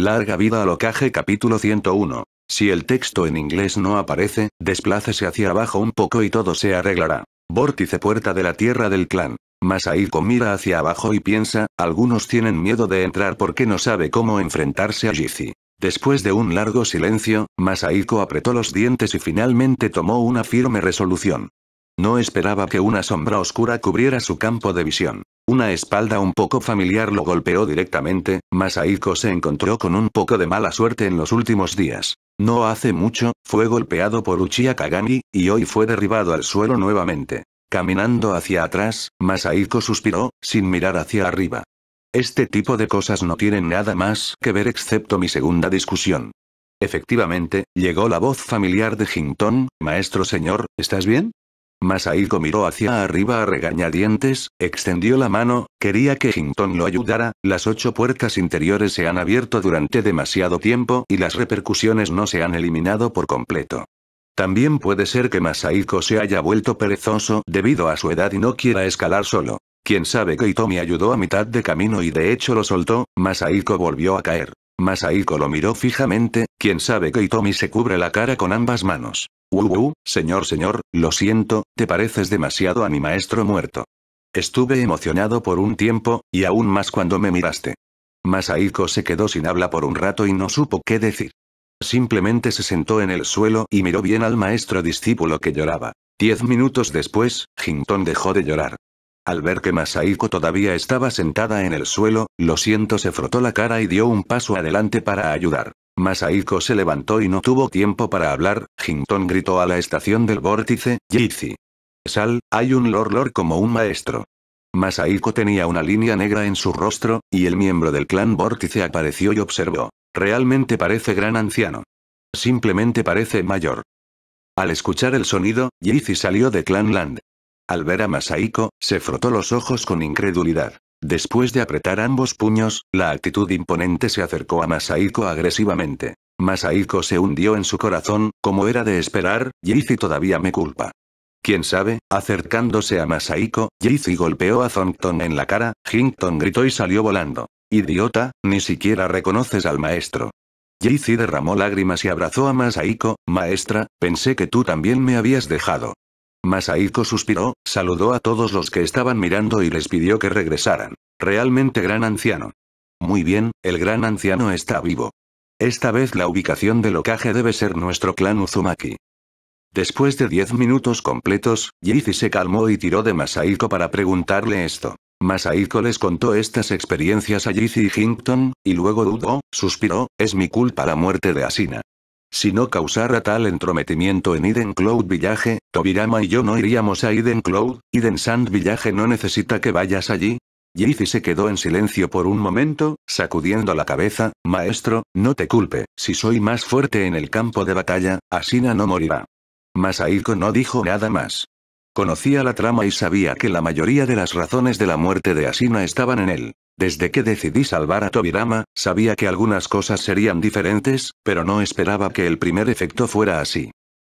Larga vida al ocaje capítulo 101. Si el texto en inglés no aparece, desplácese hacia abajo un poco y todo se arreglará. Vórtice puerta de la tierra del clan. Masahiko mira hacia abajo y piensa, algunos tienen miedo de entrar porque no sabe cómo enfrentarse a Jizi. Después de un largo silencio, Masahiko apretó los dientes y finalmente tomó una firme resolución. No esperaba que una sombra oscura cubriera su campo de visión. Una espalda un poco familiar lo golpeó directamente, Masaiko se encontró con un poco de mala suerte en los últimos días. No hace mucho, fue golpeado por Uchiha Kagami, y hoy fue derribado al suelo nuevamente. Caminando hacia atrás, Masaiko suspiró, sin mirar hacia arriba. Este tipo de cosas no tienen nada más que ver excepto mi segunda discusión. Efectivamente, llegó la voz familiar de Hinton, maestro señor, ¿estás bien? Masahiko miró hacia arriba a regañadientes, extendió la mano, quería que Hinton lo ayudara, las ocho puertas interiores se han abierto durante demasiado tiempo y las repercusiones no se han eliminado por completo. También puede ser que Masahiko se haya vuelto perezoso debido a su edad y no quiera escalar solo. Quién sabe que Itomi ayudó a mitad de camino y de hecho lo soltó, Masahiko volvió a caer. Masaiko lo miró fijamente, ¿Quién sabe que Itomi se cubre la cara con ambas manos. Uh, señor señor, lo siento, te pareces demasiado a mi maestro muerto. Estuve emocionado por un tiempo, y aún más cuando me miraste. Masaiko se quedó sin habla por un rato y no supo qué decir. Simplemente se sentó en el suelo y miró bien al maestro discípulo que lloraba. Diez minutos después, Hinton dejó de llorar. Al ver que Masahiko todavía estaba sentada en el suelo, lo siento se frotó la cara y dio un paso adelante para ayudar. Masahiko se levantó y no tuvo tiempo para hablar, Hinton gritó a la estación del vórtice, Jitsi. Sal, hay un Lord Lord como un maestro. Masahiko tenía una línea negra en su rostro, y el miembro del clan vórtice apareció y observó. Realmente parece gran anciano. Simplemente parece mayor. Al escuchar el sonido, Jitsi salió de Clan Land. Al ver a Masaiko, se frotó los ojos con incredulidad. Después de apretar ambos puños, la actitud imponente se acercó a Masaiko agresivamente. Masaiko se hundió en su corazón, como era de esperar, Jaycee todavía me culpa. Quién sabe, acercándose a Masaiko, Jaycee golpeó a Thornton en la cara, Hinton gritó y salió volando. Idiota, ni siquiera reconoces al maestro. Jaycee derramó lágrimas y abrazó a Masaiko, maestra, pensé que tú también me habías dejado. Masaiko suspiró, saludó a todos los que estaban mirando y les pidió que regresaran. Realmente gran anciano. Muy bien, el gran anciano está vivo. Esta vez la ubicación del ocaje debe ser nuestro clan Uzumaki. Después de diez minutos completos, Jeezy se calmó y tiró de Masaiko para preguntarle esto. Masaiko les contó estas experiencias a Jeezy y Hinton, y luego dudó, suspiró, es mi culpa la muerte de Asina. Si no causara tal entrometimiento en Eden Cloud Village, Tobirama y yo no iríamos a Eden Cloud, Eden Sand Village no necesita que vayas allí. Jiffy se quedó en silencio por un momento, sacudiendo la cabeza, maestro, no te culpe, si soy más fuerte en el campo de batalla, Asina no morirá. Masahiko no dijo nada más. Conocía la trama y sabía que la mayoría de las razones de la muerte de Asina estaban en él. Desde que decidí salvar a Tobirama, sabía que algunas cosas serían diferentes, pero no esperaba que el primer efecto fuera así.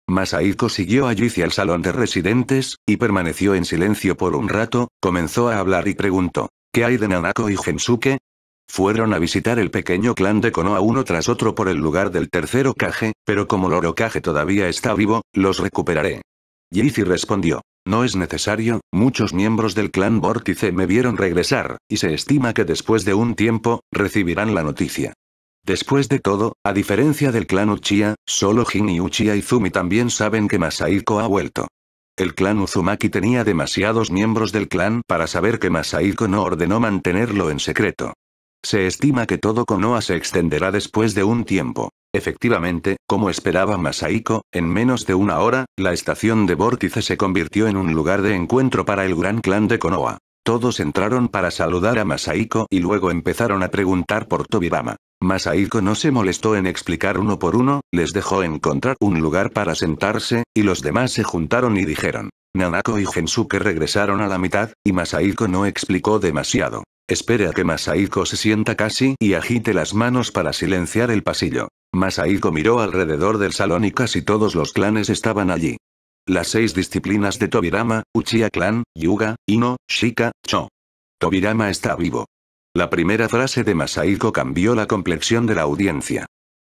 Masahiko siguió a Yuizi al salón de residentes, y permaneció en silencio por un rato, comenzó a hablar y preguntó, ¿qué hay de Nanako y Gensuke? Fueron a visitar el pequeño clan de Konoha uno tras otro por el lugar del tercer Okage, pero como el todavía está vivo, los recuperaré. Yizi respondió, no es necesario, muchos miembros del clan Vórtice me vieron regresar, y se estima que después de un tiempo, recibirán la noticia. Después de todo, a diferencia del clan Uchiha, solo Jin y Zumi también saben que Masaiko ha vuelto. El clan Uzumaki tenía demasiados miembros del clan para saber que Masaiko no ordenó mantenerlo en secreto. Se estima que todo Konoha se extenderá después de un tiempo. Efectivamente, como esperaba Masaiko, en menos de una hora, la estación de vórtice se convirtió en un lugar de encuentro para el gran clan de Konoha. Todos entraron para saludar a Masaiko y luego empezaron a preguntar por Tobirama. Masaiko no se molestó en explicar uno por uno, les dejó encontrar un lugar para sentarse, y los demás se juntaron y dijeron. Nanako y Gensuke regresaron a la mitad, y Masaiko no explicó demasiado. Espere a que Masaiko se sienta casi y agite las manos para silenciar el pasillo. Masaiko miró alrededor del salón y casi todos los clanes estaban allí. Las seis disciplinas de Tobirama, Uchiha Clan, Yuga, Ino, Shika, Cho. Tobirama está vivo. La primera frase de Masahiko cambió la complexión de la audiencia.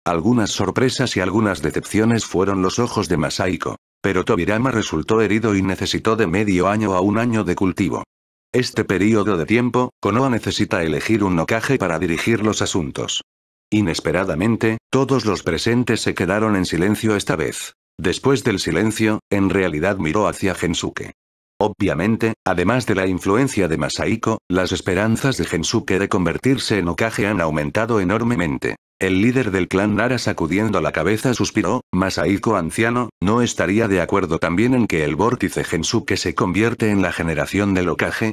Algunas sorpresas y algunas decepciones fueron los ojos de Masahiko. Pero Tobirama resultó herido y necesitó de medio año a un año de cultivo. Este periodo de tiempo, Konoha necesita elegir un nocaje para dirigir los asuntos. Inesperadamente, todos los presentes se quedaron en silencio esta vez. Después del silencio, en realidad miró hacia Gensuke. Obviamente, además de la influencia de Masaiko, las esperanzas de Gensuke de convertirse en Okage han aumentado enormemente. El líder del clan Nara sacudiendo la cabeza suspiró, Masaiko anciano, no estaría de acuerdo también en que el vórtice Gensuke se convierte en la generación del Okage,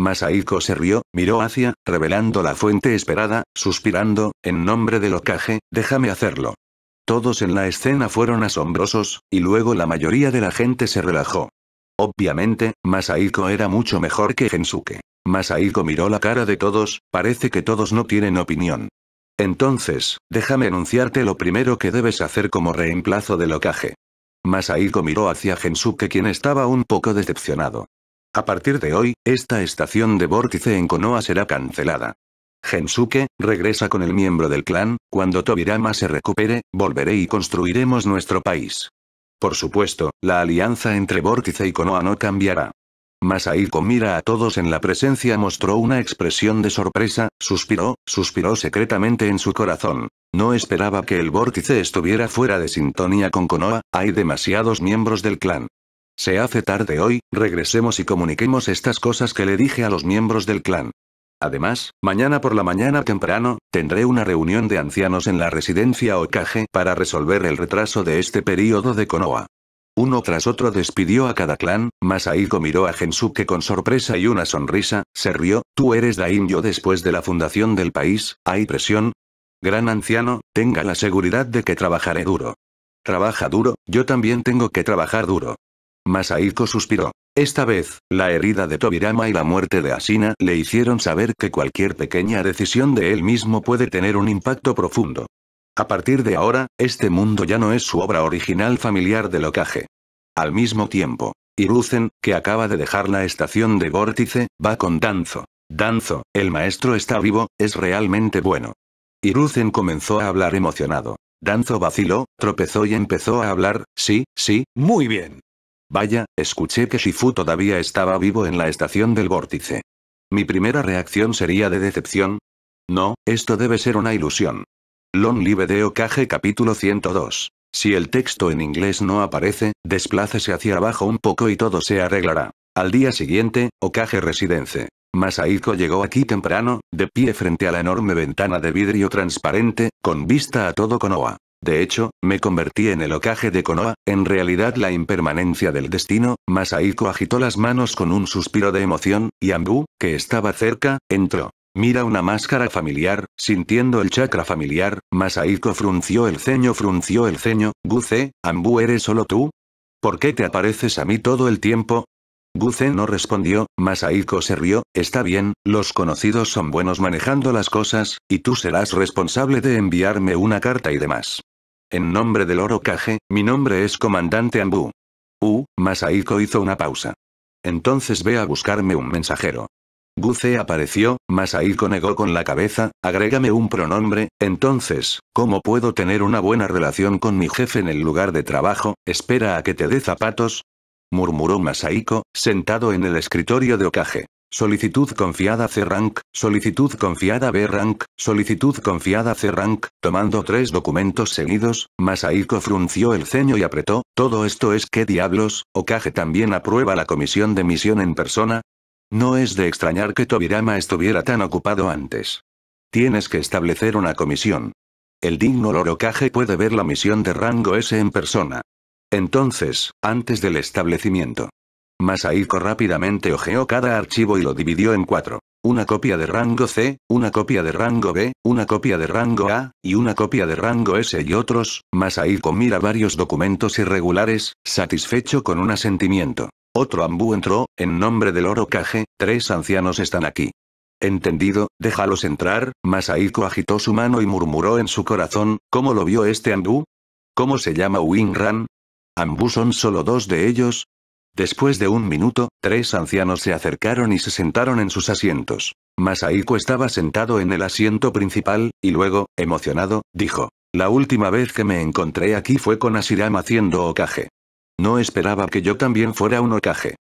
Masaiko se rió, miró hacia, revelando la fuente esperada, suspirando, en nombre del Okage, déjame hacerlo. Todos en la escena fueron asombrosos, y luego la mayoría de la gente se relajó. Obviamente, Masaiko era mucho mejor que Gensuke. Masaiko miró la cara de todos, parece que todos no tienen opinión. Entonces, déjame anunciarte lo primero que debes hacer como reemplazo del Okage. Masaiko miró hacia Gensuke quien estaba un poco decepcionado. A partir de hoy, esta estación de vórtice en Konoha será cancelada. Gensuke, regresa con el miembro del clan, cuando Tobirama se recupere, volveré y construiremos nuestro país. Por supuesto, la alianza entre Vórtice y Konoha no cambiará. Masahiko mira a todos en la presencia mostró una expresión de sorpresa, suspiró, suspiró secretamente en su corazón. No esperaba que el vórtice estuviera fuera de sintonía con Konoha, hay demasiados miembros del clan. Se hace tarde hoy, regresemos y comuniquemos estas cosas que le dije a los miembros del clan. Además, mañana por la mañana temprano, tendré una reunión de ancianos en la residencia Okage para resolver el retraso de este periodo de Konoha. Uno tras otro despidió a cada clan, Masahiko miró a Gensuke con sorpresa y una sonrisa, se rió, tú eres Daimyo después de la fundación del país, ¿hay presión? Gran anciano, tenga la seguridad de que trabajaré duro. Trabaja duro, yo también tengo que trabajar duro. Masaiko suspiró. Esta vez, la herida de Tobirama y la muerte de Asina le hicieron saber que cualquier pequeña decisión de él mismo puede tener un impacto profundo. A partir de ahora, este mundo ya no es su obra original familiar de locaje. Al mismo tiempo, Iruzen, que acaba de dejar la estación de Vórtice, va con Danzo. Danzo, el maestro está vivo, es realmente bueno. Iruzen comenzó a hablar emocionado. Danzo vaciló, tropezó y empezó a hablar, sí, sí, muy bien. Vaya, escuché que Shifu todavía estaba vivo en la estación del vórtice. Mi primera reacción sería de decepción. No, esto debe ser una ilusión. Long Live de Okage capítulo 102. Si el texto en inglés no aparece, desplácese hacia abajo un poco y todo se arreglará. Al día siguiente, Okage Residence. Masahiko llegó aquí temprano, de pie frente a la enorme ventana de vidrio transparente, con vista a todo Konoha. De hecho, me convertí en el ocaje de Konoha, en realidad la impermanencia del destino, Masaiko agitó las manos con un suspiro de emoción, y Ambu, que estaba cerca, entró. Mira una máscara familiar, sintiendo el chakra familiar, Masaiko frunció el ceño, frunció el ceño, Guce, Ambu eres solo tú? ¿Por qué te apareces a mí todo el tiempo? Guce no respondió, Masaiko se rió, está bien, los conocidos son buenos manejando las cosas, y tú serás responsable de enviarme una carta y demás. En nombre del Oro Kage, mi nombre es Comandante Ambu. U, Masaiko hizo una pausa. Entonces ve a buscarme un mensajero. Guce apareció, Masaiko negó con la cabeza, agrégame un pronombre, entonces, ¿cómo puedo tener una buena relación con mi jefe en el lugar de trabajo? Espera a que te dé zapatos, murmuró Masaiko, sentado en el escritorio de Okage. Solicitud confiada C-Rank, solicitud confiada B-Rank, solicitud confiada C-Rank, tomando tres documentos seguidos, Masaiko frunció el ceño y apretó, ¿todo esto es qué diablos? ¿Okage también aprueba la comisión de misión en persona? No es de extrañar que Tobirama estuviera tan ocupado antes. Tienes que establecer una comisión. El digno Lorokage puede ver la misión de rango S en persona. Entonces, antes del establecimiento. Masahiko rápidamente hojeó cada archivo y lo dividió en cuatro. Una copia de rango C, una copia de rango B, una copia de rango A, y una copia de rango S y otros, Masahiko mira varios documentos irregulares, satisfecho con un asentimiento. Otro ambú entró, en nombre del oro caje. tres ancianos están aquí. Entendido, déjalos entrar, Masahiko agitó su mano y murmuró en su corazón, ¿cómo lo vio este ambú? ¿Cómo se llama Winran? Ambú son solo dos de ellos, Después de un minuto, tres ancianos se acercaron y se sentaron en sus asientos. Masaiko estaba sentado en el asiento principal, y luego, emocionado, dijo. La última vez que me encontré aquí fue con Asirama haciendo ocaje. No esperaba que yo también fuera un ocaje.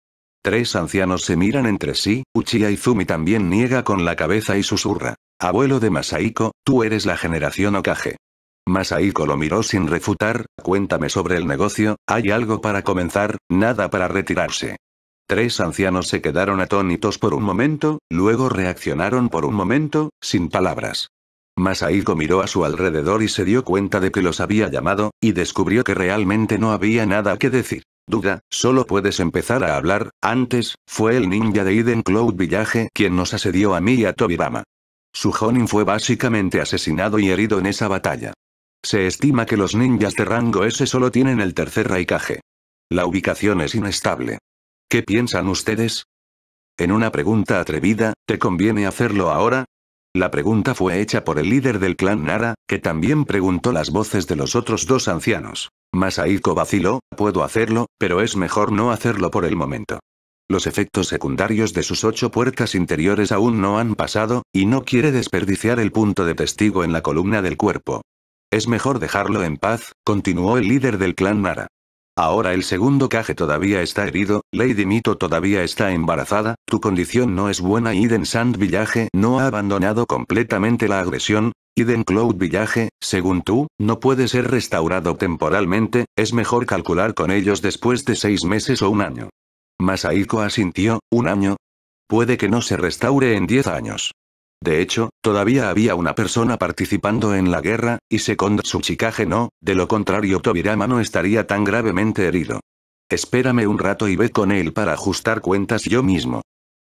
Tres ancianos se miran entre sí, Uchiha Izumi también niega con la cabeza y susurra. Abuelo de Masaiko, tú eres la generación ocaje. Masaiko lo miró sin refutar, cuéntame sobre el negocio, hay algo para comenzar, nada para retirarse. Tres ancianos se quedaron atónitos por un momento, luego reaccionaron por un momento, sin palabras. Masaiko miró a su alrededor y se dio cuenta de que los había llamado, y descubrió que realmente no había nada que decir. Duda, solo puedes empezar a hablar, antes, fue el ninja de Eden Cloud Village quien nos asedió a mí y a Tobirama. Su Jonin fue básicamente asesinado y herido en esa batalla. Se estima que los ninjas de rango S solo tienen el tercer raikaje. La ubicación es inestable. ¿Qué piensan ustedes? En una pregunta atrevida, ¿te conviene hacerlo ahora? La pregunta fue hecha por el líder del clan Nara, que también preguntó las voces de los otros dos ancianos. Masaiko vaciló, puedo hacerlo, pero es mejor no hacerlo por el momento. Los efectos secundarios de sus ocho puertas interiores aún no han pasado, y no quiere desperdiciar el punto de testigo en la columna del cuerpo. Es mejor dejarlo en paz, continuó el líder del clan Nara. Ahora el segundo caje todavía está herido, Lady Mito todavía está embarazada, tu condición no es buena y Den Sand Village no ha abandonado completamente la agresión, Den Cloud Village, según tú, no puede ser restaurado temporalmente, es mejor calcular con ellos después de seis meses o un año. Masaiko asintió, un año. Puede que no se restaure en diez años. De hecho, todavía había una persona participando en la guerra, y su chicaje no, de lo contrario Tobirama no estaría tan gravemente herido. Espérame un rato y ve con él para ajustar cuentas yo mismo.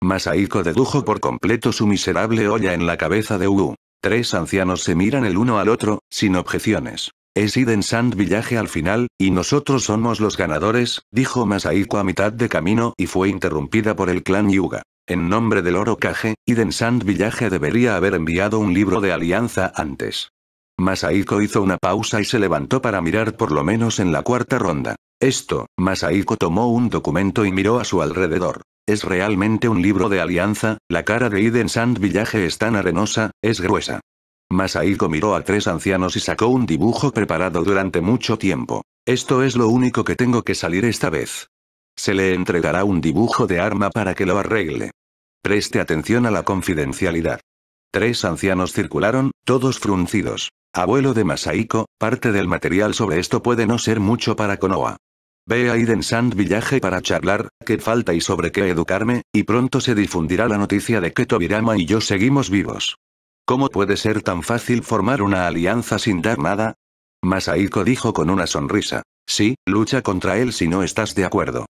Masaiko dedujo por completo su miserable olla en la cabeza de Uu. Tres ancianos se miran el uno al otro, sin objeciones. Es Iden Sand Village al final, y nosotros somos los ganadores, dijo Masaiko a mitad de camino y fue interrumpida por el clan Yuga. En nombre del Oro Kage, Iden Sand Village debería haber enviado un libro de alianza antes. Masaiko hizo una pausa y se levantó para mirar por lo menos en la cuarta ronda. Esto, Masaiko tomó un documento y miró a su alrededor. Es realmente un libro de alianza, la cara de Iden Sand Village es tan arenosa, es gruesa. Masaiko miró a tres ancianos y sacó un dibujo preparado durante mucho tiempo. Esto es lo único que tengo que salir esta vez. Se le entregará un dibujo de arma para que lo arregle. Preste atención a la confidencialidad. Tres ancianos circularon, todos fruncidos. Abuelo de Masaiko, parte del material sobre esto puede no ser mucho para Konoa. Ve a Iden Sand Village para charlar, qué falta y sobre qué educarme, y pronto se difundirá la noticia de que Tobirama y yo seguimos vivos. ¿Cómo puede ser tan fácil formar una alianza sin dar nada? Masaiko dijo con una sonrisa. Sí, lucha contra él si no estás de acuerdo.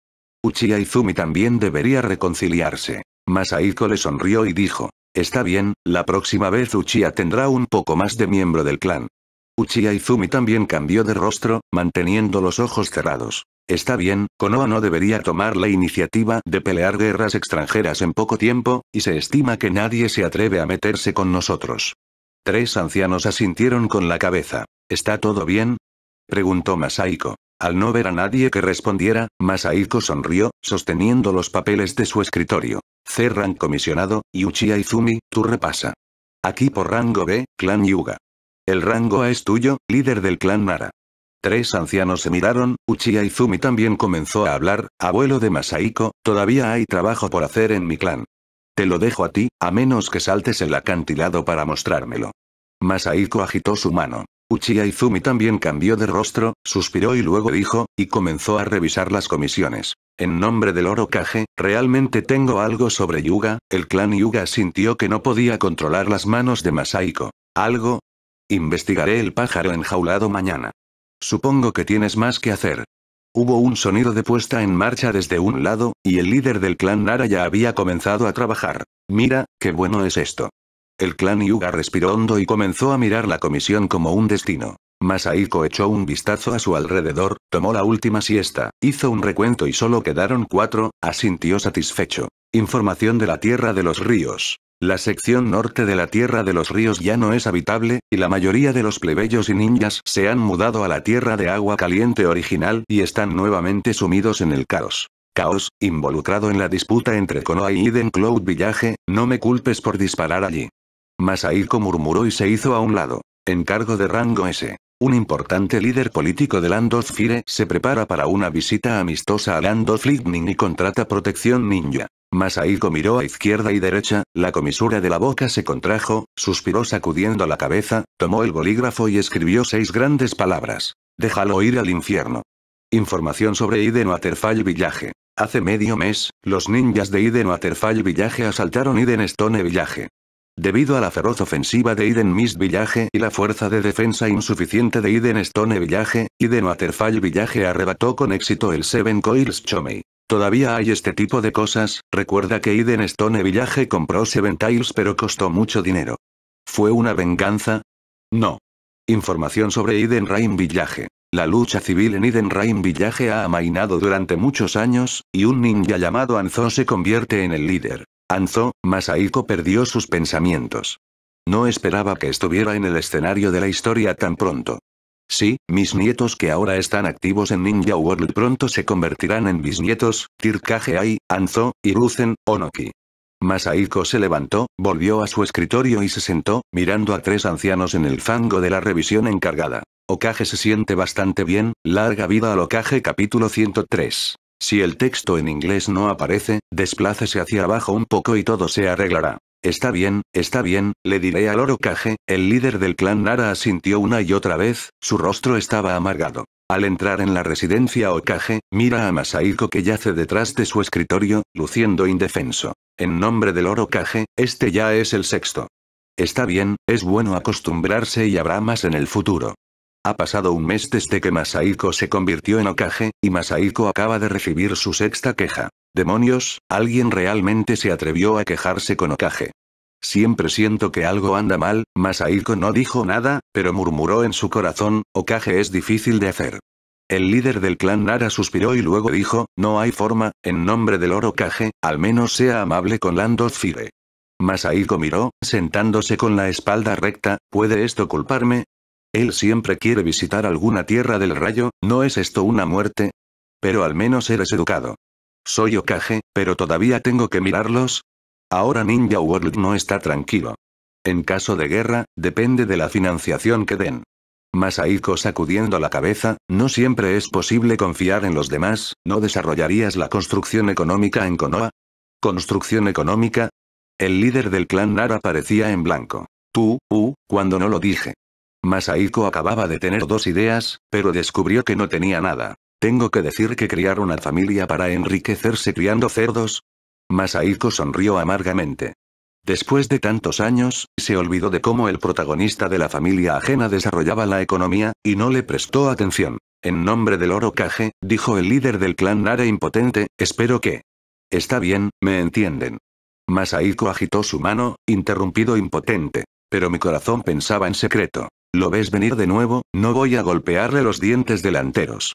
Uchiha Izumi también debería reconciliarse. Masaiko le sonrió y dijo, está bien, la próxima vez Uchiha tendrá un poco más de miembro del clan. Uchiha Izumi también cambió de rostro, manteniendo los ojos cerrados. Está bien, Konoha no debería tomar la iniciativa de pelear guerras extranjeras en poco tiempo, y se estima que nadie se atreve a meterse con nosotros. Tres ancianos asintieron con la cabeza. ¿Está todo bien? Preguntó Masaiko. Al no ver a nadie que respondiera, Masaiko sonrió, sosteniendo los papeles de su escritorio. Cerran comisionado, Uchiha Izumi, tú repasa. Aquí por rango B, clan Yuga. El rango A es tuyo, líder del clan Nara. Tres ancianos se miraron, Uchiha Izumi también comenzó a hablar, abuelo de Masaiko, todavía hay trabajo por hacer en mi clan. Te lo dejo a ti, a menos que saltes el acantilado para mostrármelo. Masaiko agitó su mano. Uchiha Izumi también cambió de rostro, suspiró y luego dijo, y comenzó a revisar las comisiones. En nombre del oro realmente tengo algo sobre Yuga, el clan Yuga sintió que no podía controlar las manos de Masaiko. ¿Algo? Investigaré el pájaro enjaulado mañana. Supongo que tienes más que hacer. Hubo un sonido de puesta en marcha desde un lado, y el líder del clan Nara ya había comenzado a trabajar. Mira, qué bueno es esto. El clan Yuga respiró hondo y comenzó a mirar la comisión como un destino. Masaiko echó un vistazo a su alrededor, tomó la última siesta, hizo un recuento y solo quedaron cuatro, asintió satisfecho. Información de la Tierra de los Ríos. La sección norte de la Tierra de los Ríos ya no es habitable, y la mayoría de los plebeyos y ninjas se han mudado a la Tierra de Agua Caliente original y están nuevamente sumidos en el caos. Caos, involucrado en la disputa entre Konoha y Eden Cloud Village, no me culpes por disparar allí. Masahiko murmuró y se hizo a un lado. En cargo de rango S. Un importante líder político de of Fire se prepara para una visita amistosa a of Lightning y contrata protección ninja. Masahiko miró a izquierda y derecha, la comisura de la boca se contrajo, suspiró sacudiendo la cabeza, tomó el bolígrafo y escribió seis grandes palabras. Déjalo ir al infierno. Información sobre Iden Waterfall Village. Hace medio mes, los ninjas de Iden Waterfall Village asaltaron Iden Stone Village. Debido a la feroz ofensiva de Eden Miss Village y la fuerza de defensa insuficiente de Eden Stone Village, Eden Waterfall Village arrebató con éxito el Seven Coils Chomei. Todavía hay este tipo de cosas, recuerda que Eden Stone Village compró Seven Tiles pero costó mucho dinero. ¿Fue una venganza? No. Información sobre Eden Rain Village. La lucha civil en Eden Rain Village ha amainado durante muchos años, y un ninja llamado Anzo se convierte en el líder. Anzo, Masahiko perdió sus pensamientos. No esperaba que estuviera en el escenario de la historia tan pronto. Sí, mis nietos que ahora están activos en Ninja World pronto se convertirán en bisnietos, ai Anzo, Ruzen, Onoki. Masaiko se levantó, volvió a su escritorio y se sentó, mirando a tres ancianos en el fango de la revisión encargada. Okage se siente bastante bien, larga vida al Okage capítulo 103. Si el texto en inglés no aparece, desplácese hacia abajo un poco y todo se arreglará. Está bien, está bien, le diré al oro el líder del clan Nara asintió una y otra vez, su rostro estaba amargado. Al entrar en la residencia Okage, mira a Masaiko que yace detrás de su escritorio, luciendo indefenso. En nombre del oro este ya es el sexto. Está bien, es bueno acostumbrarse y habrá más en el futuro. Ha pasado un mes desde que Masaiko se convirtió en Okage, y Masaiko acaba de recibir su sexta queja. Demonios, alguien realmente se atrevió a quejarse con Okage. Siempre siento que algo anda mal, Masaiko no dijo nada, pero murmuró en su corazón, Okage es difícil de hacer. El líder del clan Nara suspiró y luego dijo, no hay forma, en nombre del oro Okage, al menos sea amable con Lando Fire. Masaiko miró, sentándose con la espalda recta, ¿puede esto culparme? Él siempre quiere visitar alguna tierra del rayo, ¿no es esto una muerte? Pero al menos eres educado. Soy Okage, pero todavía tengo que mirarlos. Ahora Ninja World no está tranquilo. En caso de guerra, depende de la financiación que den. Masahiko sacudiendo la cabeza, no siempre es posible confiar en los demás, ¿no desarrollarías la construcción económica en Konoha? ¿Construcción económica? El líder del clan Nara parecía en blanco. Tú, uh, cuando no lo dije. Masaiko acababa de tener dos ideas, pero descubrió que no tenía nada. ¿Tengo que decir que criar una familia para enriquecerse criando cerdos? Masaiko sonrió amargamente. Después de tantos años, se olvidó de cómo el protagonista de la familia ajena desarrollaba la economía, y no le prestó atención. En nombre del oro caje, dijo el líder del clan Nara impotente, espero que... Está bien, me entienden. Masaiko agitó su mano, interrumpido impotente. Pero mi corazón pensaba en secreto. Lo ves venir de nuevo, no voy a golpearle los dientes delanteros.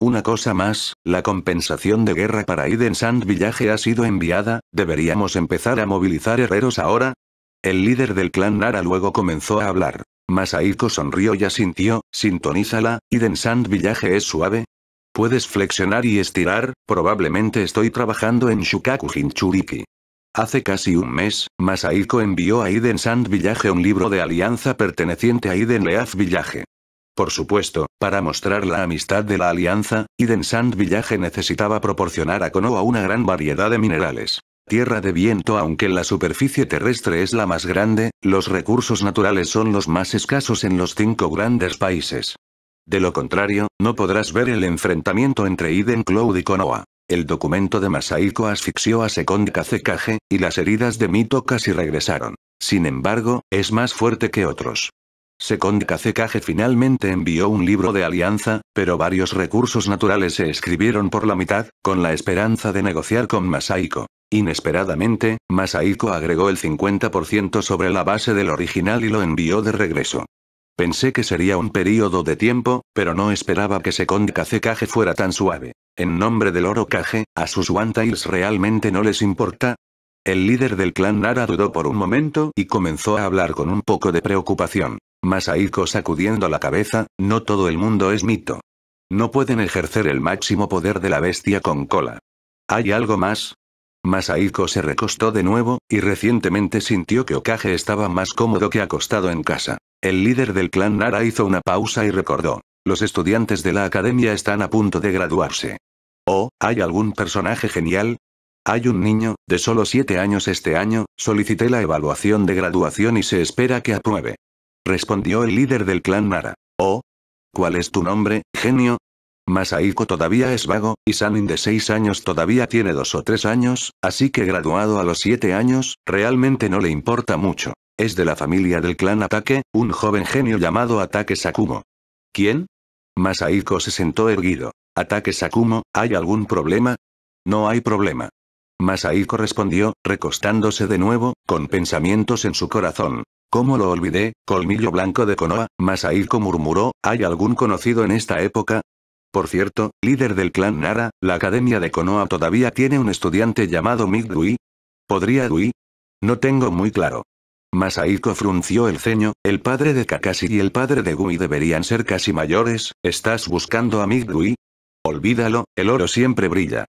Una cosa más, la compensación de guerra para Eden Sand Village ha sido enviada, ¿deberíamos empezar a movilizar herreros ahora? El líder del clan Nara luego comenzó a hablar. Masaiko sonrió y asintió, sintonízala, Eden Sand Village es suave. Puedes flexionar y estirar, probablemente estoy trabajando en Shukaku Hinchuriki. Hace casi un mes, Masaiko envió a Eden Sand Village un libro de alianza perteneciente a iden Leaf Village. Por supuesto, para mostrar la amistad de la alianza, Eden Sand Village necesitaba proporcionar a Konoha una gran variedad de minerales. Tierra de viento aunque la superficie terrestre es la más grande, los recursos naturales son los más escasos en los cinco grandes países. De lo contrario, no podrás ver el enfrentamiento entre iden Cloud y Konoha. El documento de Masaiko asfixió a Second Kazekage, y las heridas de Mito casi regresaron. Sin embargo, es más fuerte que otros. Second Kazekage finalmente envió un libro de alianza, pero varios recursos naturales se escribieron por la mitad, con la esperanza de negociar con Masaiko. Inesperadamente, Masaiko agregó el 50% sobre la base del original y lo envió de regreso. Pensé que sería un periodo de tiempo, pero no esperaba que Second Kage fuera tan suave. En nombre del oro caje, a sus One realmente no les importa. El líder del clan Nara dudó por un momento y comenzó a hablar con un poco de preocupación. Masaiko sacudiendo la cabeza, no todo el mundo es mito. No pueden ejercer el máximo poder de la bestia con cola. Hay algo más, Masaiko se recostó de nuevo, y recientemente sintió que Okage estaba más cómodo que acostado en casa. El líder del clan Nara hizo una pausa y recordó. Los estudiantes de la academia están a punto de graduarse. ¿Oh, hay algún personaje genial? Hay un niño, de solo 7 años este año, solicité la evaluación de graduación y se espera que apruebe. Respondió el líder del clan Nara. ¿Oh? ¿Cuál es tu nombre, genio? Masaiko todavía es vago, y Sanin de 6 años todavía tiene 2 o 3 años, así que graduado a los 7 años, realmente no le importa mucho. Es de la familia del clan Ataque, un joven genio llamado Ataque Sakumo. ¿Quién? Masaiko se sentó erguido. Ataque Sakumo, ¿hay algún problema? No hay problema. Masaiko respondió, recostándose de nuevo, con pensamientos en su corazón. ¿Cómo lo olvidé? Colmillo blanco de Konoha, Masaiko murmuró, ¿hay algún conocido en esta época? Por cierto, líder del clan Nara, la academia de Konoha todavía tiene un estudiante llamado Midui. ¿Podría Dui? No tengo muy claro. Masaiko frunció el ceño, el padre de Kakashi y el padre de Gui deberían ser casi mayores, ¿estás buscando a Midui? Olvídalo, el oro siempre brilla.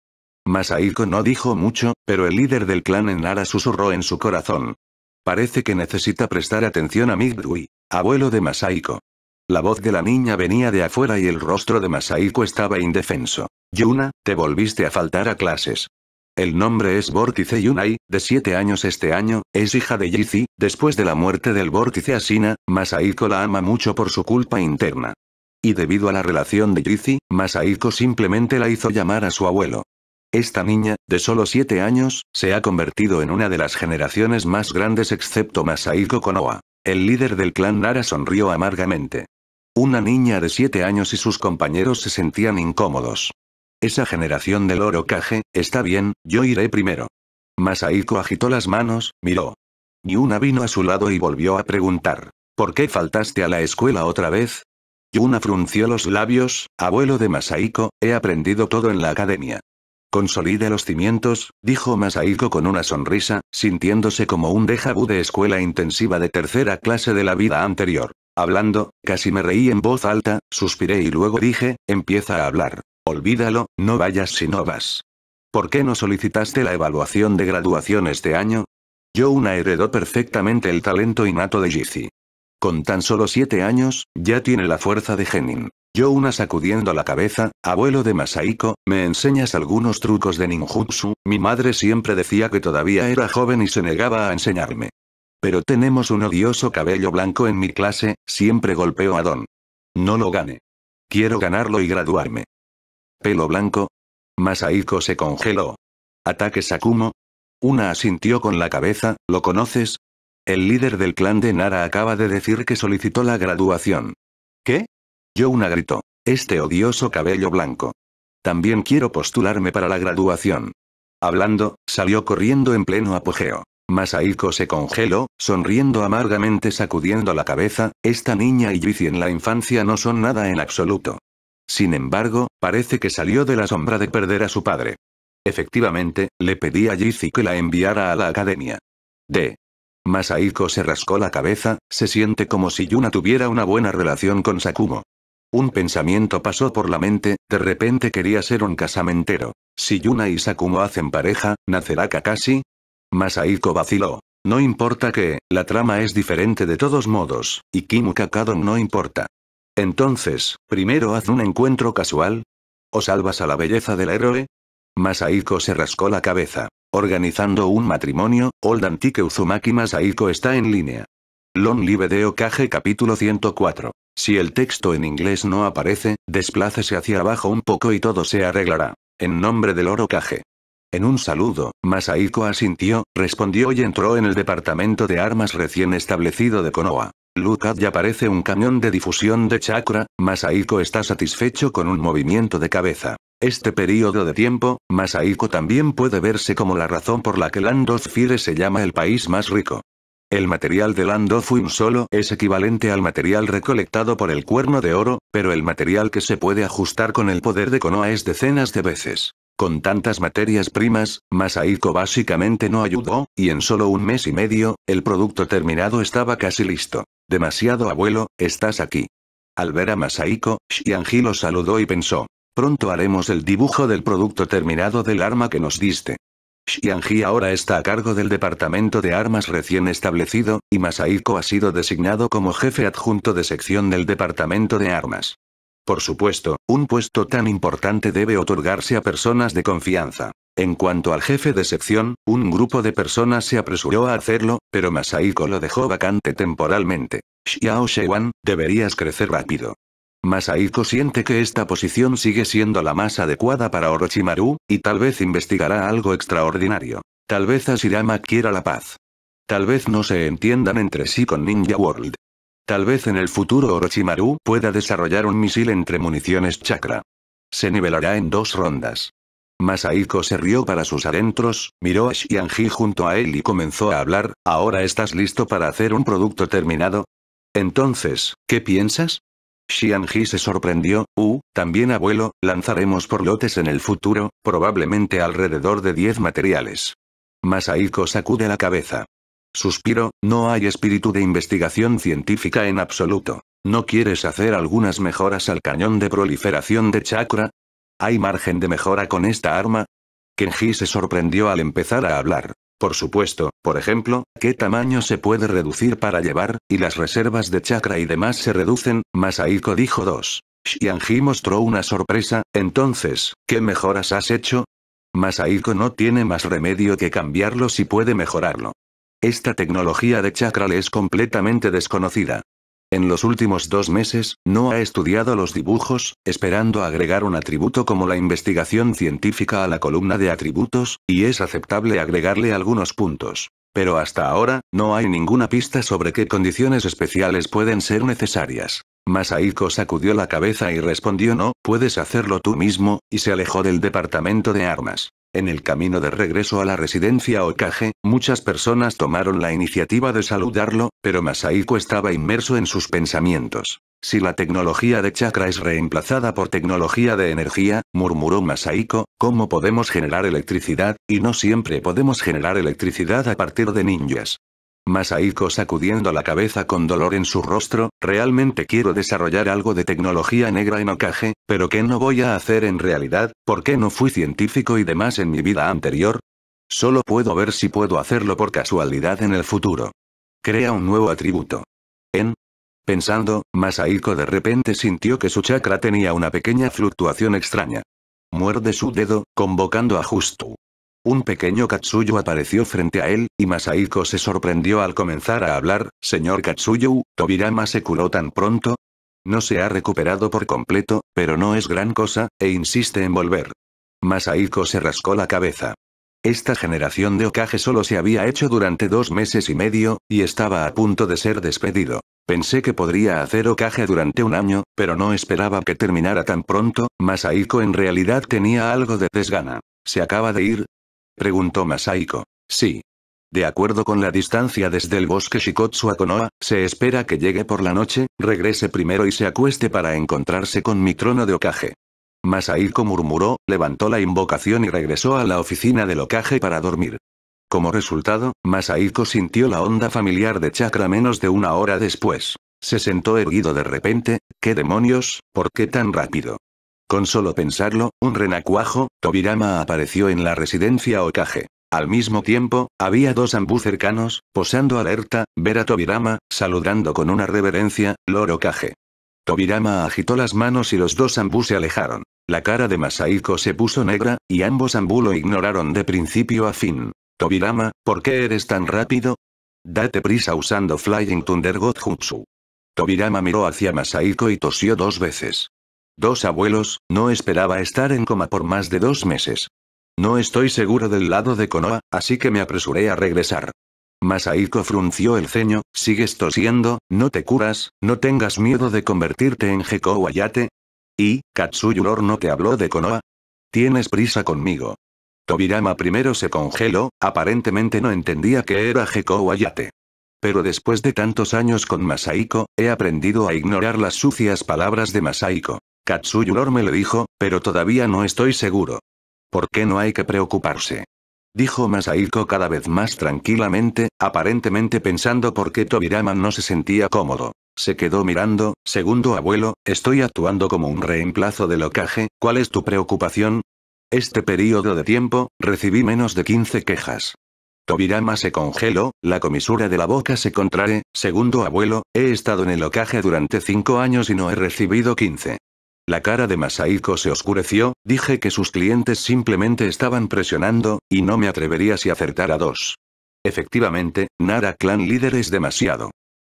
Masaiko no dijo mucho, pero el líder del clan Nara susurró en su corazón. Parece que necesita prestar atención a Midui, abuelo de Masaiko. La voz de la niña venía de afuera y el rostro de Masaiko estaba indefenso. Yuna, te volviste a faltar a clases. El nombre es Vórtice Yunai, de 7 años este año, es hija de Yizi, después de la muerte del Vórtice Asina, Masaiko la ama mucho por su culpa interna. Y debido a la relación de Yizi, Masaiko simplemente la hizo llamar a su abuelo. Esta niña, de solo 7 años, se ha convertido en una de las generaciones más grandes excepto Masaiko Konoha. El líder del clan Nara sonrió amargamente. Una niña de siete años y sus compañeros se sentían incómodos. Esa generación del oro caje, está bien, yo iré primero. Masaiko agitó las manos, miró. Yuna vino a su lado y volvió a preguntar. ¿Por qué faltaste a la escuela otra vez? Yuna frunció los labios, abuelo de Masaiko, he aprendido todo en la academia. Consolide los cimientos, dijo Masaiko con una sonrisa, sintiéndose como un déjà vu de escuela intensiva de tercera clase de la vida anterior. Hablando, casi me reí en voz alta, suspiré y luego dije, empieza a hablar. Olvídalo, no vayas si no vas. ¿Por qué no solicitaste la evaluación de graduación este año? Yo una heredó perfectamente el talento innato de Jizzy. Con tan solo siete años, ya tiene la fuerza de Genin. Yo una sacudiendo la cabeza, abuelo de Masaiko, me enseñas algunos trucos de ninjutsu, mi madre siempre decía que todavía era joven y se negaba a enseñarme. Pero tenemos un odioso cabello blanco en mi clase, siempre golpeo a Don. No lo gane. Quiero ganarlo y graduarme. ¿Pelo blanco? Masaiko se congeló. ¿Ataque Sakumo? Una asintió con la cabeza, ¿lo conoces? El líder del clan de Nara acaba de decir que solicitó la graduación. ¿Qué? Yo una gritó. Este odioso cabello blanco. También quiero postularme para la graduación. Hablando, salió corriendo en pleno apogeo. Masaiko se congeló, sonriendo amargamente sacudiendo la cabeza, esta niña y Yuichi en la infancia no son nada en absoluto. Sin embargo, parece que salió de la sombra de perder a su padre. Efectivamente, le pedí a Yuichi que la enviara a la academia. D. Masaiko se rascó la cabeza, se siente como si Yuna tuviera una buena relación con Sakumo. Un pensamiento pasó por la mente, de repente quería ser un casamentero. Si Yuna y Sakumo hacen pareja, nacerá Kakashi, Masahiko vaciló. No importa que, la trama es diferente de todos modos, y Kimu no importa. Entonces, primero haz un encuentro casual. ¿O salvas a la belleza del héroe? Masahiko se rascó la cabeza. Organizando un matrimonio, Old Antique Uzumaki Masahiko está en línea. Long Live de capítulo 104. Si el texto en inglés no aparece, desplácese hacia abajo un poco y todo se arreglará. En nombre del Oro Kage. En un saludo, Masahiko asintió, respondió y entró en el departamento de armas recién establecido de Konoha. Luka ya parece un camión de difusión de chakra, Masahiko está satisfecho con un movimiento de cabeza. Este periodo de tiempo, Masahiko también puede verse como la razón por la que Land of Fire se llama el país más rico. El material del un solo es equivalente al material recolectado por el cuerno de oro, pero el material que se puede ajustar con el poder de Konoha es decenas de veces. Con tantas materias primas, Masaiko básicamente no ayudó, y en solo un mes y medio, el producto terminado estaba casi listo. Demasiado abuelo, estás aquí. Al ver a Masaiko, Shianji lo saludó y pensó. Pronto haremos el dibujo del producto terminado del arma que nos diste. Xiangji ahora está a cargo del departamento de armas recién establecido, y Masahiko ha sido designado como jefe adjunto de sección del departamento de armas. Por supuesto, un puesto tan importante debe otorgarse a personas de confianza. En cuanto al jefe de sección, un grupo de personas se apresuró a hacerlo, pero Masahiko lo dejó vacante temporalmente. Xiao Shewan, deberías crecer rápido. Masaiko siente que esta posición sigue siendo la más adecuada para Orochimaru, y tal vez investigará algo extraordinario. Tal vez Asirama quiera la paz. Tal vez no se entiendan entre sí con Ninja World. Tal vez en el futuro Orochimaru pueda desarrollar un misil entre municiones chakra. Se nivelará en dos rondas. Masaiko se rió para sus adentros, miró a Xianji junto a él y comenzó a hablar, ¿ahora estás listo para hacer un producto terminado? Entonces, ¿qué piensas? Xianji se sorprendió, uh, también abuelo, lanzaremos por lotes en el futuro, probablemente alrededor de 10 materiales. Masaiko sacude la cabeza. Suspiro, no hay espíritu de investigación científica en absoluto. ¿No quieres hacer algunas mejoras al cañón de proliferación de chakra? ¿Hay margen de mejora con esta arma? Kenji se sorprendió al empezar a hablar. Por supuesto, por ejemplo, qué tamaño se puede reducir para llevar, y las reservas de chakra y demás se reducen, Masaiko dijo dos. Xianji mostró una sorpresa, entonces, ¿qué mejoras has hecho? Masaiko no tiene más remedio que cambiarlo si puede mejorarlo. Esta tecnología de chakra le es completamente desconocida. En los últimos dos meses, no ha estudiado los dibujos, esperando agregar un atributo como la investigación científica a la columna de atributos, y es aceptable agregarle algunos puntos. Pero hasta ahora, no hay ninguna pista sobre qué condiciones especiales pueden ser necesarias. Masahiko sacudió la cabeza y respondió no, puedes hacerlo tú mismo, y se alejó del departamento de armas. En el camino de regreso a la residencia Okage, muchas personas tomaron la iniciativa de saludarlo, pero Masahiko estaba inmerso en sus pensamientos. Si la tecnología de chakra es reemplazada por tecnología de energía, murmuró Masaiko, ¿cómo podemos generar electricidad? Y no siempre podemos generar electricidad a partir de ninjas. Masaiko sacudiendo la cabeza con dolor en su rostro, realmente quiero desarrollar algo de tecnología negra en Okage, pero ¿qué no voy a hacer en realidad? ¿Por qué no fui científico y demás en mi vida anterior? Solo puedo ver si puedo hacerlo por casualidad en el futuro. Crea un nuevo atributo. Pensando, Masaiko de repente sintió que su chakra tenía una pequeña fluctuación extraña. Muerde su dedo, convocando a Justu. Un pequeño Katsuyu apareció frente a él, y Masaiko se sorprendió al comenzar a hablar, señor Katsuyu, ¿Tobirama se curó tan pronto? No se ha recuperado por completo, pero no es gran cosa, e insiste en volver. Masaiko se rascó la cabeza. Esta generación de Okage solo se había hecho durante dos meses y medio, y estaba a punto de ser despedido. Pensé que podría hacer Okage durante un año, pero no esperaba que terminara tan pronto, Masaiko en realidad tenía algo de desgana. ¿Se acaba de ir? Preguntó Masaiko. Sí. De acuerdo con la distancia desde el bosque Shikotsu a Konoha, se espera que llegue por la noche, regrese primero y se acueste para encontrarse con mi trono de Okage. Masahiko murmuró, levantó la invocación y regresó a la oficina de ocaje para dormir. Como resultado, Masaiko sintió la onda familiar de chakra menos de una hora después. Se sentó erguido de repente, ¿qué demonios? ¿Por qué tan rápido? Con solo pensarlo, un renacuajo, Tobirama apareció en la residencia Okage. Al mismo tiempo, había dos ambú cercanos, posando alerta, ver a Tobirama, saludando con una reverencia, Loro Okage. Tobirama agitó las manos y los dos ambú se alejaron. La cara de Masaiko se puso negra, y ambos ambulo ignoraron de principio a fin. Tobirama, ¿por qué eres tan rápido? Date prisa usando Flying Thunder God Jutsu. Tobirama miró hacia Masaiko y tosió dos veces. Dos abuelos, no esperaba estar en coma por más de dos meses. No estoy seguro del lado de Konoha, así que me apresuré a regresar. Masaiko frunció el ceño, sigues tosiendo, no te curas, no tengas miedo de convertirte en Hekou Ayate, ¿Y, Katsuyulor no te habló de Konoha? Tienes prisa conmigo. Tobirama primero se congeló, aparentemente no entendía que era Hekou Ayate. Pero después de tantos años con Masaiko, he aprendido a ignorar las sucias palabras de Masaiko. Katsuyulor me lo dijo, pero todavía no estoy seguro. ¿Por qué no hay que preocuparse? Dijo Masaiko cada vez más tranquilamente, aparentemente pensando por qué Tobirama no se sentía cómodo. Se quedó mirando, segundo abuelo, estoy actuando como un reemplazo de locaje, ¿cuál es tu preocupación? Este periodo de tiempo, recibí menos de 15 quejas. Tobirama se congeló, la comisura de la boca se contrae, segundo abuelo, he estado en el locaje durante 5 años y no he recibido 15. La cara de Masaiko se oscureció, dije que sus clientes simplemente estaban presionando, y no me atrevería si acertara dos. Efectivamente, Nara Clan líder es demasiado.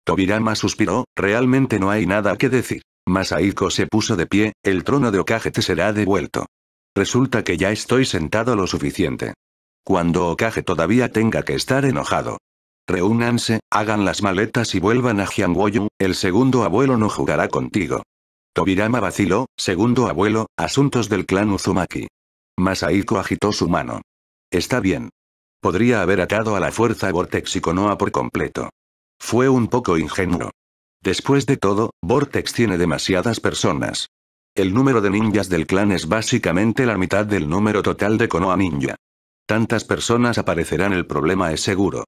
Tobirama suspiró, realmente no hay nada que decir. Masahiko se puso de pie, el trono de Okage te será devuelto. Resulta que ya estoy sentado lo suficiente. Cuando Okage todavía tenga que estar enojado. Reúnanse, hagan las maletas y vuelvan a Hyanguoyu, el segundo abuelo no jugará contigo. Tobirama vaciló, segundo abuelo, asuntos del clan Uzumaki. Masahiko agitó su mano. Está bien. Podría haber atado a la fuerza y Konoa por completo. Fue un poco ingenuo. Después de todo, Vortex tiene demasiadas personas. El número de ninjas del clan es básicamente la mitad del número total de Konoha Ninja. Tantas personas aparecerán el problema es seguro.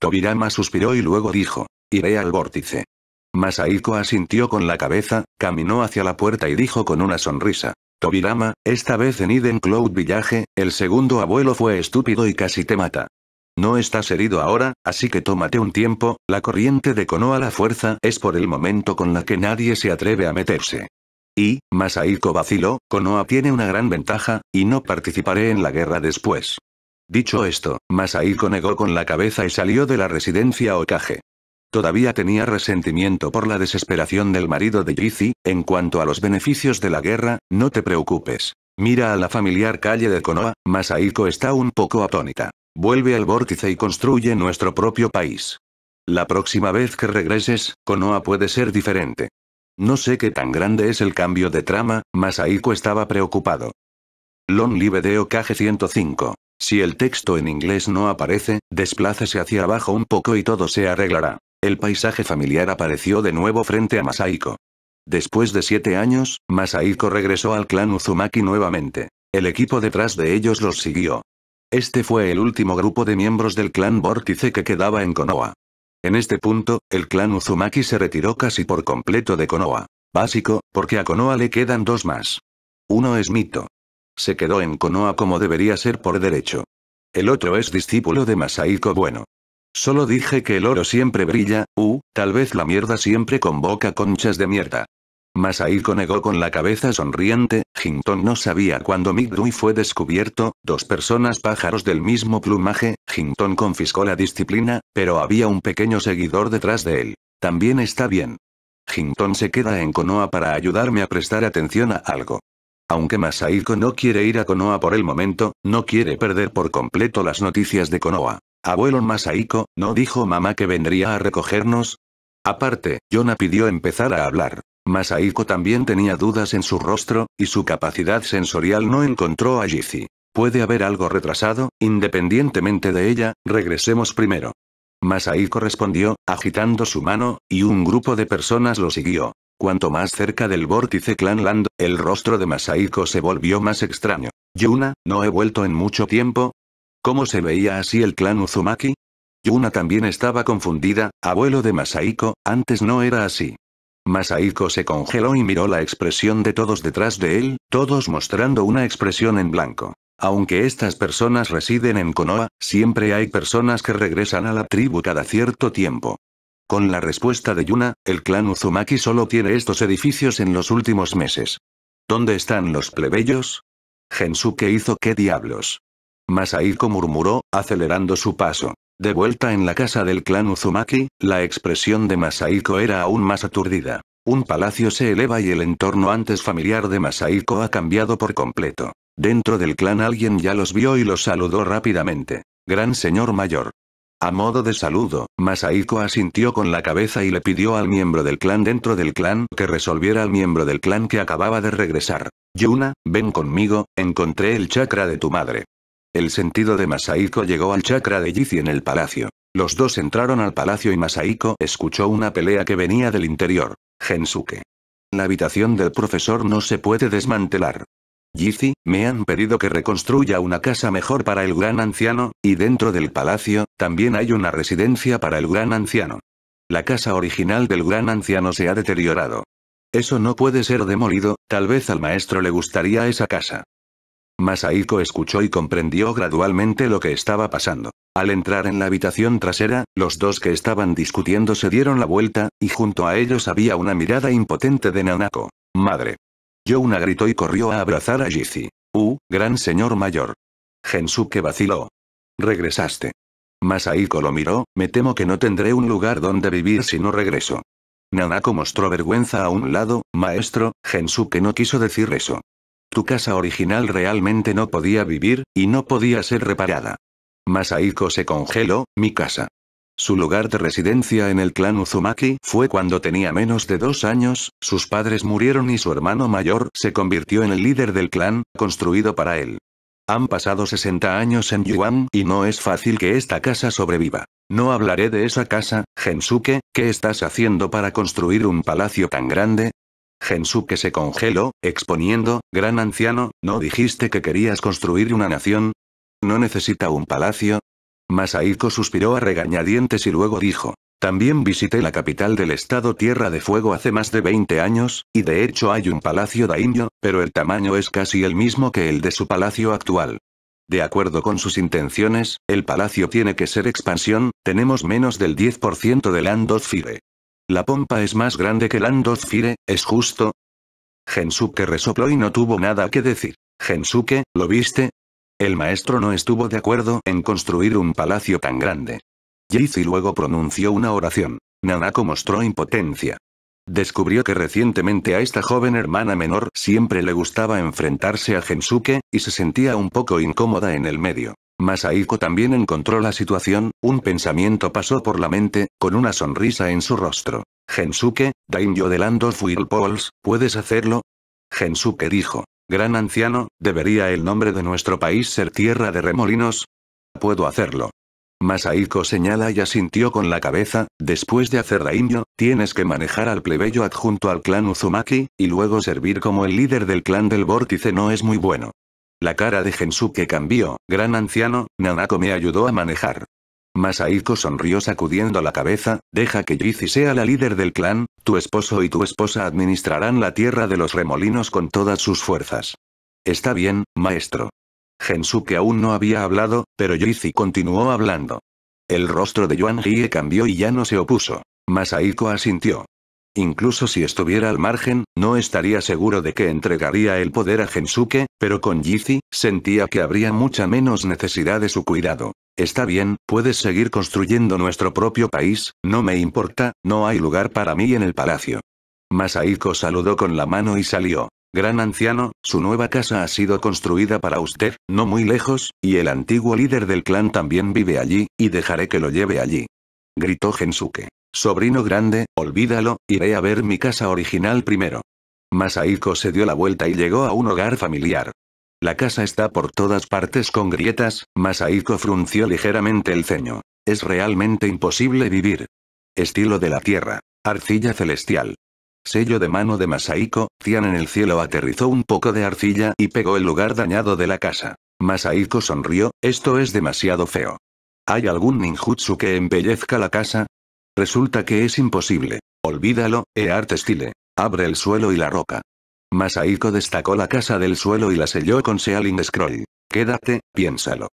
Tobirama suspiró y luego dijo, iré al vórtice. Masaiko asintió con la cabeza, caminó hacia la puerta y dijo con una sonrisa, Tobirama, esta vez en Eden Cloud Village, el segundo abuelo fue estúpido y casi te mata. No estás herido ahora, así que tómate un tiempo, la corriente de Konoha la fuerza es por el momento con la que nadie se atreve a meterse. Y, Masahiko vaciló, Konoha tiene una gran ventaja, y no participaré en la guerra después. Dicho esto, Masahiko negó con la cabeza y salió de la residencia Okage. Todavía tenía resentimiento por la desesperación del marido de Yizi, en cuanto a los beneficios de la guerra, no te preocupes. Mira a la familiar calle de Konoha, Masahiko está un poco atónita. Vuelve al vórtice y construye nuestro propio país. La próxima vez que regreses, Konoha puede ser diferente. No sé qué tan grande es el cambio de trama, Masaiko estaba preocupado. Long Live Deo 105. Si el texto en inglés no aparece, desplácese hacia abajo un poco y todo se arreglará. El paisaje familiar apareció de nuevo frente a Masaiko. Después de siete años, Masaiko regresó al clan Uzumaki nuevamente. El equipo detrás de ellos los siguió. Este fue el último grupo de miembros del clan Vórtice que quedaba en Konoha. En este punto, el clan Uzumaki se retiró casi por completo de Konoha. Básico, porque a Konoha le quedan dos más. Uno es Mito. Se quedó en Konoha como debería ser por derecho. El otro es discípulo de Masaiko Bueno. Solo dije que el oro siempre brilla, u, tal vez la mierda siempre convoca conchas de mierda. Masahiko negó con la cabeza sonriente, Hinton no sabía cuándo Migdui fue descubierto, dos personas pájaros del mismo plumaje, Hinton confiscó la disciplina, pero había un pequeño seguidor detrás de él. También está bien. Hinton se queda en Konoha para ayudarme a prestar atención a algo. Aunque Masaiko no quiere ir a Konoha por el momento, no quiere perder por completo las noticias de Konoha. Abuelo Masaiko, ¿no dijo mamá que vendría a recogernos? Aparte, Yona pidió empezar a hablar. Masaiko también tenía dudas en su rostro, y su capacidad sensorial no encontró a Jizi. Puede haber algo retrasado, independientemente de ella, regresemos primero. Masaiko respondió, agitando su mano, y un grupo de personas lo siguió. Cuanto más cerca del vórtice Clan Land, el rostro de Masaiko se volvió más extraño. Yuna, no he vuelto en mucho tiempo. ¿Cómo se veía así el clan Uzumaki? Yuna también estaba confundida, abuelo de Masaiko, antes no era así. Masaiko se congeló y miró la expresión de todos detrás de él, todos mostrando una expresión en blanco. Aunque estas personas residen en Konoha, siempre hay personas que regresan a la tribu cada cierto tiempo. Con la respuesta de Yuna, el clan Uzumaki solo tiene estos edificios en los últimos meses. ¿Dónde están los plebeyos? Gensuke hizo qué diablos. Masaiko murmuró, acelerando su paso. De vuelta en la casa del clan Uzumaki, la expresión de Masaiko era aún más aturdida. Un palacio se eleva y el entorno antes familiar de Masaiko ha cambiado por completo. Dentro del clan alguien ya los vio y los saludó rápidamente. Gran señor mayor. A modo de saludo, Masaiko asintió con la cabeza y le pidió al miembro del clan dentro del clan que resolviera al miembro del clan que acababa de regresar. Yuna, ven conmigo, encontré el chakra de tu madre. El sentido de Masaiko llegó al chakra de Yizi en el palacio. Los dos entraron al palacio y Masaiko escuchó una pelea que venía del interior. Gensuke. La habitación del profesor no se puede desmantelar. Yizi, me han pedido que reconstruya una casa mejor para el gran anciano, y dentro del palacio, también hay una residencia para el gran anciano. La casa original del gran anciano se ha deteriorado. Eso no puede ser demolido, tal vez al maestro le gustaría esa casa. Masaiko escuchó y comprendió gradualmente lo que estaba pasando. Al entrar en la habitación trasera, los dos que estaban discutiendo se dieron la vuelta, y junto a ellos había una mirada impotente de Nanako. Madre. yo una gritó y corrió a abrazar a Jizi. Uh, gran señor mayor. Gensuke vaciló. Regresaste. Masaiko lo miró, me temo que no tendré un lugar donde vivir si no regreso. Nanako mostró vergüenza a un lado, maestro, Gensuke no quiso decir eso. Tu casa original realmente no podía vivir, y no podía ser reparada. Masaiko se congeló, mi casa. Su lugar de residencia en el clan Uzumaki fue cuando tenía menos de dos años, sus padres murieron y su hermano mayor se convirtió en el líder del clan, construido para él. Han pasado 60 años en Yuan y no es fácil que esta casa sobreviva. No hablaré de esa casa, Gensuke, ¿qué estás haciendo para construir un palacio tan grande? que se congeló, exponiendo, gran anciano, ¿no dijiste que querías construir una nación? ¿No necesita un palacio? Masaiko suspiró a regañadientes y luego dijo, también visité la capital del estado Tierra de Fuego hace más de 20 años, y de hecho hay un palacio daimyo, pero el tamaño es casi el mismo que el de su palacio actual. De acuerdo con sus intenciones, el palacio tiene que ser expansión, tenemos menos del 10% de Land of Fire. La pompa es más grande que fire ¿es justo? Gensuke resopló y no tuvo nada que decir. Gensuke, ¿lo viste? El maestro no estuvo de acuerdo en construir un palacio tan grande. Jizi luego pronunció una oración. Nanako mostró impotencia. Descubrió que recientemente a esta joven hermana menor siempre le gustaba enfrentarse a Gensuke, y se sentía un poco incómoda en el medio. Masaiko también encontró la situación, un pensamiento pasó por la mente, con una sonrisa en su rostro. Gensuke, Daimyo de Land of ¿puedes hacerlo? Gensuke dijo. Gran anciano, ¿debería el nombre de nuestro país ser Tierra de Remolinos? Puedo hacerlo. Masahiko señala y asintió con la cabeza, después de hacer daimyo, tienes que manejar al plebeyo adjunto al clan Uzumaki, y luego servir como el líder del clan del vórtice no es muy bueno. La cara de Gensuke cambió, gran anciano, Nanako me ayudó a manejar. Masahiko sonrió sacudiendo la cabeza, deja que Yizi sea la líder del clan, tu esposo y tu esposa administrarán la tierra de los remolinos con todas sus fuerzas. Está bien, maestro. Gensuke aún no había hablado, pero Yoichi continuó hablando. El rostro de Yuan Hie cambió y ya no se opuso. Masaiko asintió. Incluso si estuviera al margen, no estaría seguro de que entregaría el poder a Gensuke, pero con Yizi, sentía que habría mucha menos necesidad de su cuidado. Está bien, puedes seguir construyendo nuestro propio país, no me importa, no hay lugar para mí en el palacio. Masaiko saludó con la mano y salió. Gran anciano, su nueva casa ha sido construida para usted, no muy lejos, y el antiguo líder del clan también vive allí, y dejaré que lo lleve allí. Gritó Gensuke. Sobrino grande, olvídalo, iré a ver mi casa original primero. Masaiko se dio la vuelta y llegó a un hogar familiar. La casa está por todas partes con grietas, Masaiko frunció ligeramente el ceño. Es realmente imposible vivir. Estilo de la tierra. Arcilla celestial. Sello de mano de Masaiko, Tian en el cielo aterrizó un poco de arcilla y pegó el lugar dañado de la casa. Masaiko sonrió, esto es demasiado feo. ¿Hay algún ninjutsu que embellezca la casa? Resulta que es imposible. Olvídalo, e arte Abre el suelo y la roca. Masaiko destacó la casa del suelo y la selló con Sealing Scroll. Quédate, piénsalo.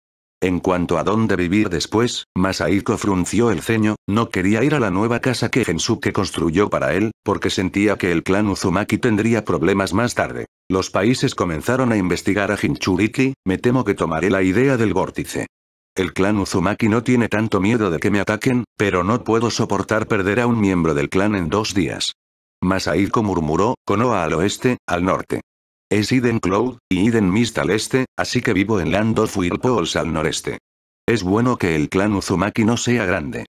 En cuanto a dónde vivir después, Masahiko frunció el ceño, no quería ir a la nueva casa que Gensuke construyó para él, porque sentía que el clan Uzumaki tendría problemas más tarde. Los países comenzaron a investigar a Hinchuriki, me temo que tomaré la idea del vórtice. El clan Uzumaki no tiene tanto miedo de que me ataquen, pero no puedo soportar perder a un miembro del clan en dos días. Masahiko murmuró, Konoha al oeste, al norte. Es Eden Cloud, y iden Mist al este, así que vivo en Land of Whirlpools al noreste. Es bueno que el clan Uzumaki no sea grande.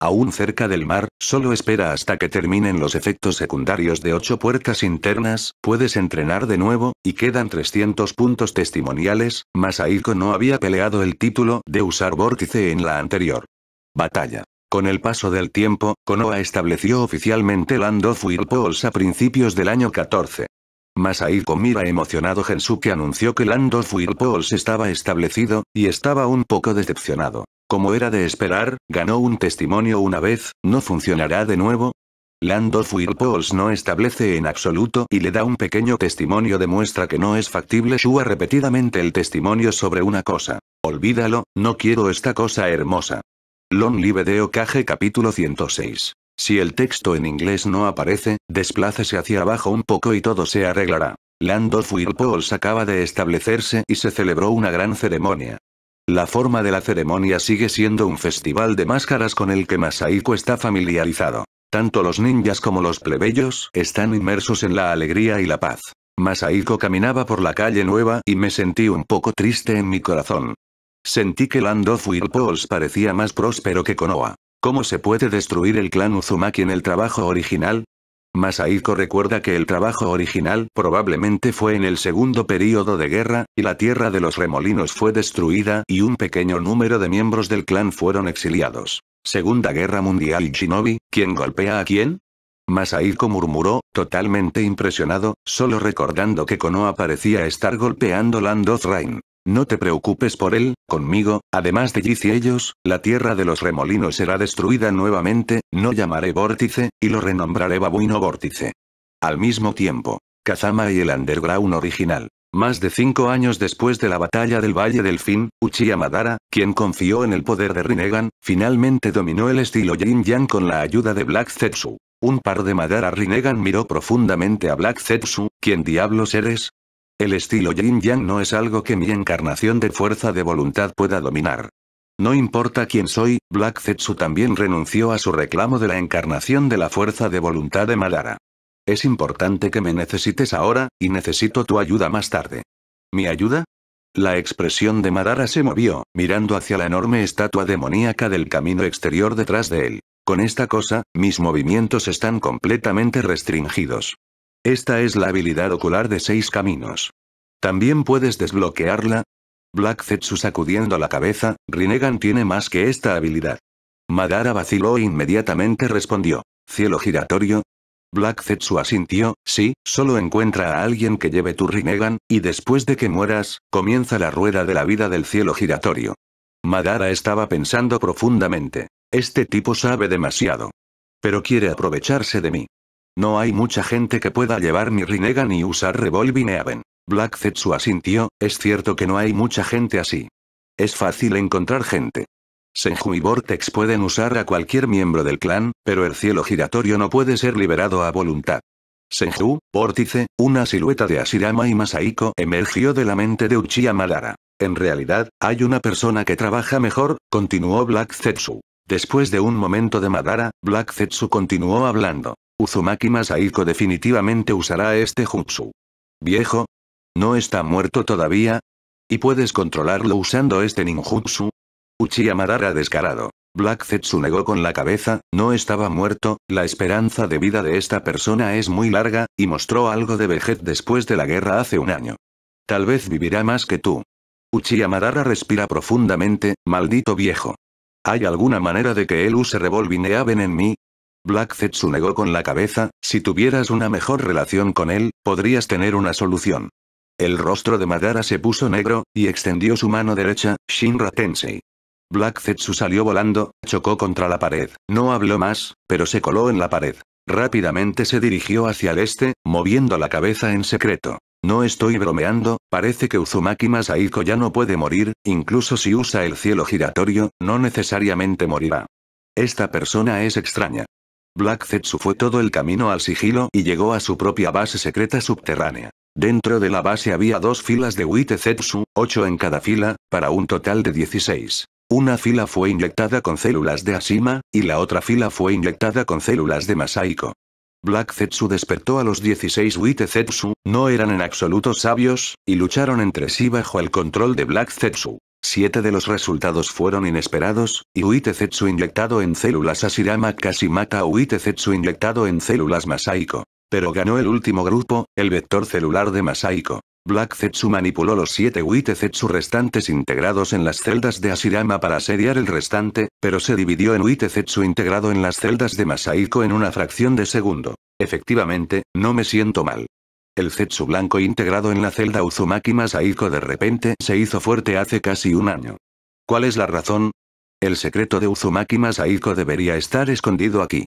Aún cerca del mar, solo espera hasta que terminen los efectos secundarios de ocho puertas internas, puedes entrenar de nuevo, y quedan 300 puntos testimoniales, mas Aiko no había peleado el título de usar vórtice en la anterior. Batalla. Con el paso del tiempo, Konoha estableció oficialmente Land of Whirlpools a principios del año 14 con mira emocionado Gensuke anunció que Land of Whirlpools estaba establecido, y estaba un poco decepcionado. Como era de esperar, ganó un testimonio una vez, ¿no funcionará de nuevo? Land of Whirlpools no establece en absoluto y le da un pequeño testimonio demuestra que no es factible Shua repetidamente el testimonio sobre una cosa. Olvídalo, no quiero esta cosa hermosa. Long Live Deo capítulo 106 si el texto en inglés no aparece, desplácese hacia abajo un poco y todo se arreglará. Land of Whirlpools acaba de establecerse y se celebró una gran ceremonia. La forma de la ceremonia sigue siendo un festival de máscaras con el que Masaiko está familiarizado. Tanto los ninjas como los plebeyos están inmersos en la alegría y la paz. Masaiko caminaba por la calle nueva y me sentí un poco triste en mi corazón. Sentí que Land of Whirlpools parecía más próspero que Konoha. ¿Cómo se puede destruir el clan Uzumaki en el trabajo original? Masaiko recuerda que el trabajo original probablemente fue en el segundo período de guerra, y la tierra de los remolinos fue destruida y un pequeño número de miembros del clan fueron exiliados. Segunda Guerra Mundial y Shinobi, ¿quién golpea a quién? Masaiko murmuró, totalmente impresionado, solo recordando que Konoha parecía estar golpeando Land of Rain. No te preocupes por él, conmigo, además de Giz y ellos, la tierra de los remolinos será destruida nuevamente, no llamaré vórtice, y lo renombraré babuino vórtice. Al mismo tiempo, Kazama y el underground original. Más de cinco años después de la batalla del Valle del Fin, Uchiha Madara, quien confió en el poder de Rinnegan, finalmente dominó el estilo Yin-Yang con la ayuda de Black Zetsu. Un par de Madara Rinnegan miró profundamente a Black Zetsu, ¿quién diablos eres, el estilo yin-yang no es algo que mi encarnación de fuerza de voluntad pueda dominar. No importa quién soy, Black Zetsu también renunció a su reclamo de la encarnación de la fuerza de voluntad de Madara. Es importante que me necesites ahora, y necesito tu ayuda más tarde. ¿Mi ayuda? La expresión de Madara se movió, mirando hacia la enorme estatua demoníaca del camino exterior detrás de él. Con esta cosa, mis movimientos están completamente restringidos. Esta es la habilidad ocular de seis caminos. También puedes desbloquearla. Black Zetsu sacudiendo la cabeza, Rinnegan tiene más que esta habilidad. Madara vaciló e inmediatamente respondió. ¿Cielo giratorio? Black Zetsu asintió, sí, solo encuentra a alguien que lleve tu Rinnegan, y después de que mueras, comienza la rueda de la vida del cielo giratorio. Madara estaba pensando profundamente. Este tipo sabe demasiado. Pero quiere aprovecharse de mí. No hay mucha gente que pueda llevar ni Rinega ni usar Revolving Aven. Black Zetsu asintió, es cierto que no hay mucha gente así. Es fácil encontrar gente. Senju y Vortex pueden usar a cualquier miembro del clan, pero el cielo giratorio no puede ser liberado a voluntad. Senju, Vórtice, una silueta de Asirama y Masaiko emergió de la mente de Uchiha Madara. En realidad, hay una persona que trabaja mejor, continuó Black Zetsu. Después de un momento de Madara, Black Zetsu continuó hablando. Uzumaki Masaiko definitivamente usará este jutsu. Viejo. ¿No está muerto todavía? ¿Y puedes controlarlo usando este ninjutsu? Uchiha Madara descarado. Black Zetsu negó con la cabeza, no estaba muerto, la esperanza de vida de esta persona es muy larga, y mostró algo de vejez después de la guerra hace un año. Tal vez vivirá más que tú. Uchiha Madara respira profundamente, maldito viejo. ¿Hay alguna manera de que él use Revolving e en mí? Black Zetsu negó con la cabeza, si tuvieras una mejor relación con él, podrías tener una solución. El rostro de Madara se puso negro, y extendió su mano derecha, Shinra Tensei. Black Zetsu salió volando, chocó contra la pared, no habló más, pero se coló en la pared. Rápidamente se dirigió hacia el este, moviendo la cabeza en secreto. No estoy bromeando, parece que Uzumaki Masaiko ya no puede morir, incluso si usa el cielo giratorio, no necesariamente morirá. Esta persona es extraña. Black Zetsu fue todo el camino al sigilo y llegó a su propia base secreta subterránea. Dentro de la base había dos filas de Wite Zetsu, ocho en cada fila, para un total de 16. Una fila fue inyectada con células de Asima, y la otra fila fue inyectada con células de Masaiko. Black Zetsu despertó a los 16 Wite Zetsu, no eran en absoluto sabios, y lucharon entre sí bajo el control de Black Zetsu. Siete de los resultados fueron inesperados, y Uitezetsu inyectado en células Asirama casi mata a Uitezetsu inyectado en células Masaiko. Pero ganó el último grupo, el vector celular de Masaiko. Black Zetsu manipuló los siete Uitezetsu restantes integrados en las celdas de Asirama para asediar el restante, pero se dividió en Uitezetsu integrado en las celdas de Masaiko en una fracción de segundo. Efectivamente, no me siento mal. El Zetsu blanco integrado en la celda Uzumaki Masaiko de repente se hizo fuerte hace casi un año. ¿Cuál es la razón? El secreto de Uzumaki Masaiko debería estar escondido aquí.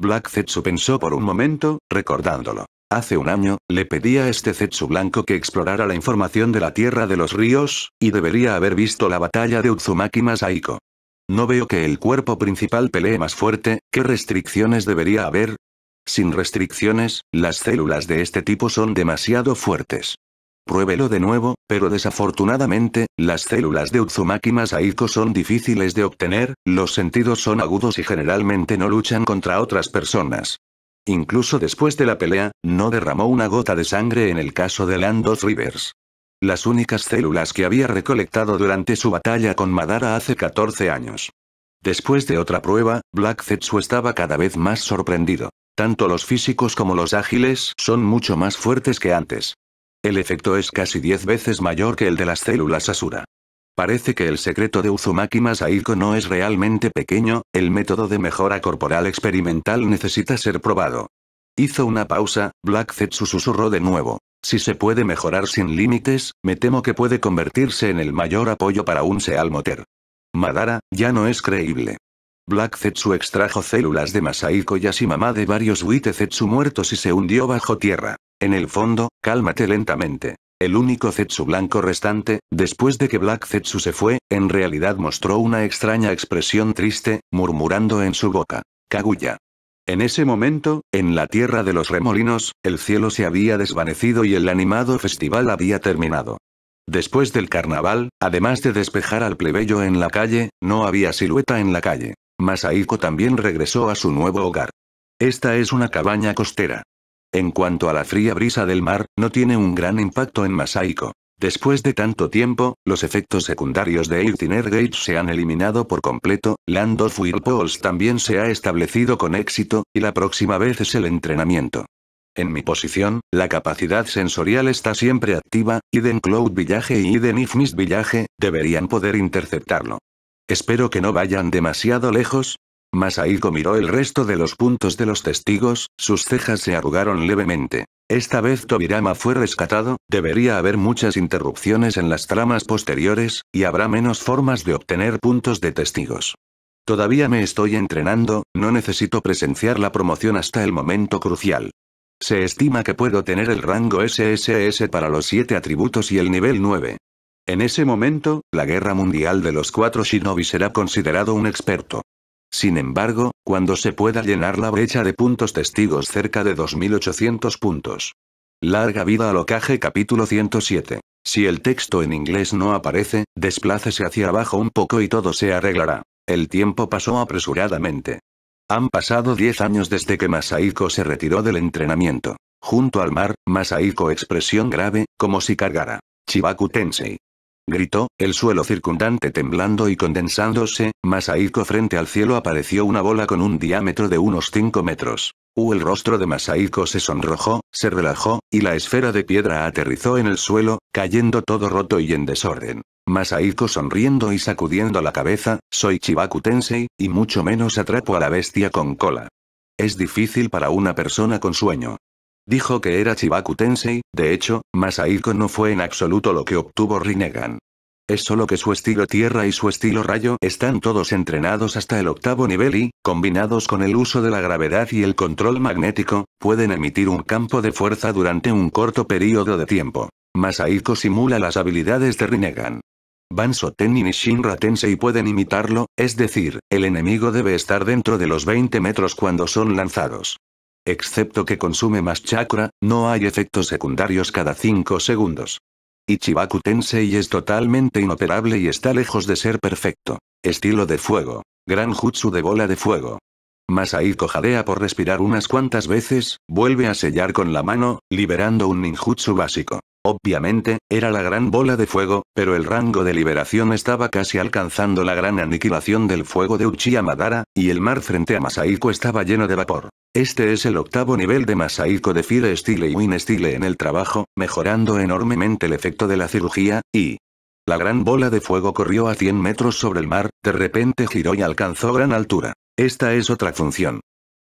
Black Zetsu pensó por un momento, recordándolo. Hace un año, le pedí a este Zetsu blanco que explorara la información de la Tierra de los Ríos, y debería haber visto la batalla de Uzumaki Masaiko. No veo que el cuerpo principal pelee más fuerte, ¿qué restricciones debería haber? Sin restricciones, las células de este tipo son demasiado fuertes. Pruébelo de nuevo, pero desafortunadamente, las células de Uzumaki Masaiko son difíciles de obtener, los sentidos son agudos y generalmente no luchan contra otras personas. Incluso después de la pelea, no derramó una gota de sangre en el caso de Landos Rivers. Las únicas células que había recolectado durante su batalla con Madara hace 14 años. Después de otra prueba, Black Zetsu estaba cada vez más sorprendido. Tanto los físicos como los ágiles son mucho más fuertes que antes. El efecto es casi 10 veces mayor que el de las células Asura. Parece que el secreto de Uzumaki Masaiko no es realmente pequeño, el método de mejora corporal experimental necesita ser probado. Hizo una pausa, Black Zetsu susurró de nuevo. Si se puede mejorar sin límites, me temo que puede convertirse en el mayor apoyo para un Sealmoter. Madara, ya no es creíble. Black Zetsu extrajo células de Masahiko mamá de varios Wite Zetsu muertos y se hundió bajo tierra. En el fondo, cálmate lentamente. El único Zetsu blanco restante, después de que Black Zetsu se fue, en realidad mostró una extraña expresión triste, murmurando en su boca. Kaguya. En ese momento, en la tierra de los remolinos, el cielo se había desvanecido y el animado festival había terminado. Después del carnaval, además de despejar al plebeyo en la calle, no había silueta en la calle. Masaiko también regresó a su nuevo hogar. Esta es una cabaña costera. En cuanto a la fría brisa del mar, no tiene un gran impacto en Masaiko. Después de tanto tiempo, los efectos secundarios de Eightiner Gates se han eliminado por completo, Land of Whirlpools también se ha establecido con éxito, y la próxima vez es el entrenamiento. En mi posición, la capacidad sensorial está siempre activa, Eden Cloud Village y Eden Ifmis Village, deberían poder interceptarlo. Espero que no vayan demasiado lejos. Masahiko miró el resto de los puntos de los testigos, sus cejas se arrugaron levemente. Esta vez Tobirama fue rescatado, debería haber muchas interrupciones en las tramas posteriores, y habrá menos formas de obtener puntos de testigos. Todavía me estoy entrenando, no necesito presenciar la promoción hasta el momento crucial. Se estima que puedo tener el rango SSS para los 7 atributos y el nivel 9. En ese momento, la guerra mundial de los cuatro shinobi será considerado un experto. Sin embargo, cuando se pueda llenar la brecha de puntos testigos cerca de 2.800 puntos. Larga vida al ocaje capítulo 107. Si el texto en inglés no aparece, desplácese hacia abajo un poco y todo se arreglará. El tiempo pasó apresuradamente. Han pasado 10 años desde que Masaiko se retiró del entrenamiento. Junto al mar, Masaiko expresión grave, como si cargara. Chibaku Tensei gritó, el suelo circundante temblando y condensándose, Masaiko frente al cielo apareció una bola con un diámetro de unos 5 metros. u uh, el rostro de Masaiko se sonrojó, se relajó, y la esfera de piedra aterrizó en el suelo, cayendo todo roto y en desorden. Masaiko sonriendo y sacudiendo la cabeza, soy Chibakutensei, y mucho menos atrapo a la bestia con cola. Es difícil para una persona con sueño. Dijo que era Chibaku Tensei, de hecho, Masahiko no fue en absoluto lo que obtuvo Rinnegan. Es solo que su estilo tierra y su estilo rayo están todos entrenados hasta el octavo nivel y, combinados con el uso de la gravedad y el control magnético, pueden emitir un campo de fuerza durante un corto periodo de tiempo. Masahiko simula las habilidades de Rinnegan. Bansoten y Nishinra Tensei pueden imitarlo, es decir, el enemigo debe estar dentro de los 20 metros cuando son lanzados. Excepto que consume más chakra, no hay efectos secundarios cada 5 segundos. Ichibaku Tensei es totalmente inoperable y está lejos de ser perfecto. Estilo de fuego. Gran jutsu de bola de fuego. Masahiko jadea por respirar unas cuantas veces, vuelve a sellar con la mano, liberando un ninjutsu básico. Obviamente, era la gran bola de fuego, pero el rango de liberación estaba casi alcanzando la gran aniquilación del fuego de Uchiha Madara, y el mar frente a Masaiko estaba lleno de vapor. Este es el octavo nivel de Masaiko de Fire Style y Win Style en el trabajo, mejorando enormemente el efecto de la cirugía, y... La gran bola de fuego corrió a 100 metros sobre el mar, de repente giró y alcanzó gran altura. Esta es otra función.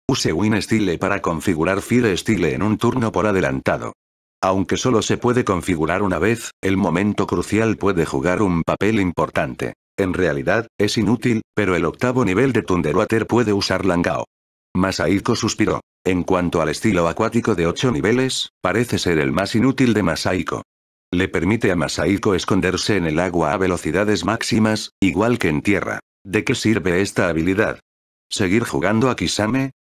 Use Win Style para configurar Fire Style en un turno por adelantado. Aunque solo se puede configurar una vez, el momento crucial puede jugar un papel importante. En realidad, es inútil, pero el octavo nivel de Thunderwater puede usar Langao. Masaiko suspiró. En cuanto al estilo acuático de ocho niveles, parece ser el más inútil de Masaiko. Le permite a Masaiko esconderse en el agua a velocidades máximas, igual que en tierra. ¿De qué sirve esta habilidad? ¿Seguir jugando a Kisame?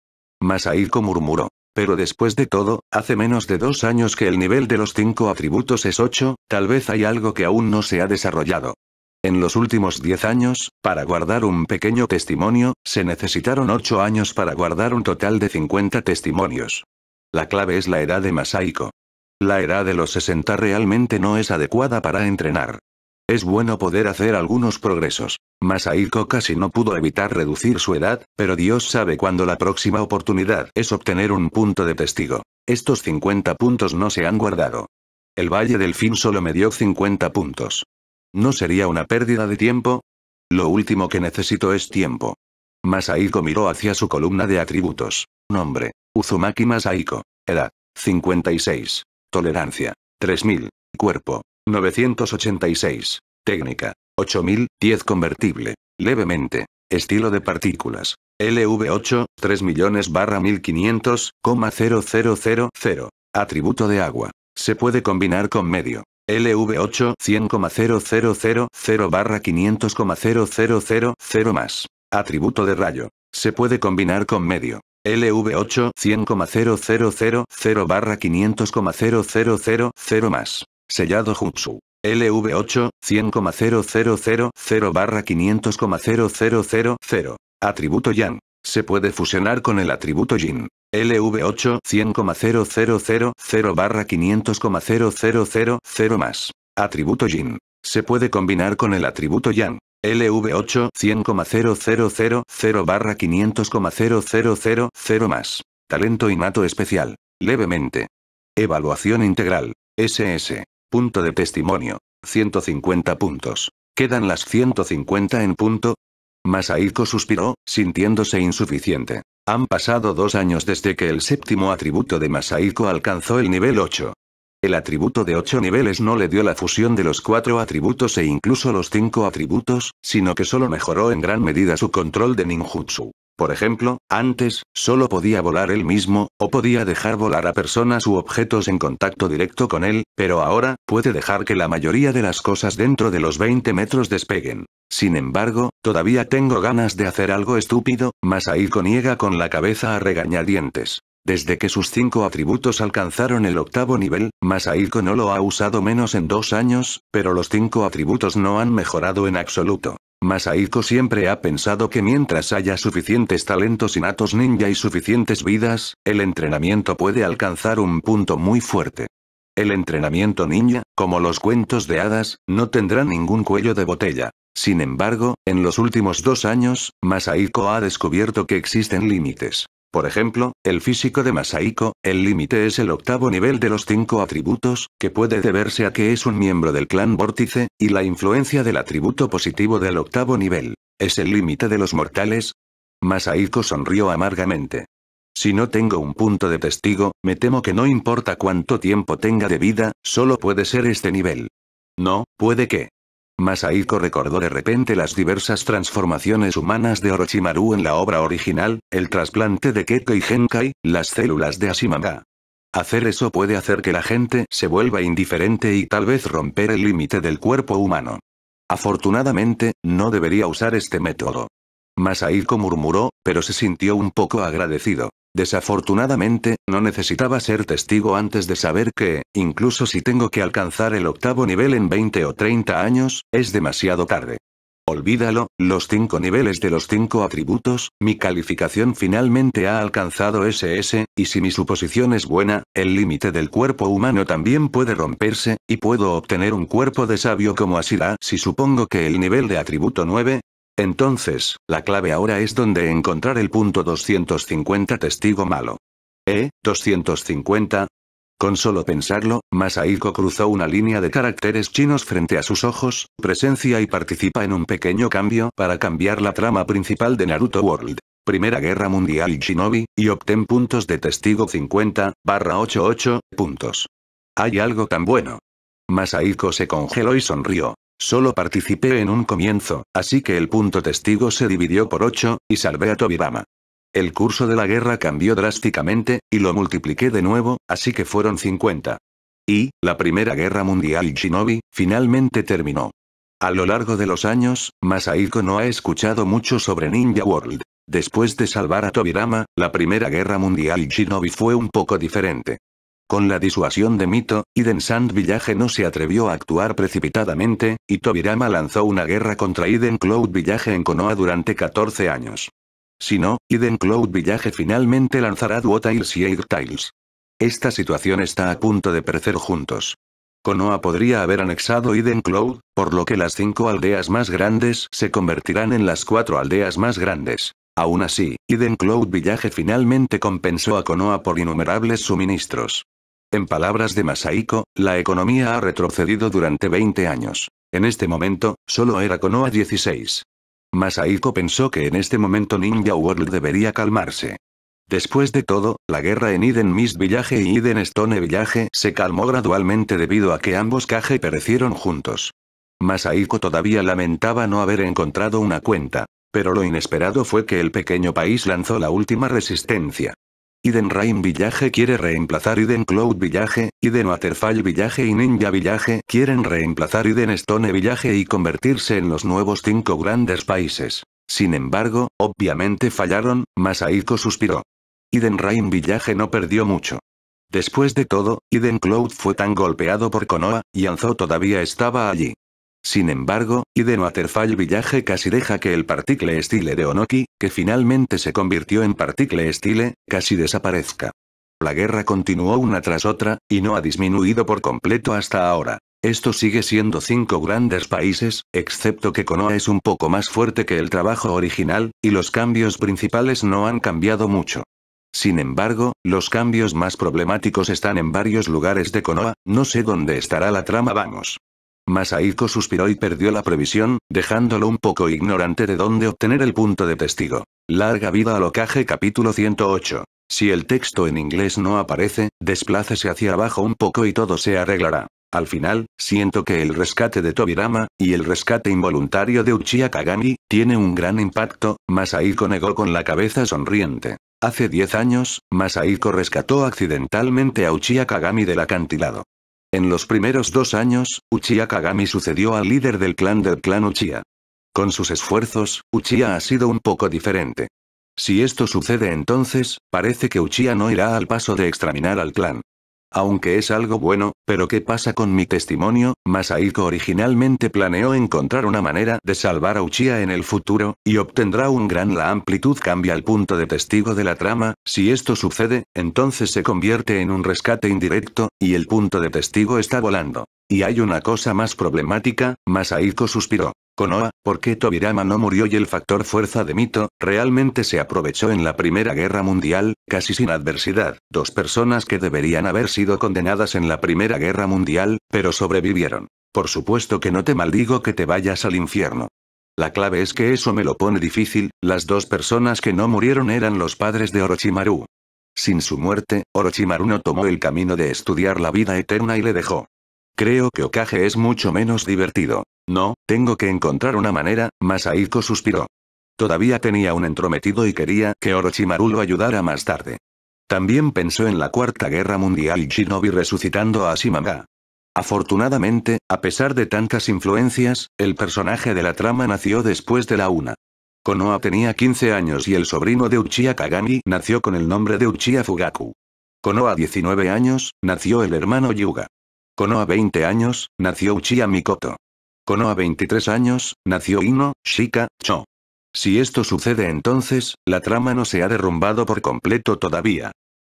Masaiko murmuró. Pero después de todo, hace menos de dos años que el nivel de los cinco atributos es 8, tal vez hay algo que aún no se ha desarrollado. En los últimos 10 años, para guardar un pequeño testimonio, se necesitaron 8 años para guardar un total de 50 testimonios. La clave es la edad de Masaico. La edad de los 60 realmente no es adecuada para entrenar. Es bueno poder hacer algunos progresos. Masaiko casi no pudo evitar reducir su edad, pero Dios sabe cuándo la próxima oportunidad es obtener un punto de testigo. Estos 50 puntos no se han guardado. El Valle del Fin solo me dio 50 puntos. ¿No sería una pérdida de tiempo? Lo último que necesito es tiempo. Masaiko miró hacia su columna de atributos. Nombre. Uzumaki Masaiko. Edad. 56. Tolerancia. 3000. Cuerpo. 986. Técnica. 10 convertible. Levemente. Estilo de partículas. LV8, 3 millones barra 1500, Atributo de agua. Se puede combinar con medio. LV8, 100,000 barra 500,0000 más. Atributo de rayo. Se puede combinar con medio. LV8, 100,000 barra 500,0000 más. Sellado Jutsu. LV8, 100,000 barra 500,0000. Atributo Yang. Se puede fusionar con el atributo Yin. LV8, 100,0000 barra 500,0000 más. Atributo Yin. Se puede combinar con el atributo Yang. LV8, 100,000 barra 500,0000 más. Talento mato especial. Levemente. Evaluación integral. SS. Punto de testimonio. 150 puntos. ¿Quedan las 150 en punto? Masaiko suspiró, sintiéndose insuficiente. Han pasado dos años desde que el séptimo atributo de Masaiko alcanzó el nivel 8. El atributo de 8 niveles no le dio la fusión de los cuatro atributos e incluso los cinco atributos, sino que solo mejoró en gran medida su control de ninjutsu. Por ejemplo, antes, solo podía volar él mismo, o podía dejar volar a personas u objetos en contacto directo con él, pero ahora, puede dejar que la mayoría de las cosas dentro de los 20 metros despeguen. Sin embargo, todavía tengo ganas de hacer algo estúpido, Masairko niega con la cabeza a regañadientes. Desde que sus cinco atributos alcanzaron el octavo nivel, Masaiko no lo ha usado menos en dos años, pero los cinco atributos no han mejorado en absoluto. Masaiko siempre ha pensado que mientras haya suficientes talentos innatos ninja y suficientes vidas, el entrenamiento puede alcanzar un punto muy fuerte. El entrenamiento ninja, como los cuentos de hadas, no tendrá ningún cuello de botella. Sin embargo, en los últimos dos años, Masaiko ha descubierto que existen límites. Por ejemplo, el físico de Masaiko, el límite es el octavo nivel de los cinco atributos, que puede deberse a que es un miembro del clan vórtice, y la influencia del atributo positivo del octavo nivel. ¿Es el límite de los mortales? Masaiko sonrió amargamente. Si no tengo un punto de testigo, me temo que no importa cuánto tiempo tenga de vida, solo puede ser este nivel. No, puede que. Masahiko recordó de repente las diversas transformaciones humanas de Orochimaru en la obra original, el trasplante de Kekkei y Genkai, las células de Asimanga. Hacer eso puede hacer que la gente se vuelva indiferente y tal vez romper el límite del cuerpo humano. Afortunadamente, no debería usar este método. Masahiko murmuró, pero se sintió un poco agradecido. Desafortunadamente, no necesitaba ser testigo antes de saber que, incluso si tengo que alcanzar el octavo nivel en 20 o 30 años, es demasiado tarde. Olvídalo, los cinco niveles de los cinco atributos, mi calificación finalmente ha alcanzado SS, y si mi suposición es buena, el límite del cuerpo humano también puede romperse, y puedo obtener un cuerpo de sabio como Asira si supongo que el nivel de atributo 9, entonces, la clave ahora es donde encontrar el punto 250 testigo malo. ¿Eh? 250. Con solo pensarlo, Masahiko cruzó una línea de caracteres chinos frente a sus ojos, presencia y participa en un pequeño cambio para cambiar la trama principal de Naruto World. Primera Guerra Mundial y Shinobi, y obtén puntos de testigo 50, barra 88, puntos. Hay algo tan bueno. Masahiko se congeló y sonrió. Solo participé en un comienzo, así que el punto testigo se dividió por 8, y salvé a Tobirama. El curso de la guerra cambió drásticamente, y lo multipliqué de nuevo, así que fueron 50. Y, la Primera Guerra Mundial Shinobi, finalmente terminó. A lo largo de los años, Masahiko no ha escuchado mucho sobre Ninja World. Después de salvar a Tobirama, la Primera Guerra Mundial Shinobi fue un poco diferente. Con la disuasión de Mito, Iden Sand Village no se atrevió a actuar precipitadamente, y Tobirama lanzó una guerra contra Iden Cloud Village en Konoha durante 14 años. Si no, Iden Cloud Village finalmente lanzará Duotails y Airtails. Esta situación está a punto de perecer juntos. Konoha podría haber anexado Eden Cloud, por lo que las cinco aldeas más grandes se convertirán en las cuatro aldeas más grandes. Aún así, Eden Cloud Village finalmente compensó a Konoha por innumerables suministros. En palabras de Masaiko, la economía ha retrocedido durante 20 años. En este momento, solo era Konoha 16. Masaiko pensó que en este momento Ninja World debería calmarse. Después de todo, la guerra en Eden Miss Village y Eden Stone Village se calmó gradualmente debido a que ambos Kage perecieron juntos. Masaiko todavía lamentaba no haber encontrado una cuenta. Pero lo inesperado fue que el pequeño país lanzó la última resistencia. Iden Rain Village quiere reemplazar Iden Cloud Village, Iden Waterfall Village y Ninja Village quieren reemplazar Iden Stone Village y convertirse en los nuevos cinco grandes países. Sin embargo, obviamente fallaron, Masaiko suspiró. Iden Rain Village no perdió mucho. Después de todo, Iden Cloud fue tan golpeado por Konoha, y Anzo todavía estaba allí. Sin embargo, Iden Waterfall Village casi deja que el Particle Style de Onoki, que finalmente se convirtió en Particle Style, casi desaparezca. La guerra continuó una tras otra, y no ha disminuido por completo hasta ahora. Esto sigue siendo cinco grandes países, excepto que Konoha es un poco más fuerte que el trabajo original, y los cambios principales no han cambiado mucho. Sin embargo, los cambios más problemáticos están en varios lugares de Konoha, no sé dónde estará la trama vamos. Masaiko suspiró y perdió la previsión, dejándolo un poco ignorante de dónde obtener el punto de testigo. Larga vida al ocaje capítulo 108. Si el texto en inglés no aparece, desplácese hacia abajo un poco y todo se arreglará. Al final, siento que el rescate de Tobirama, y el rescate involuntario de Uchiha Kagami, tiene un gran impacto, Masaiko negó con la cabeza sonriente. Hace 10 años, Masaiko rescató accidentalmente a Uchiha Kagami del acantilado. En los primeros dos años, Uchiha Kagami sucedió al líder del clan del clan Uchiha. Con sus esfuerzos, Uchiha ha sido un poco diferente. Si esto sucede entonces, parece que Uchiha no irá al paso de exterminar al clan. Aunque es algo bueno, pero ¿qué pasa con mi testimonio? Masahiko originalmente planeó encontrar una manera de salvar a Uchiha en el futuro, y obtendrá un gran la amplitud cambia el punto de testigo de la trama, si esto sucede, entonces se convierte en un rescate indirecto, y el punto de testigo está volando. Y hay una cosa más problemática, Masahiko suspiró. Konoha, por qué Tobirama no murió y el factor fuerza de Mito, realmente se aprovechó en la Primera Guerra Mundial, casi sin adversidad. Dos personas que deberían haber sido condenadas en la Primera Guerra Mundial, pero sobrevivieron. Por supuesto que no te maldigo que te vayas al infierno. La clave es que eso me lo pone difícil, las dos personas que no murieron eran los padres de Orochimaru. Sin su muerte, Orochimaru no tomó el camino de estudiar la vida eterna y le dejó. Creo que Okage es mucho menos divertido. No, tengo que encontrar una manera, Masahiko suspiró. Todavía tenía un entrometido y quería que Orochimaru lo ayudara más tarde. También pensó en la Cuarta Guerra Mundial y Shinobi resucitando a Shimanga. Afortunadamente, a pesar de tantas influencias, el personaje de la trama nació después de la una. Konoha tenía 15 años y el sobrino de Uchiha Kagami nació con el nombre de Uchiha Fugaku. Konoha 19 años, nació el hermano Yuga a 20 años, nació Uchiha Mikoto. a 23 años, nació Ino, Shika, Cho. Si esto sucede entonces, la trama no se ha derrumbado por completo todavía.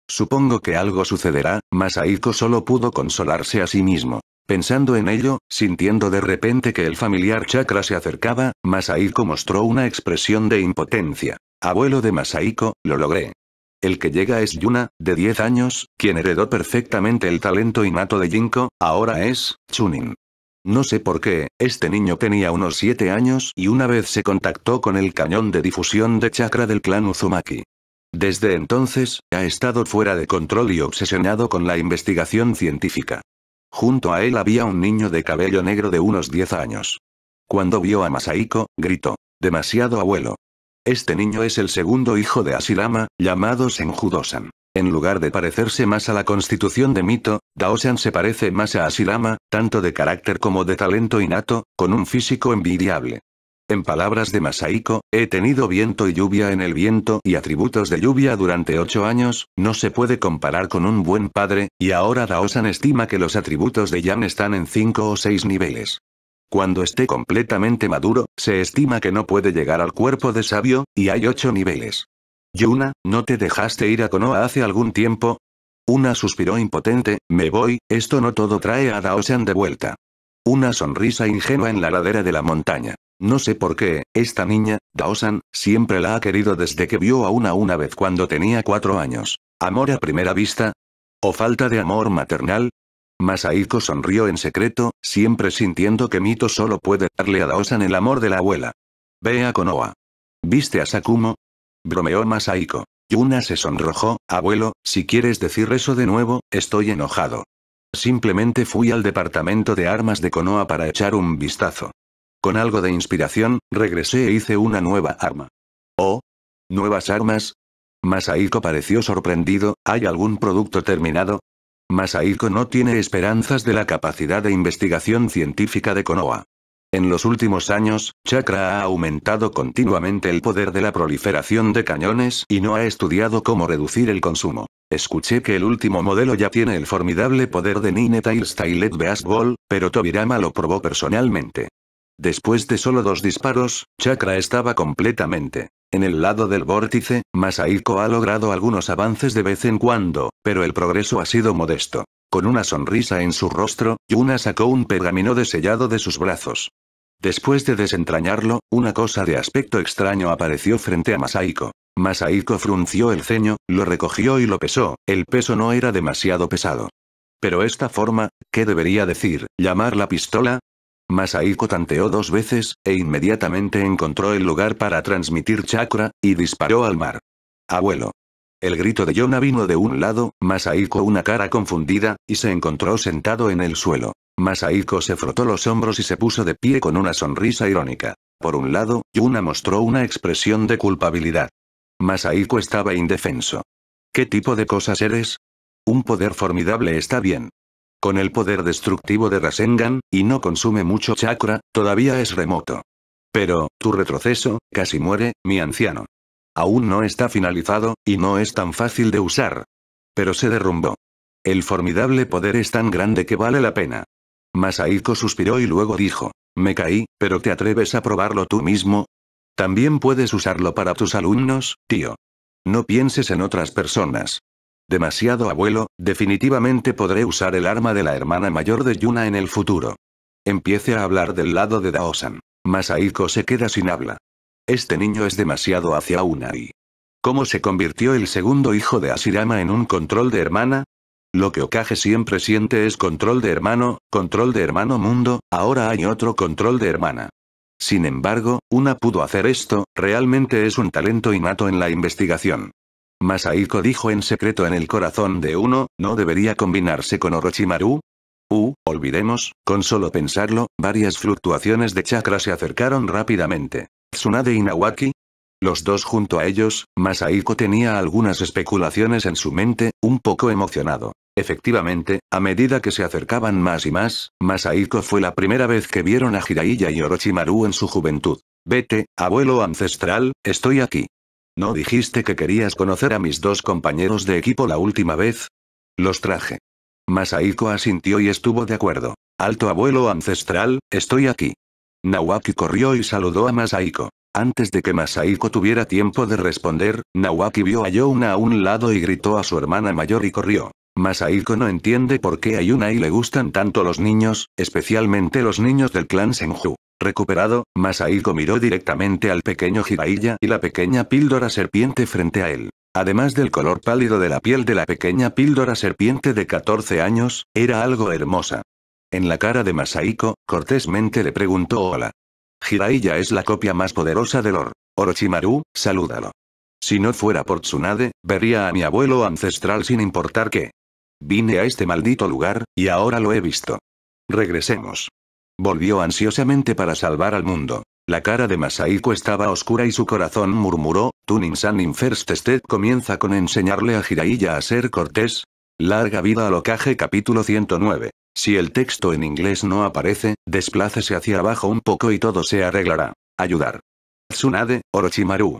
Supongo que algo sucederá, Masaiko solo pudo consolarse a sí mismo. Pensando en ello, sintiendo de repente que el familiar chakra se acercaba, Masaiko mostró una expresión de impotencia. Abuelo de Masaiko, lo logré. El que llega es Yuna, de 10 años, quien heredó perfectamente el talento innato de Jinko, ahora es, Chunin. No sé por qué, este niño tenía unos 7 años y una vez se contactó con el cañón de difusión de chakra del clan Uzumaki. Desde entonces, ha estado fuera de control y obsesionado con la investigación científica. Junto a él había un niño de cabello negro de unos 10 años. Cuando vio a Masaiko, gritó, demasiado abuelo. Este niño es el segundo hijo de Asilama, llamado Senjudosan. En lugar de parecerse más a la constitución de Mito, Daosan se parece más a Asirama, tanto de carácter como de talento innato, con un físico envidiable. En palabras de Masaiko, he tenido viento y lluvia en el viento y atributos de lluvia durante ocho años, no se puede comparar con un buen padre, y ahora Daosan estima que los atributos de Yan están en cinco o seis niveles. Cuando esté completamente maduro, se estima que no puede llegar al cuerpo de sabio, y hay ocho niveles. Yuna, ¿no te dejaste ir a Konoha hace algún tiempo? Una suspiró impotente, me voy, esto no todo trae a Daosan de vuelta. Una sonrisa ingenua en la ladera de la montaña. No sé por qué, esta niña, Daosan, siempre la ha querido desde que vio a una una vez cuando tenía cuatro años. ¿Amor a primera vista? ¿O falta de amor maternal? Masaiko sonrió en secreto, siempre sintiendo que Mito solo puede darle a Daosan el amor de la abuela. Ve a Konoha. ¿Viste a Sakumo? Bromeó Masaiko. Yuna se sonrojó, abuelo, si quieres decir eso de nuevo, estoy enojado. Simplemente fui al departamento de armas de Konoha para echar un vistazo. Con algo de inspiración, regresé e hice una nueva arma. ¿Oh? ¿Nuevas armas? Masaiko pareció sorprendido, ¿hay algún producto terminado? Masahiko no tiene esperanzas de la capacidad de investigación científica de Konoha. En los últimos años, Chakra ha aumentado continuamente el poder de la proliferación de cañones y no ha estudiado cómo reducir el consumo. Escuché que el último modelo ya tiene el formidable poder de Ninetail Stylet Baseball, pero Tobirama lo probó personalmente. Después de solo dos disparos, Chakra estaba completamente en el lado del vórtice, Masaiko ha logrado algunos avances de vez en cuando, pero el progreso ha sido modesto. Con una sonrisa en su rostro, Yuna sacó un pergamino desellado de sus brazos. Después de desentrañarlo, una cosa de aspecto extraño apareció frente a Masaiko. Masaiko frunció el ceño, lo recogió y lo pesó, el peso no era demasiado pesado. Pero esta forma, ¿qué debería decir? ¿Llamar la pistola? Masaiko tanteó dos veces, e inmediatamente encontró el lugar para transmitir chakra, y disparó al mar. Abuelo. El grito de Yona vino de un lado, Masaiko una cara confundida, y se encontró sentado en el suelo. Masaiko se frotó los hombros y se puso de pie con una sonrisa irónica. Por un lado, Yuna mostró una expresión de culpabilidad. Masaiko estaba indefenso. ¿Qué tipo de cosas eres? Un poder formidable está bien, con el poder destructivo de Rasengan, y no consume mucho chakra, todavía es remoto. Pero, tu retroceso, casi muere, mi anciano. Aún no está finalizado, y no es tan fácil de usar. Pero se derrumbó. El formidable poder es tan grande que vale la pena. Masaiko suspiró y luego dijo, me caí, pero ¿te atreves a probarlo tú mismo? También puedes usarlo para tus alumnos, tío. No pienses en otras personas. Demasiado abuelo, definitivamente podré usar el arma de la hermana mayor de Yuna en el futuro. Empiece a hablar del lado de Daosan. Masaiko se queda sin habla. Este niño es demasiado hacia y... ¿Cómo se convirtió el segundo hijo de Asirama en un control de hermana? Lo que Okage siempre siente es control de hermano, control de hermano mundo, ahora hay otro control de hermana. Sin embargo, Una pudo hacer esto, realmente es un talento innato en la investigación. Masaiko dijo en secreto en el corazón de uno, ¿no debería combinarse con Orochimaru? U, uh, olvidemos, con solo pensarlo, varias fluctuaciones de chakra se acercaron rápidamente. Tsunade y Nawaki, los dos junto a ellos, Masaiko tenía algunas especulaciones en su mente, un poco emocionado. Efectivamente, a medida que se acercaban más y más, Masaiko fue la primera vez que vieron a Hiraiya y Orochimaru en su juventud. Vete, abuelo ancestral, estoy aquí. ¿No dijiste que querías conocer a mis dos compañeros de equipo la última vez? Los traje. Masaiko asintió y estuvo de acuerdo. Alto abuelo ancestral, estoy aquí. Nawaki corrió y saludó a Masaiko. Antes de que Masaiko tuviera tiempo de responder, Nawaki vio a Yona a un lado y gritó a su hermana mayor y corrió. Masaiko no entiende por qué a Yuna y le gustan tanto los niños, especialmente los niños del clan Senju. Recuperado, Masahiko miró directamente al pequeño Jiraiya y la pequeña píldora serpiente frente a él. Además del color pálido de la piel de la pequeña píldora serpiente de 14 años, era algo hermosa. En la cara de Masahiko, cortésmente le preguntó hola. Jiraiya es la copia más poderosa del Or. Orochimaru, salúdalo. Si no fuera por Tsunade, vería a mi abuelo ancestral sin importar qué. Vine a este maldito lugar, y ahora lo he visto. Regresemos. Volvió ansiosamente para salvar al mundo. La cara de Masaiko estaba oscura y su corazón murmuró, Tunin-san in comienza con enseñarle a Jiraiya a ser cortés. Larga vida a ocaje capítulo 109. Si el texto en inglés no aparece, desplácese hacia abajo un poco y todo se arreglará. Ayudar. Tsunade, Orochimaru.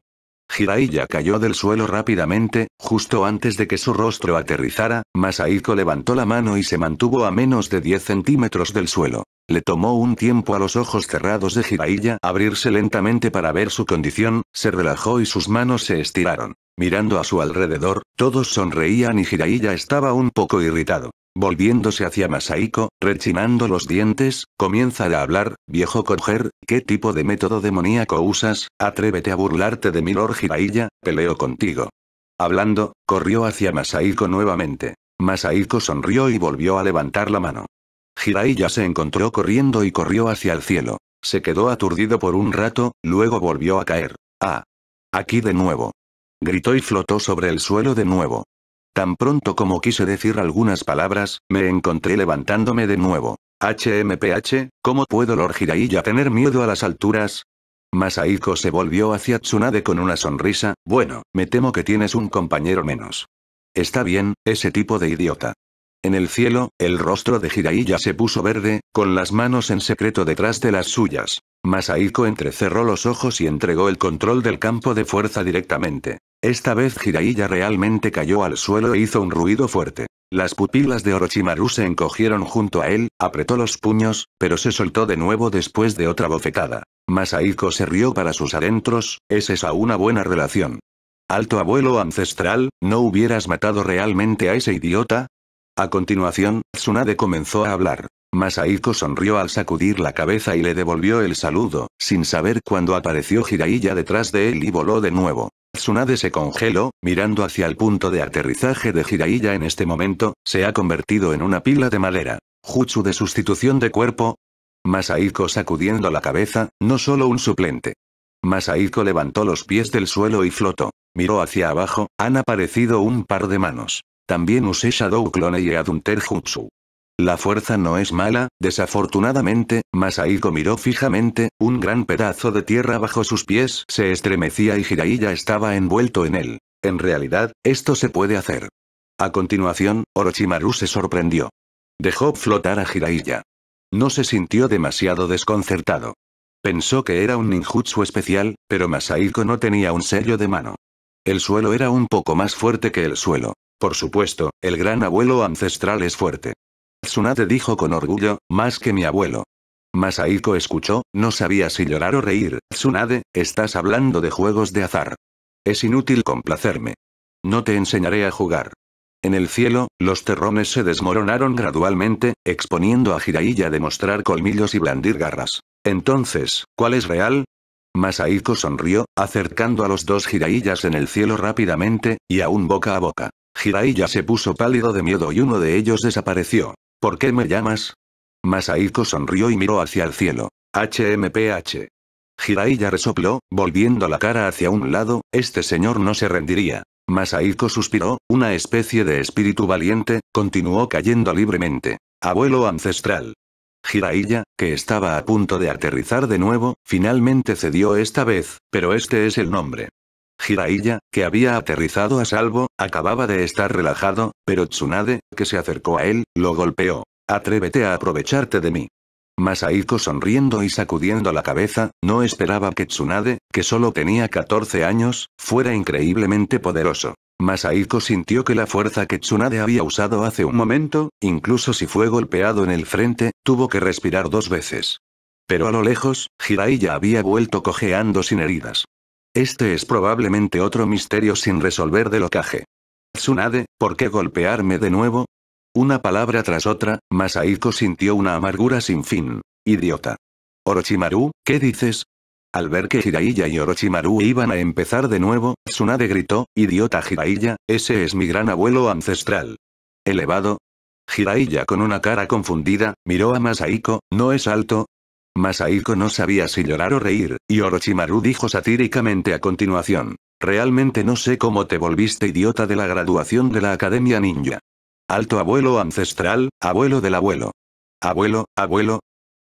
Jiraiya cayó del suelo rápidamente, justo antes de que su rostro aterrizara, Masaiko levantó la mano y se mantuvo a menos de 10 centímetros del suelo. Le tomó un tiempo a los ojos cerrados de Jiraiya abrirse lentamente para ver su condición, se relajó y sus manos se estiraron. Mirando a su alrededor, todos sonreían y Jiraiya estaba un poco irritado. Volviéndose hacia Masaiko, rechinando los dientes, comienza a hablar, viejo coger, ¿qué tipo de método demoníaco usas? Atrévete a burlarte de mi Lord Jiraiya, peleo contigo. Hablando, corrió hacia Masaiko nuevamente. Masaiko sonrió y volvió a levantar la mano. Jiraiya se encontró corriendo y corrió hacia el cielo. Se quedó aturdido por un rato, luego volvió a caer. ¡Ah! Aquí de nuevo. Gritó y flotó sobre el suelo de nuevo. Tan pronto como quise decir algunas palabras, me encontré levantándome de nuevo. HMPH, ¿cómo puedo Lord Jiraiya tener miedo a las alturas? Masahiko se volvió hacia Tsunade con una sonrisa, bueno, me temo que tienes un compañero menos. Está bien, ese tipo de idiota. En el cielo, el rostro de Jiraiya se puso verde, con las manos en secreto detrás de las suyas. Masaiko entrecerró los ojos y entregó el control del campo de fuerza directamente. Esta vez Jiraiya realmente cayó al suelo e hizo un ruido fuerte. Las pupilas de Orochimaru se encogieron junto a él, apretó los puños, pero se soltó de nuevo después de otra bofetada. Masaiko se rió para sus adentros, es esa una buena relación. Alto abuelo ancestral, ¿no hubieras matado realmente a ese idiota? A continuación, Tsunade comenzó a hablar. Masaiko sonrió al sacudir la cabeza y le devolvió el saludo, sin saber cuándo apareció Jiraiya detrás de él y voló de nuevo. Tsunade se congeló, mirando hacia el punto de aterrizaje de Jiraiya en este momento, se ha convertido en una pila de madera. Jutsu de sustitución de cuerpo. Masaiko sacudiendo la cabeza, no solo un suplente. Masaiko levantó los pies del suelo y flotó. Miró hacia abajo, han aparecido un par de manos. También usé Shadow Clone y Adunter Jutsu. La fuerza no es mala, desafortunadamente, Masahiko miró fijamente, un gran pedazo de tierra bajo sus pies se estremecía y Jiraiya estaba envuelto en él. En realidad, esto se puede hacer. A continuación, Orochimaru se sorprendió. Dejó flotar a Jiraiya. No se sintió demasiado desconcertado. Pensó que era un ninjutsu especial, pero Masahiko no tenía un sello de mano. El suelo era un poco más fuerte que el suelo. Por supuesto, el gran abuelo ancestral es fuerte. Tsunade dijo con orgullo, más que mi abuelo. Masaiko escuchó, no sabía si llorar o reír. Tsunade, estás hablando de juegos de azar. Es inútil complacerme. No te enseñaré a jugar. En el cielo, los terrones se desmoronaron gradualmente, exponiendo a Jiraiya de mostrar colmillos y blandir garras. Entonces, ¿cuál es real? Masaiko sonrió, acercando a los dos Jiraiyas en el cielo rápidamente, y aún boca a boca. Jiraiya se puso pálido de miedo y uno de ellos desapareció. ¿Por qué me llamas? Masaiko sonrió y miró hacia el cielo. HMPH. Jiraiya resopló, volviendo la cara hacia un lado, este señor no se rendiría. Masaiko suspiró, una especie de espíritu valiente, continuó cayendo libremente. Abuelo ancestral. Jiraiya, que estaba a punto de aterrizar de nuevo, finalmente cedió esta vez, pero este es el nombre. Jiraiya, que había aterrizado a salvo, acababa de estar relajado, pero Tsunade, que se acercó a él, lo golpeó. Atrévete a aprovecharte de mí. Masahiko sonriendo y sacudiendo la cabeza, no esperaba que Tsunade, que solo tenía 14 años, fuera increíblemente poderoso. Masahiko sintió que la fuerza que Tsunade había usado hace un momento, incluso si fue golpeado en el frente, tuvo que respirar dos veces. Pero a lo lejos, Jiraiya había vuelto cojeando sin heridas. Este es probablemente otro misterio sin resolver de locaje. Tsunade, ¿por qué golpearme de nuevo? Una palabra tras otra, Masaiko sintió una amargura sin fin. Idiota. Orochimaru, ¿qué dices? Al ver que Hiraiya y Orochimaru iban a empezar de nuevo, Tsunade gritó, Idiota Hiraiya, ese es mi gran abuelo ancestral. Elevado. Hiraiya con una cara confundida, miró a Masaiko, no es alto, Masahiko no sabía si llorar o reír, y Orochimaru dijo satíricamente a continuación. Realmente no sé cómo te volviste idiota de la graduación de la Academia Ninja. Alto abuelo ancestral, abuelo del abuelo. Abuelo, abuelo.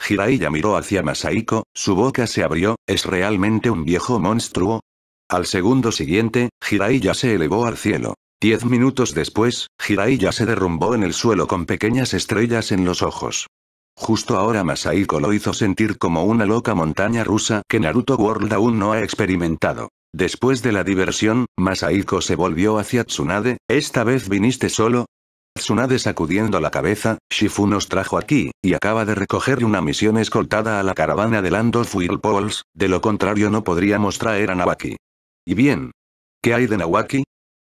Jiraiya miró hacia Masahiko, su boca se abrió, ¿es realmente un viejo monstruo? Al segundo siguiente, Jiraiya se elevó al cielo. Diez minutos después, Jiraiya se derrumbó en el suelo con pequeñas estrellas en los ojos. Justo ahora Masaiko lo hizo sentir como una loca montaña rusa que Naruto World aún no ha experimentado. Después de la diversión, Masaiko se volvió hacia Tsunade, ¿esta vez viniste solo? Tsunade sacudiendo la cabeza, Shifu nos trajo aquí, y acaba de recoger una misión escoltada a la caravana de Land of Whirlpools, de lo contrario no podríamos traer a Nawaki. Y bien. ¿Qué hay de Nawaki?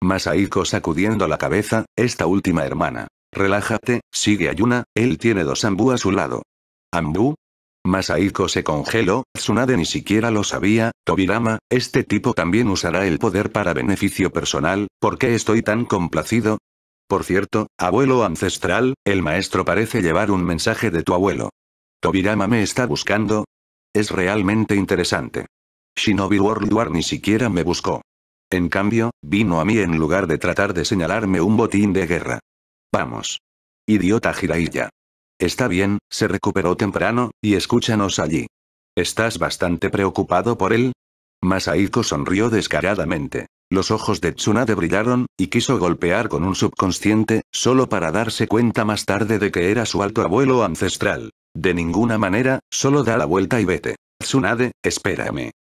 Masaiko sacudiendo la cabeza, esta última hermana. Relájate, sigue Ayuna, él tiene dos Ambu a su lado. ¿Ambu? Masaiko se congeló, Tsunade ni siquiera lo sabía, Tobirama, este tipo también usará el poder para beneficio personal, ¿por qué estoy tan complacido? Por cierto, abuelo ancestral, el maestro parece llevar un mensaje de tu abuelo. Tobirama me está buscando. Es realmente interesante. Shinobi World War ni siquiera me buscó. En cambio, vino a mí en lugar de tratar de señalarme un botín de guerra. Vamos. Idiota Jiraiya. Está bien, se recuperó temprano, y escúchanos allí. ¿Estás bastante preocupado por él? Masaiko sonrió descaradamente. Los ojos de Tsunade brillaron, y quiso golpear con un subconsciente, solo para darse cuenta más tarde de que era su alto abuelo ancestral. De ninguna manera, solo da la vuelta y vete. Tsunade, espérame.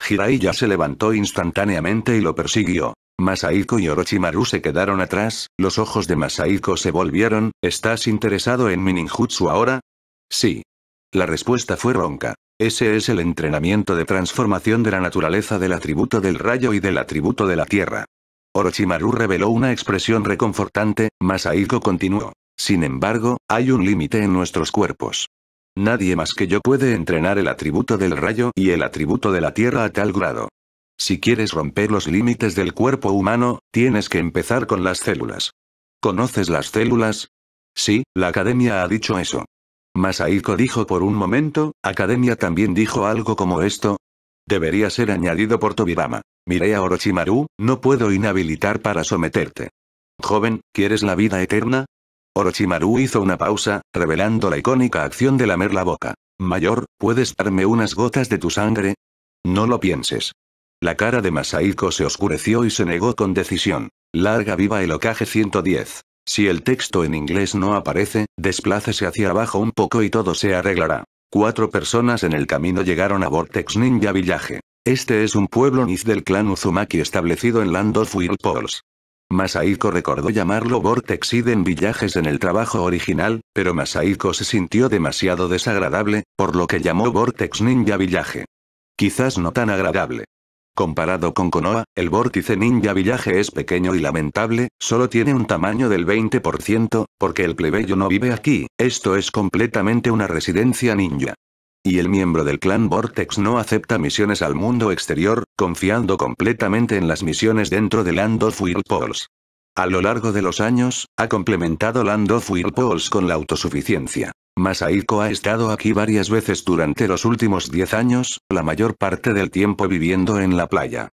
Jiraiya se levantó instantáneamente y lo persiguió. Masaiko y Orochimaru se quedaron atrás, los ojos de Masaiko se volvieron, ¿estás interesado en Mininjutsu ahora? Sí. La respuesta fue ronca. Ese es el entrenamiento de transformación de la naturaleza del atributo del rayo y del atributo de la tierra. Orochimaru reveló una expresión reconfortante, Masaiko continuó. Sin embargo, hay un límite en nuestros cuerpos. Nadie más que yo puede entrenar el atributo del rayo y el atributo de la tierra a tal grado. Si quieres romper los límites del cuerpo humano, tienes que empezar con las células. ¿Conoces las células? Sí, la academia ha dicho eso. Masaiko dijo por un momento, academia también dijo algo como esto. Debería ser añadido por Tobirama. Miré a Orochimaru, no puedo inhabilitar para someterte. Joven, ¿quieres la vida eterna? Orochimaru hizo una pausa, revelando la icónica acción de lamer la boca. Mayor, ¿puedes darme unas gotas de tu sangre? No lo pienses. La cara de Masaiko se oscureció y se negó con decisión. Larga viva el ocaje 110. Si el texto en inglés no aparece, desplácese hacia abajo un poco y todo se arreglará. Cuatro personas en el camino llegaron a Vortex Ninja Village. Este es un pueblo niz del clan Uzumaki establecido en Land of Whirlpools. Masahiko Masaiko recordó llamarlo Vortex Eden Villages en el trabajo original, pero Masaiko se sintió demasiado desagradable, por lo que llamó Vortex Ninja Village. Quizás no tan agradable. Comparado con Konoha, el vórtice ninja villaje es pequeño y lamentable, solo tiene un tamaño del 20%, porque el plebeyo no vive aquí, esto es completamente una residencia ninja. Y el miembro del clan Vortex no acepta misiones al mundo exterior, confiando completamente en las misiones dentro de Land of Whirlpools. A lo largo de los años, ha complementado Land of Whirlpools con la autosuficiencia. Masaiko ha estado aquí varias veces durante los últimos 10 años, la mayor parte del tiempo viviendo en la playa.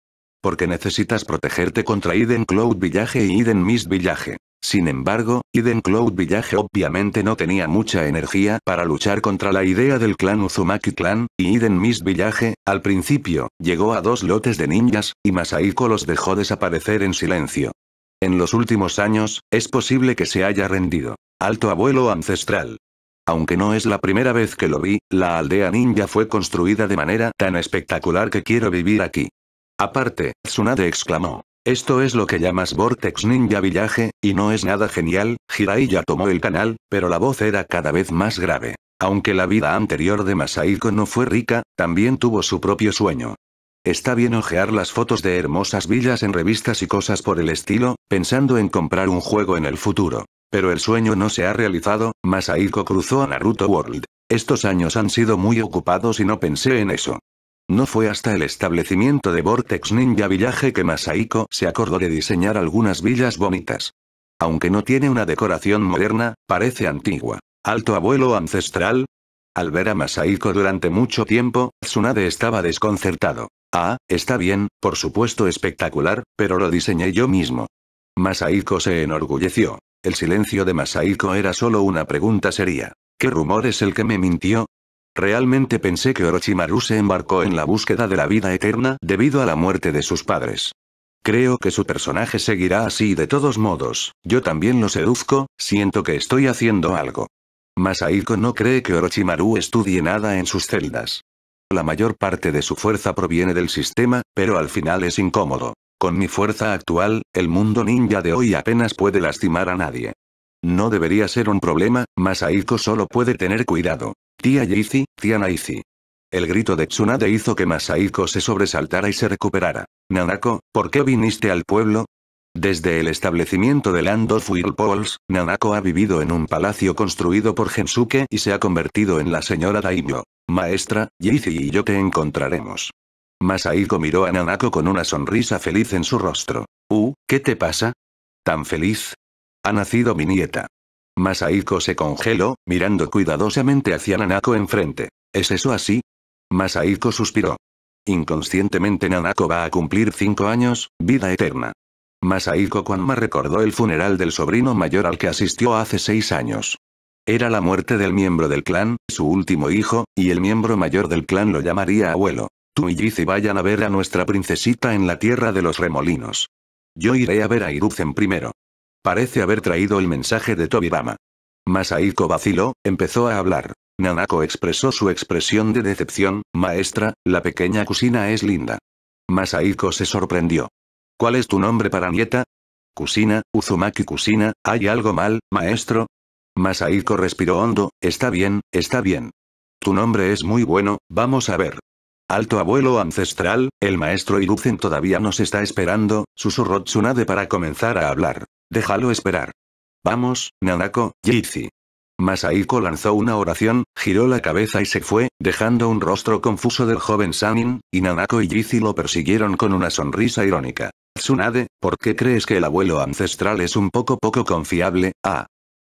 Porque necesitas protegerte contra Eden Cloud Village y Eden Miss Village. Sin embargo, Eden Cloud Village obviamente no tenía mucha energía para luchar contra la idea del clan Uzumaki Clan, y Eden Miss Village, al principio, llegó a dos lotes de ninjas, y Masaiko los dejó desaparecer en silencio. En los últimos años, es posible que se haya rendido. Alto abuelo ancestral. Aunque no es la primera vez que lo vi, la aldea ninja fue construida de manera tan espectacular que quiero vivir aquí. Aparte, Tsunade exclamó. Esto es lo que llamas Vortex Ninja Village, y no es nada genial, Hirai tomó el canal, pero la voz era cada vez más grave. Aunque la vida anterior de Masaiko no fue rica, también tuvo su propio sueño. Está bien ojear las fotos de hermosas villas en revistas y cosas por el estilo, pensando en comprar un juego en el futuro. Pero el sueño no se ha realizado, Masaiko cruzó a Naruto World. Estos años han sido muy ocupados y no pensé en eso. No fue hasta el establecimiento de Vortex Ninja Village que Masaiko se acordó de diseñar algunas villas bonitas. Aunque no tiene una decoración moderna, parece antigua. Alto abuelo ancestral. Al ver a Masaiko durante mucho tiempo, Tsunade estaba desconcertado. Ah, está bien, por supuesto espectacular, pero lo diseñé yo mismo. Masaiko se enorgulleció. El silencio de Masaiko era solo una pregunta seria. ¿Qué rumor es el que me mintió? Realmente pensé que Orochimaru se embarcó en la búsqueda de la vida eterna debido a la muerte de sus padres. Creo que su personaje seguirá así de todos modos, yo también lo seduzco, siento que estoy haciendo algo. Masaiko no cree que Orochimaru estudie nada en sus celdas. La mayor parte de su fuerza proviene del sistema, pero al final es incómodo. Con mi fuerza actual, el mundo ninja de hoy apenas puede lastimar a nadie. No debería ser un problema, Masaiko solo puede tener cuidado. Tía Yizi, tía Naizi. El grito de Tsunade hizo que Masaiko se sobresaltara y se recuperara. Nanako, ¿por qué viniste al pueblo? Desde el establecimiento de Land of Whirlpools, Nanako ha vivido en un palacio construido por Gensuke y se ha convertido en la señora Daimyo. Maestra, Yizi y yo te encontraremos. Masaiko miró a Nanako con una sonrisa feliz en su rostro. Uh, ¿qué te pasa? ¿Tan feliz? Ha nacido mi nieta. Masahiko se congeló, mirando cuidadosamente hacia Nanako enfrente. ¿Es eso así? Masaiko suspiró. Inconscientemente Nanako va a cumplir cinco años, vida eterna. Masahiko más recordó el funeral del sobrino mayor al que asistió hace seis años. Era la muerte del miembro del clan, su último hijo, y el miembro mayor del clan lo llamaría abuelo. Tú y Jizi vayan a ver a nuestra princesita en la tierra de los remolinos. Yo iré a ver a Iruzen primero. Parece haber traído el mensaje de Tobirama. Masaiko vaciló, empezó a hablar. Nanako expresó su expresión de decepción, maestra, la pequeña cocina es linda. Masaiko se sorprendió. ¿Cuál es tu nombre para nieta? cocina Uzumaki cocina ¿hay algo mal, maestro? Masaiko respiró hondo, está bien, está bien. Tu nombre es muy bueno, vamos a ver, Alto abuelo ancestral, el maestro Iruzen todavía nos está esperando, susurró Tsunade para comenzar a hablar. Déjalo esperar. Vamos, Nanako, Jitsi. Masaiko lanzó una oración, giró la cabeza y se fue, dejando un rostro confuso del joven Sanin, y Nanako y Jitsi lo persiguieron con una sonrisa irónica. Tsunade, ¿por qué crees que el abuelo ancestral es un poco poco confiable? Ah,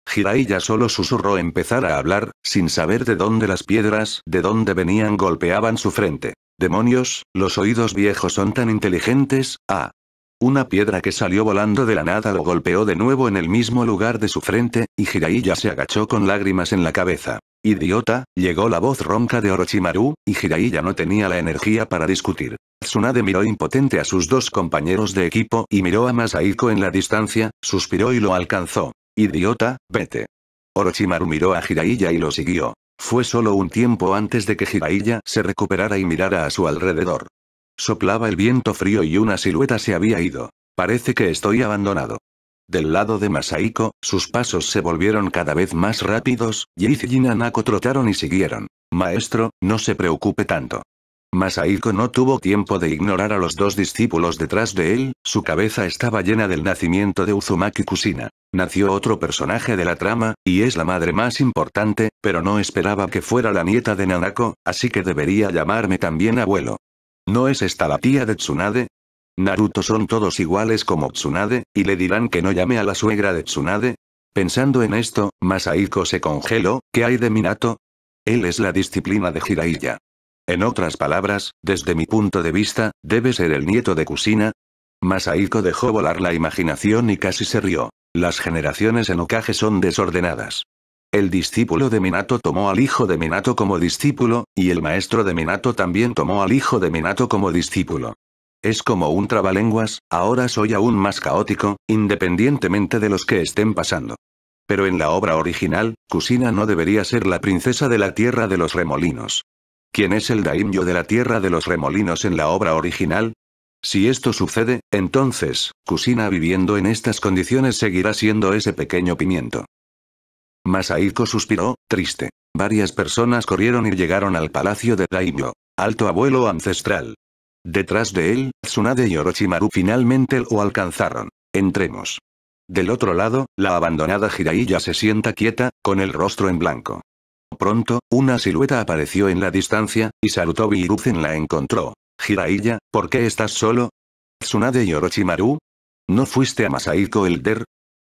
Jiraiya solo susurró empezar a hablar, sin saber de dónde las piedras, de dónde venían golpeaban su frente. Demonios, los oídos viejos son tan inteligentes, ah. Una piedra que salió volando de la nada lo golpeó de nuevo en el mismo lugar de su frente, y Jiraiya se agachó con lágrimas en la cabeza. Idiota, llegó la voz ronca de Orochimaru, y Jiraiya no tenía la energía para discutir. Tsunade miró impotente a sus dos compañeros de equipo y miró a Masaiko en la distancia, suspiró y lo alcanzó. Idiota, vete. Orochimaru miró a Jiraiya y lo siguió. Fue solo un tiempo antes de que Jiraiya se recuperara y mirara a su alrededor. Soplaba el viento frío y una silueta se había ido. Parece que estoy abandonado. Del lado de Masaiko, sus pasos se volvieron cada vez más rápidos, y y Nanako trotaron y siguieron. Maestro, no se preocupe tanto. Masahiko no tuvo tiempo de ignorar a los dos discípulos detrás de él, su cabeza estaba llena del nacimiento de Uzumaki Kusina. Nació otro personaje de la trama, y es la madre más importante, pero no esperaba que fuera la nieta de Nanako, así que debería llamarme también abuelo. ¿No es esta la tía de Tsunade? Naruto son todos iguales como Tsunade, y le dirán que no llame a la suegra de Tsunade. Pensando en esto, Masaiko se congeló, ¿qué hay de Minato? Él es la disciplina de Jiraiya. En otras palabras, desde mi punto de vista, debe ser el nieto de Kusina. Masaiko dejó volar la imaginación y casi se rió. Las generaciones en Okage son desordenadas. El discípulo de Minato tomó al hijo de Minato como discípulo, y el maestro de Minato también tomó al hijo de Minato como discípulo. Es como un trabalenguas, ahora soy aún más caótico, independientemente de los que estén pasando. Pero en la obra original, Kusina no debería ser la princesa de la tierra de los remolinos. ¿Quién es el daimyo de la tierra de los remolinos en la obra original? Si esto sucede, entonces, Kusina viviendo en estas condiciones seguirá siendo ese pequeño pimiento. Masaiko suspiró, triste. Varias personas corrieron y llegaron al palacio de Daimyo, alto abuelo ancestral. Detrás de él, Tsunade y Orochimaru finalmente lo alcanzaron. Entremos. Del otro lado, la abandonada Jiraiya se sienta quieta, con el rostro en blanco. Pronto, una silueta apareció en la distancia, y Sarutobi Hiruzen la encontró. Jiraiya, ¿por qué estás solo? ¿Tsunade y Orochimaru? ¿No fuiste a Masaiko Elder?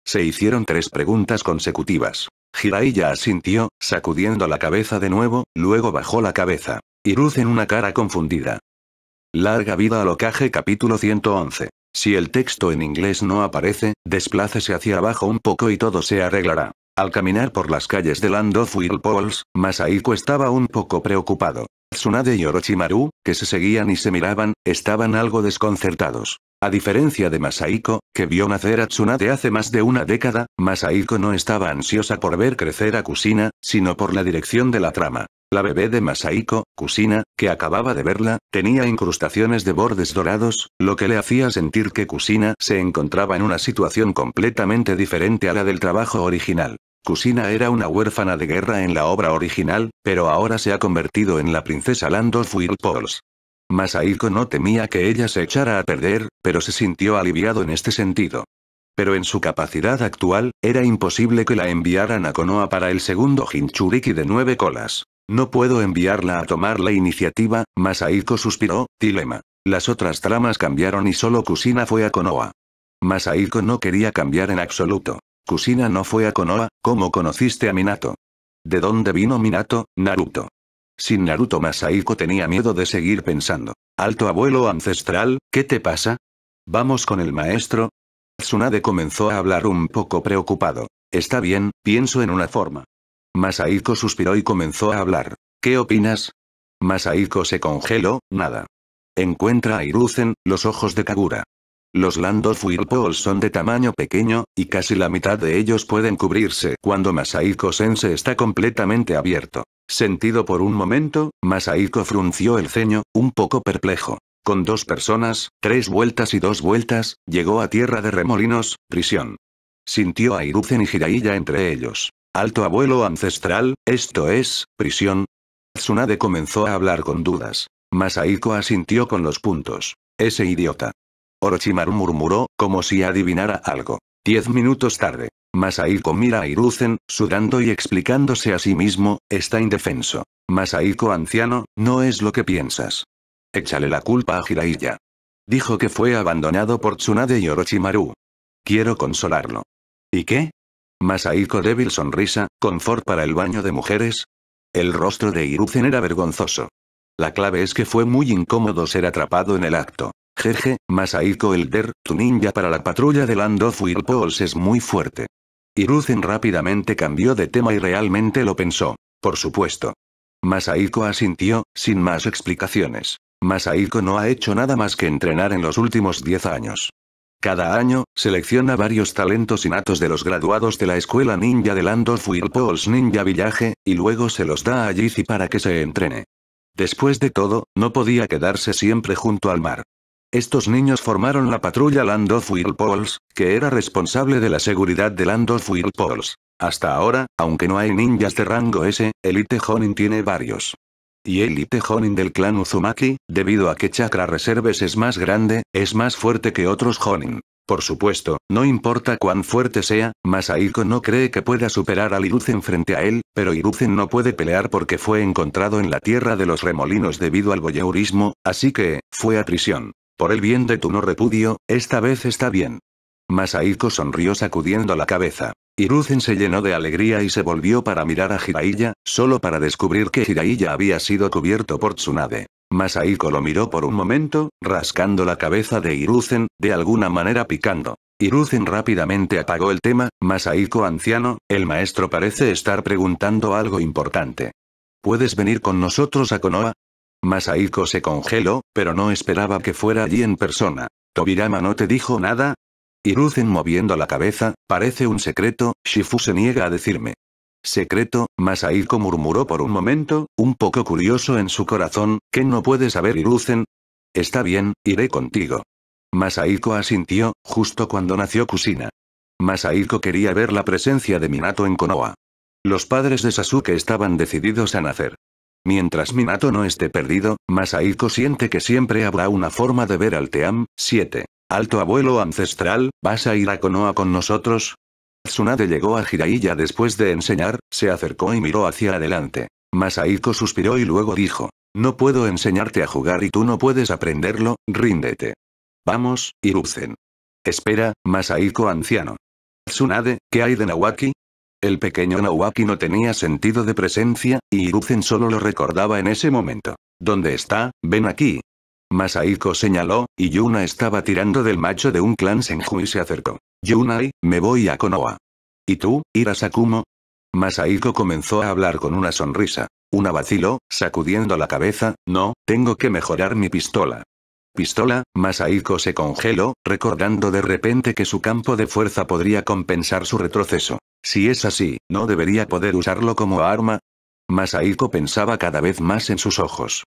Se hicieron tres preguntas consecutivas. Jiraiya asintió, sacudiendo la cabeza de nuevo, luego bajó la cabeza. Hiruzen una cara confundida. Larga vida al ocaje capítulo 111. Si el texto en inglés no aparece, desplácese hacia abajo un poco y todo se arreglará. Al caminar por las calles de Land of Whirlpools, Masaiko estaba un poco preocupado. Tsunade y Orochimaru, que se seguían y se miraban, estaban algo desconcertados. A diferencia de Masaiko, que vio nacer a Tsunade hace más de una década, Masaiko no estaba ansiosa por ver crecer a Kusina, sino por la dirección de la trama. La bebé de Masaiko, Kusina, que acababa de verla, tenía incrustaciones de bordes dorados, lo que le hacía sentir que Kusina se encontraba en una situación completamente diferente a la del trabajo original. Kusina era una huérfana de guerra en la obra original, pero ahora se ha convertido en la princesa Land of Poles. Masahiko no temía que ella se echara a perder, pero se sintió aliviado en este sentido. Pero en su capacidad actual, era imposible que la enviaran a Konoha para el segundo Hinchuriki de nueve colas. No puedo enviarla a tomar la iniciativa, Masahiko suspiró, dilema. Las otras tramas cambiaron y solo Kusina fue a Konoha. Masahiko no quería cambiar en absoluto. Kusina no fue a Konoha, ¿cómo conociste a Minato? ¿De dónde vino Minato, Naruto? Sin Naruto Masaiko tenía miedo de seguir pensando. Alto abuelo ancestral, ¿qué te pasa? ¿Vamos con el maestro? Tsunade comenzó a hablar un poco preocupado. Está bien, pienso en una forma. Masaiko suspiró y comenzó a hablar. ¿Qué opinas? Masaiko se congeló, nada. Encuentra a Iruzen, los ojos de Kagura. Los Whirlpools son de tamaño pequeño, y casi la mitad de ellos pueden cubrirse cuando masahiko Sense está completamente abierto. Sentido por un momento, Masaiko frunció el ceño, un poco perplejo. Con dos personas, tres vueltas y dos vueltas, llegó a tierra de remolinos, prisión. Sintió a Iruzen y Jiraiya entre ellos. Alto abuelo ancestral, esto es, prisión. Tsunade comenzó a hablar con dudas. Masaiko asintió con los puntos. Ese idiota. Orochimaru murmuró, como si adivinara algo. Diez minutos tarde. Masaiko mira a Iruzen, sudando y explicándose a sí mismo, está indefenso. Masaiko anciano, no es lo que piensas. Échale la culpa a Jiraiya. Dijo que fue abandonado por Tsunade y Orochimaru. Quiero consolarlo. ¿Y qué? Masaiko débil sonrisa, confort para el baño de mujeres. El rostro de Iruzen era vergonzoso. La clave es que fue muy incómodo ser atrapado en el acto. Jeje, Masahiko Elder, tu ninja para la patrulla de Land of Whirlpools es muy fuerte. Iruzen rápidamente cambió de tema y realmente lo pensó. Por supuesto. Masaiko asintió, sin más explicaciones. Masaiko no ha hecho nada más que entrenar en los últimos 10 años. Cada año, selecciona varios talentos innatos de los graduados de la escuela ninja de Land of Whirlpools Ninja Village, y luego se los da a Jizi para que se entrene. Después de todo, no podía quedarse siempre junto al mar. Estos niños formaron la patrulla Land of Poles, que era responsable de la seguridad de Land of Poles. Hasta ahora, aunque no hay ninjas de rango S, Elite Honin tiene varios. Y Elite Honin del clan Uzumaki, debido a que Chakra Reserves es más grande, es más fuerte que otros Honin. Por supuesto, no importa cuán fuerte sea, Masaiko no cree que pueda superar al Iruzen frente a él, pero Iruzen no puede pelear porque fue encontrado en la tierra de los remolinos debido al voyeurismo, así que, fue a prisión. Por el bien de tu no repudio, esta vez está bien. Masaiko sonrió sacudiendo la cabeza. Hiruzen se llenó de alegría y se volvió para mirar a Jiraiya, solo para descubrir que Jiraiya había sido cubierto por Tsunade. Masaiko lo miró por un momento, rascando la cabeza de Iruzen, de alguna manera picando. Hiruzen rápidamente apagó el tema, Masaiko anciano, el maestro parece estar preguntando algo importante. ¿Puedes venir con nosotros a Konoha? Masaiko se congeló, pero no esperaba que fuera allí en persona. ¿Tobirama no te dijo nada? Iruzen moviendo la cabeza, parece un secreto, Shifu se niega a decirme. Secreto, Masaiko murmuró por un momento, un poco curioso en su corazón, ¿Qué no puede saber Iruzen. Está bien, iré contigo. Masaiko asintió, justo cuando nació Kusina. Masaiko quería ver la presencia de Minato en Konoha. Los padres de Sasuke estaban decididos a nacer. Mientras Minato no esté perdido, Masaiko siente que siempre habrá una forma de ver al Team. 7. Alto abuelo ancestral, ¿vas a ir a Konoha con nosotros? Tsunade llegó a Jiraiya después de enseñar, se acercó y miró hacia adelante. Masaiko suspiró y luego dijo, no puedo enseñarte a jugar y tú no puedes aprenderlo, ríndete. Vamos, Iruzen. Espera, Masaiko anciano. Tsunade, ¿qué hay de Nawaki? El pequeño Nowaki no tenía sentido de presencia, y Iruzen solo lo recordaba en ese momento. ¿Dónde está? Ven aquí. Masaiko señaló, y Yuna estaba tirando del macho de un clan Senju y se acercó. y, me voy a Konoha. ¿Y tú, irás Irasakumo? Masaiko comenzó a hablar con una sonrisa. Una vaciló, sacudiendo la cabeza, no, tengo que mejorar mi pistola. Pistola, Masaiko se congeló, recordando de repente que su campo de fuerza podría compensar su retroceso. Si es así, ¿no debería poder usarlo como arma? Masahiko pensaba cada vez más en sus ojos.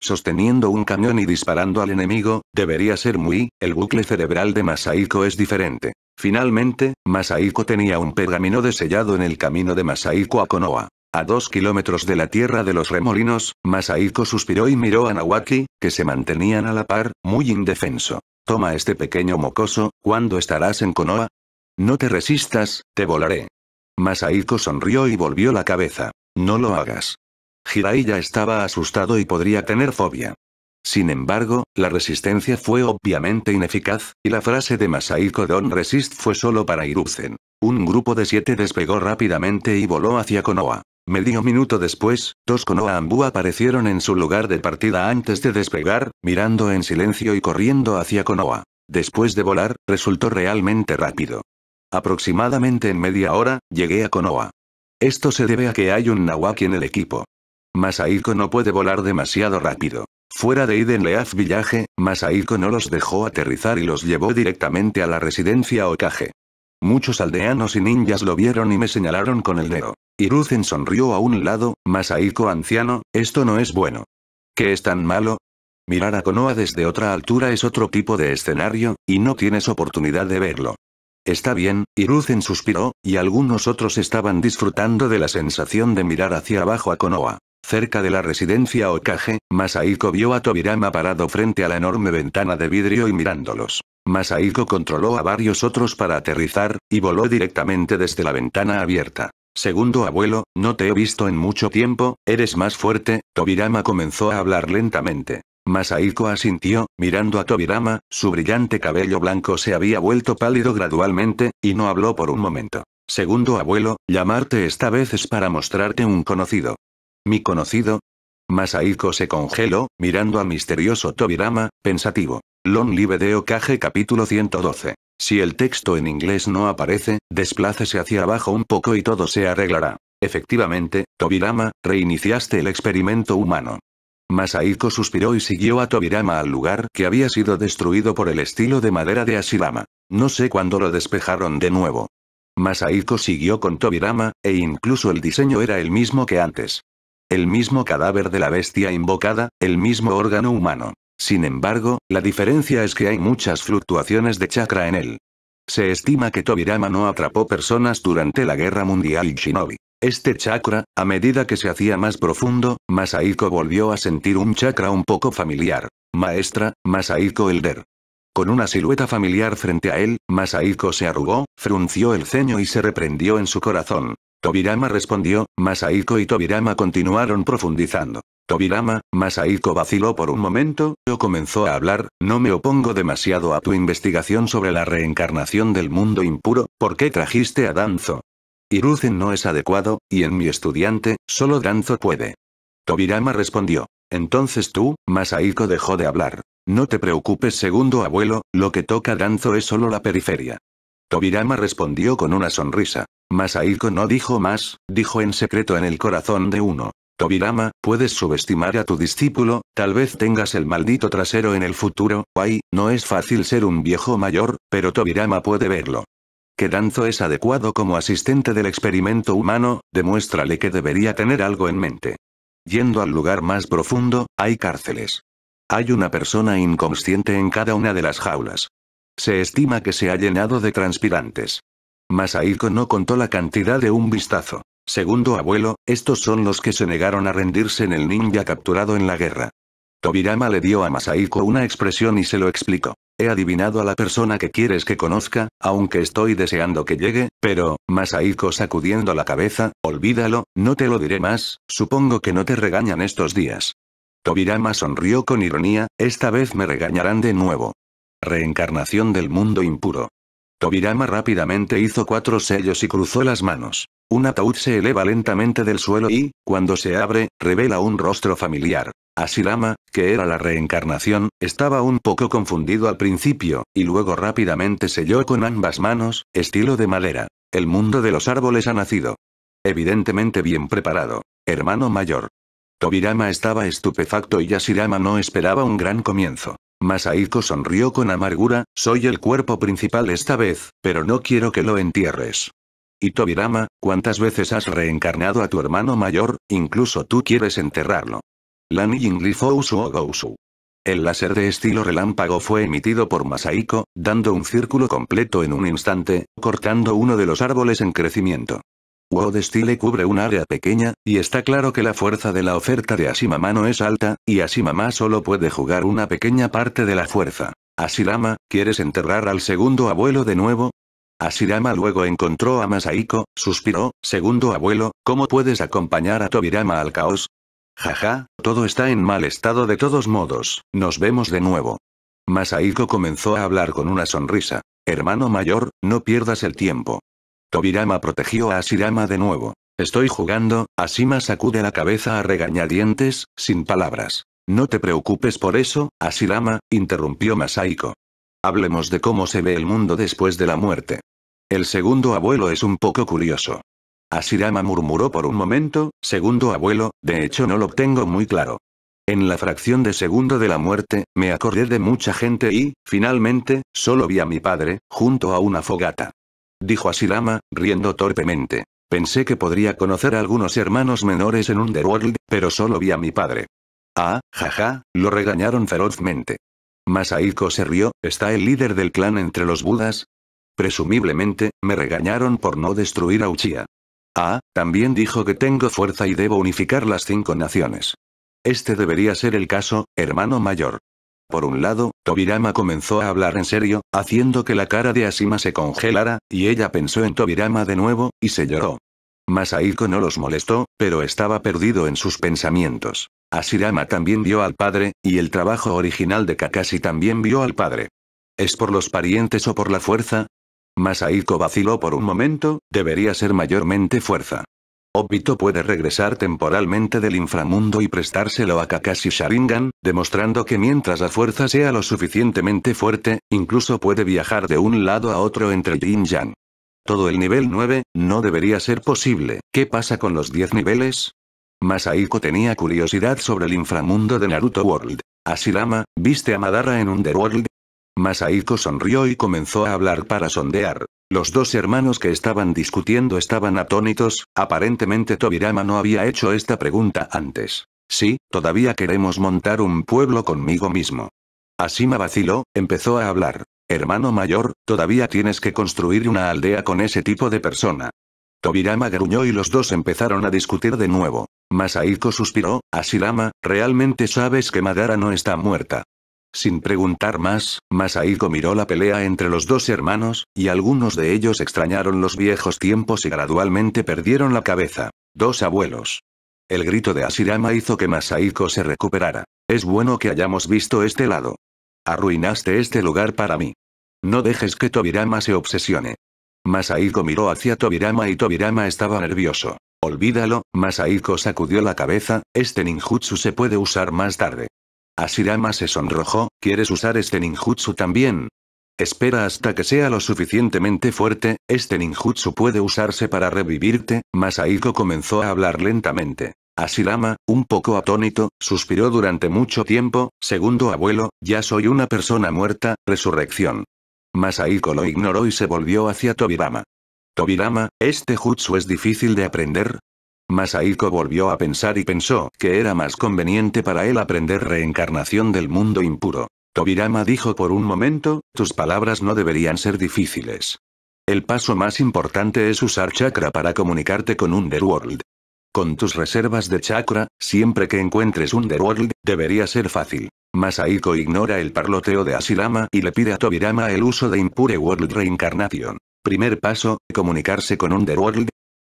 Sosteniendo un cañón y disparando al enemigo, debería ser muy, el bucle cerebral de Masahiko es diferente. Finalmente, Masahiko tenía un pergamino desellado en el camino de Masahiko a Konoha. A dos kilómetros de la tierra de los remolinos, Masahiko suspiró y miró a Nawaki, que se mantenían a la par, muy indefenso. Toma este pequeño mocoso, ¿cuándo estarás en Konoha? No te resistas, te volaré. Masaiko sonrió y volvió la cabeza. No lo hagas. Hirai ya estaba asustado y podría tener fobia. Sin embargo, la resistencia fue obviamente ineficaz, y la frase de Masaiko don't Resist fue solo para Hiruzen. Un grupo de siete despegó rápidamente y voló hacia Konoha. Medio minuto después, dos Konoha Ambu aparecieron en su lugar de partida antes de despegar, mirando en silencio y corriendo hacia Konoha. Después de volar, resultó realmente rápido. Aproximadamente en media hora, llegué a Konoha. Esto se debe a que hay un nahuaki en el equipo. Masahiko no puede volar demasiado rápido. Fuera de Iden Leaf Village, Masahiko no los dejó aterrizar y los llevó directamente a la residencia Okage. Muchos aldeanos y ninjas lo vieron y me señalaron con el dedo. Ruzen sonrió a un lado, Masahiko anciano, esto no es bueno. ¿Qué es tan malo? Mirar a Konoha desde otra altura es otro tipo de escenario, y no tienes oportunidad de verlo. Está bien, Iruzen suspiró, y algunos otros estaban disfrutando de la sensación de mirar hacia abajo a Konoha. Cerca de la residencia Okage, Masaiko vio a Tobirama parado frente a la enorme ventana de vidrio y mirándolos. Masaiko controló a varios otros para aterrizar, y voló directamente desde la ventana abierta. Segundo abuelo, no te he visto en mucho tiempo, eres más fuerte, Tobirama comenzó a hablar lentamente. Masahiko asintió, mirando a Tobirama, su brillante cabello blanco se había vuelto pálido gradualmente, y no habló por un momento. Segundo abuelo, llamarte esta vez es para mostrarte un conocido. ¿Mi conocido? Masahiko se congeló, mirando al misterioso Tobirama, pensativo. Long Live de capítulo 112. Si el texto en inglés no aparece, desplácese hacia abajo un poco y todo se arreglará. Efectivamente, Tobirama, reiniciaste el experimento humano. Masaiko suspiró y siguió a Tobirama al lugar que había sido destruido por el estilo de madera de Ashirama. No sé cuándo lo despejaron de nuevo. Masaiko siguió con Tobirama, e incluso el diseño era el mismo que antes. El mismo cadáver de la bestia invocada, el mismo órgano humano. Sin embargo, la diferencia es que hay muchas fluctuaciones de chakra en él. Se estima que Tobirama no atrapó personas durante la Guerra Mundial Shinobi. Este chakra, a medida que se hacía más profundo, Masaiko volvió a sentir un chakra un poco familiar. Maestra, Masaiko Elder. Con una silueta familiar frente a él, Masaiko se arrugó, frunció el ceño y se reprendió en su corazón. Tobirama respondió, Masaiko y Tobirama continuaron profundizando. Tobirama, Masaiko vaciló por un momento, yo comenzó a hablar, no me opongo demasiado a tu investigación sobre la reencarnación del mundo impuro, ¿por qué trajiste a Danzo? Hiruzen no es adecuado, y en mi estudiante, solo Danzo puede. Tobirama respondió. Entonces tú, Masaiko dejó de hablar. No te preocupes segundo abuelo, lo que toca Danzo es solo la periferia. Tobirama respondió con una sonrisa. Masaiko no dijo más, dijo en secreto en el corazón de uno. Tobirama, puedes subestimar a tu discípulo, tal vez tengas el maldito trasero en el futuro, ay, no es fácil ser un viejo mayor, pero Tobirama puede verlo que Danzo es adecuado como asistente del experimento humano, demuéstrale que debería tener algo en mente. Yendo al lugar más profundo, hay cárceles. Hay una persona inconsciente en cada una de las jaulas. Se estima que se ha llenado de transpirantes. Masaiko no contó la cantidad de un vistazo. Segundo abuelo, estos son los que se negaron a rendirse en el ninja capturado en la guerra. Tobirama le dio a Masaiko una expresión y se lo explicó. He adivinado a la persona que quieres que conozca, aunque estoy deseando que llegue, pero, Masaiko sacudiendo la cabeza, olvídalo, no te lo diré más, supongo que no te regañan estos días. Tobirama sonrió con ironía, esta vez me regañarán de nuevo. Reencarnación del mundo impuro. Tobirama rápidamente hizo cuatro sellos y cruzó las manos. Un ataúd se eleva lentamente del suelo y, cuando se abre, revela un rostro familiar. Asirama, que era la reencarnación, estaba un poco confundido al principio, y luego rápidamente selló con ambas manos, estilo de madera. El mundo de los árboles ha nacido. Evidentemente bien preparado. Hermano mayor. Tobirama estaba estupefacto y Asirama no esperaba un gran comienzo. Masaiko sonrió con amargura, soy el cuerpo principal esta vez, pero no quiero que lo entierres. Y Tobirama, ¿cuántas veces has reencarnado a tu hermano mayor? Incluso tú quieres enterrarlo. Lani Yinglifousu Ogousu. El láser de estilo relámpago fue emitido por Masaiko, dando un círculo completo en un instante, cortando uno de los árboles en crecimiento. De cubre un área pequeña, y está claro que la fuerza de la oferta de Asimama no es alta, y Asimama solo puede jugar una pequeña parte de la fuerza. Asirama, ¿quieres enterrar al segundo abuelo de nuevo? Asirama luego encontró a Masaiko, suspiró, segundo abuelo, ¿cómo puedes acompañar a Tobirama al caos? Jaja, todo está en mal estado de todos modos, nos vemos de nuevo. Masaiko comenzó a hablar con una sonrisa. Hermano mayor, no pierdas el tiempo. Tobirama protegió a Asirama de nuevo. Estoy jugando, Asima sacude la cabeza a regañadientes, sin palabras. No te preocupes por eso, Asirama, interrumpió Masaiko. Hablemos de cómo se ve el mundo después de la muerte. El segundo abuelo es un poco curioso. Asirama murmuró por un momento, segundo abuelo, de hecho no lo tengo muy claro. En la fracción de segundo de la muerte, me acordé de mucha gente y, finalmente, solo vi a mi padre, junto a una fogata dijo Asilama, riendo torpemente. Pensé que podría conocer a algunos hermanos menores en Underworld, pero solo vi a mi padre. Ah, jaja, lo regañaron ferozmente. Masaiko se rió, ¿está el líder del clan entre los budas? Presumiblemente, me regañaron por no destruir a Uchia. Ah, también dijo que tengo fuerza y debo unificar las cinco naciones. Este debería ser el caso, hermano mayor. Por un lado, Tobirama comenzó a hablar en serio, haciendo que la cara de Asima se congelara, y ella pensó en Tobirama de nuevo, y se lloró. Masahiko no los molestó, pero estaba perdido en sus pensamientos. Asirama también vio al padre, y el trabajo original de Kakashi también vio al padre. ¿Es por los parientes o por la fuerza? Masahiko vaciló por un momento, debería ser mayormente fuerza. Obito puede regresar temporalmente del inframundo y prestárselo a Kakashi Sharingan, demostrando que mientras la fuerza sea lo suficientemente fuerte, incluso puede viajar de un lado a otro entre Yin Yang. Todo el nivel 9, no debería ser posible, ¿qué pasa con los 10 niveles? Masaiko tenía curiosidad sobre el inframundo de Naruto World. Asirama, viste a Madara en Underworld, Masahiko sonrió y comenzó a hablar para sondear. Los dos hermanos que estaban discutiendo estaban atónitos, aparentemente Tobirama no había hecho esta pregunta antes. Sí, todavía queremos montar un pueblo conmigo mismo. Asima vaciló, empezó a hablar. Hermano mayor, todavía tienes que construir una aldea con ese tipo de persona. Tobirama gruñó y los dos empezaron a discutir de nuevo. Masaiko suspiró, Asirama, realmente sabes que Madara no está muerta. Sin preguntar más, Masahiko miró la pelea entre los dos hermanos, y algunos de ellos extrañaron los viejos tiempos y gradualmente perdieron la cabeza. Dos abuelos. El grito de Asirama hizo que Masahiko se recuperara. Es bueno que hayamos visto este lado. Arruinaste este lugar para mí. No dejes que Tobirama se obsesione. Masahiko miró hacia Tobirama y Tobirama estaba nervioso. Olvídalo, Masahiko sacudió la cabeza, este ninjutsu se puede usar más tarde. Asirama se sonrojó, ¿quieres usar este ninjutsu también? Espera hasta que sea lo suficientemente fuerte, este ninjutsu puede usarse para revivirte, Masahiko comenzó a hablar lentamente. Asirama, un poco atónito, suspiró durante mucho tiempo, segundo abuelo, ya soy una persona muerta, resurrección. Masahiko lo ignoró y se volvió hacia Tobirama. Tobirama, ¿este jutsu es difícil de aprender? Masahiko volvió a pensar y pensó que era más conveniente para él aprender reencarnación del mundo impuro. Tobirama dijo por un momento, tus palabras no deberían ser difíciles. El paso más importante es usar chakra para comunicarte con Underworld. Con tus reservas de chakra, siempre que encuentres Underworld, debería ser fácil. Masaiko ignora el parloteo de Asilama y le pide a Tobirama el uso de Impure World Reincarnation. Primer paso, comunicarse con Underworld,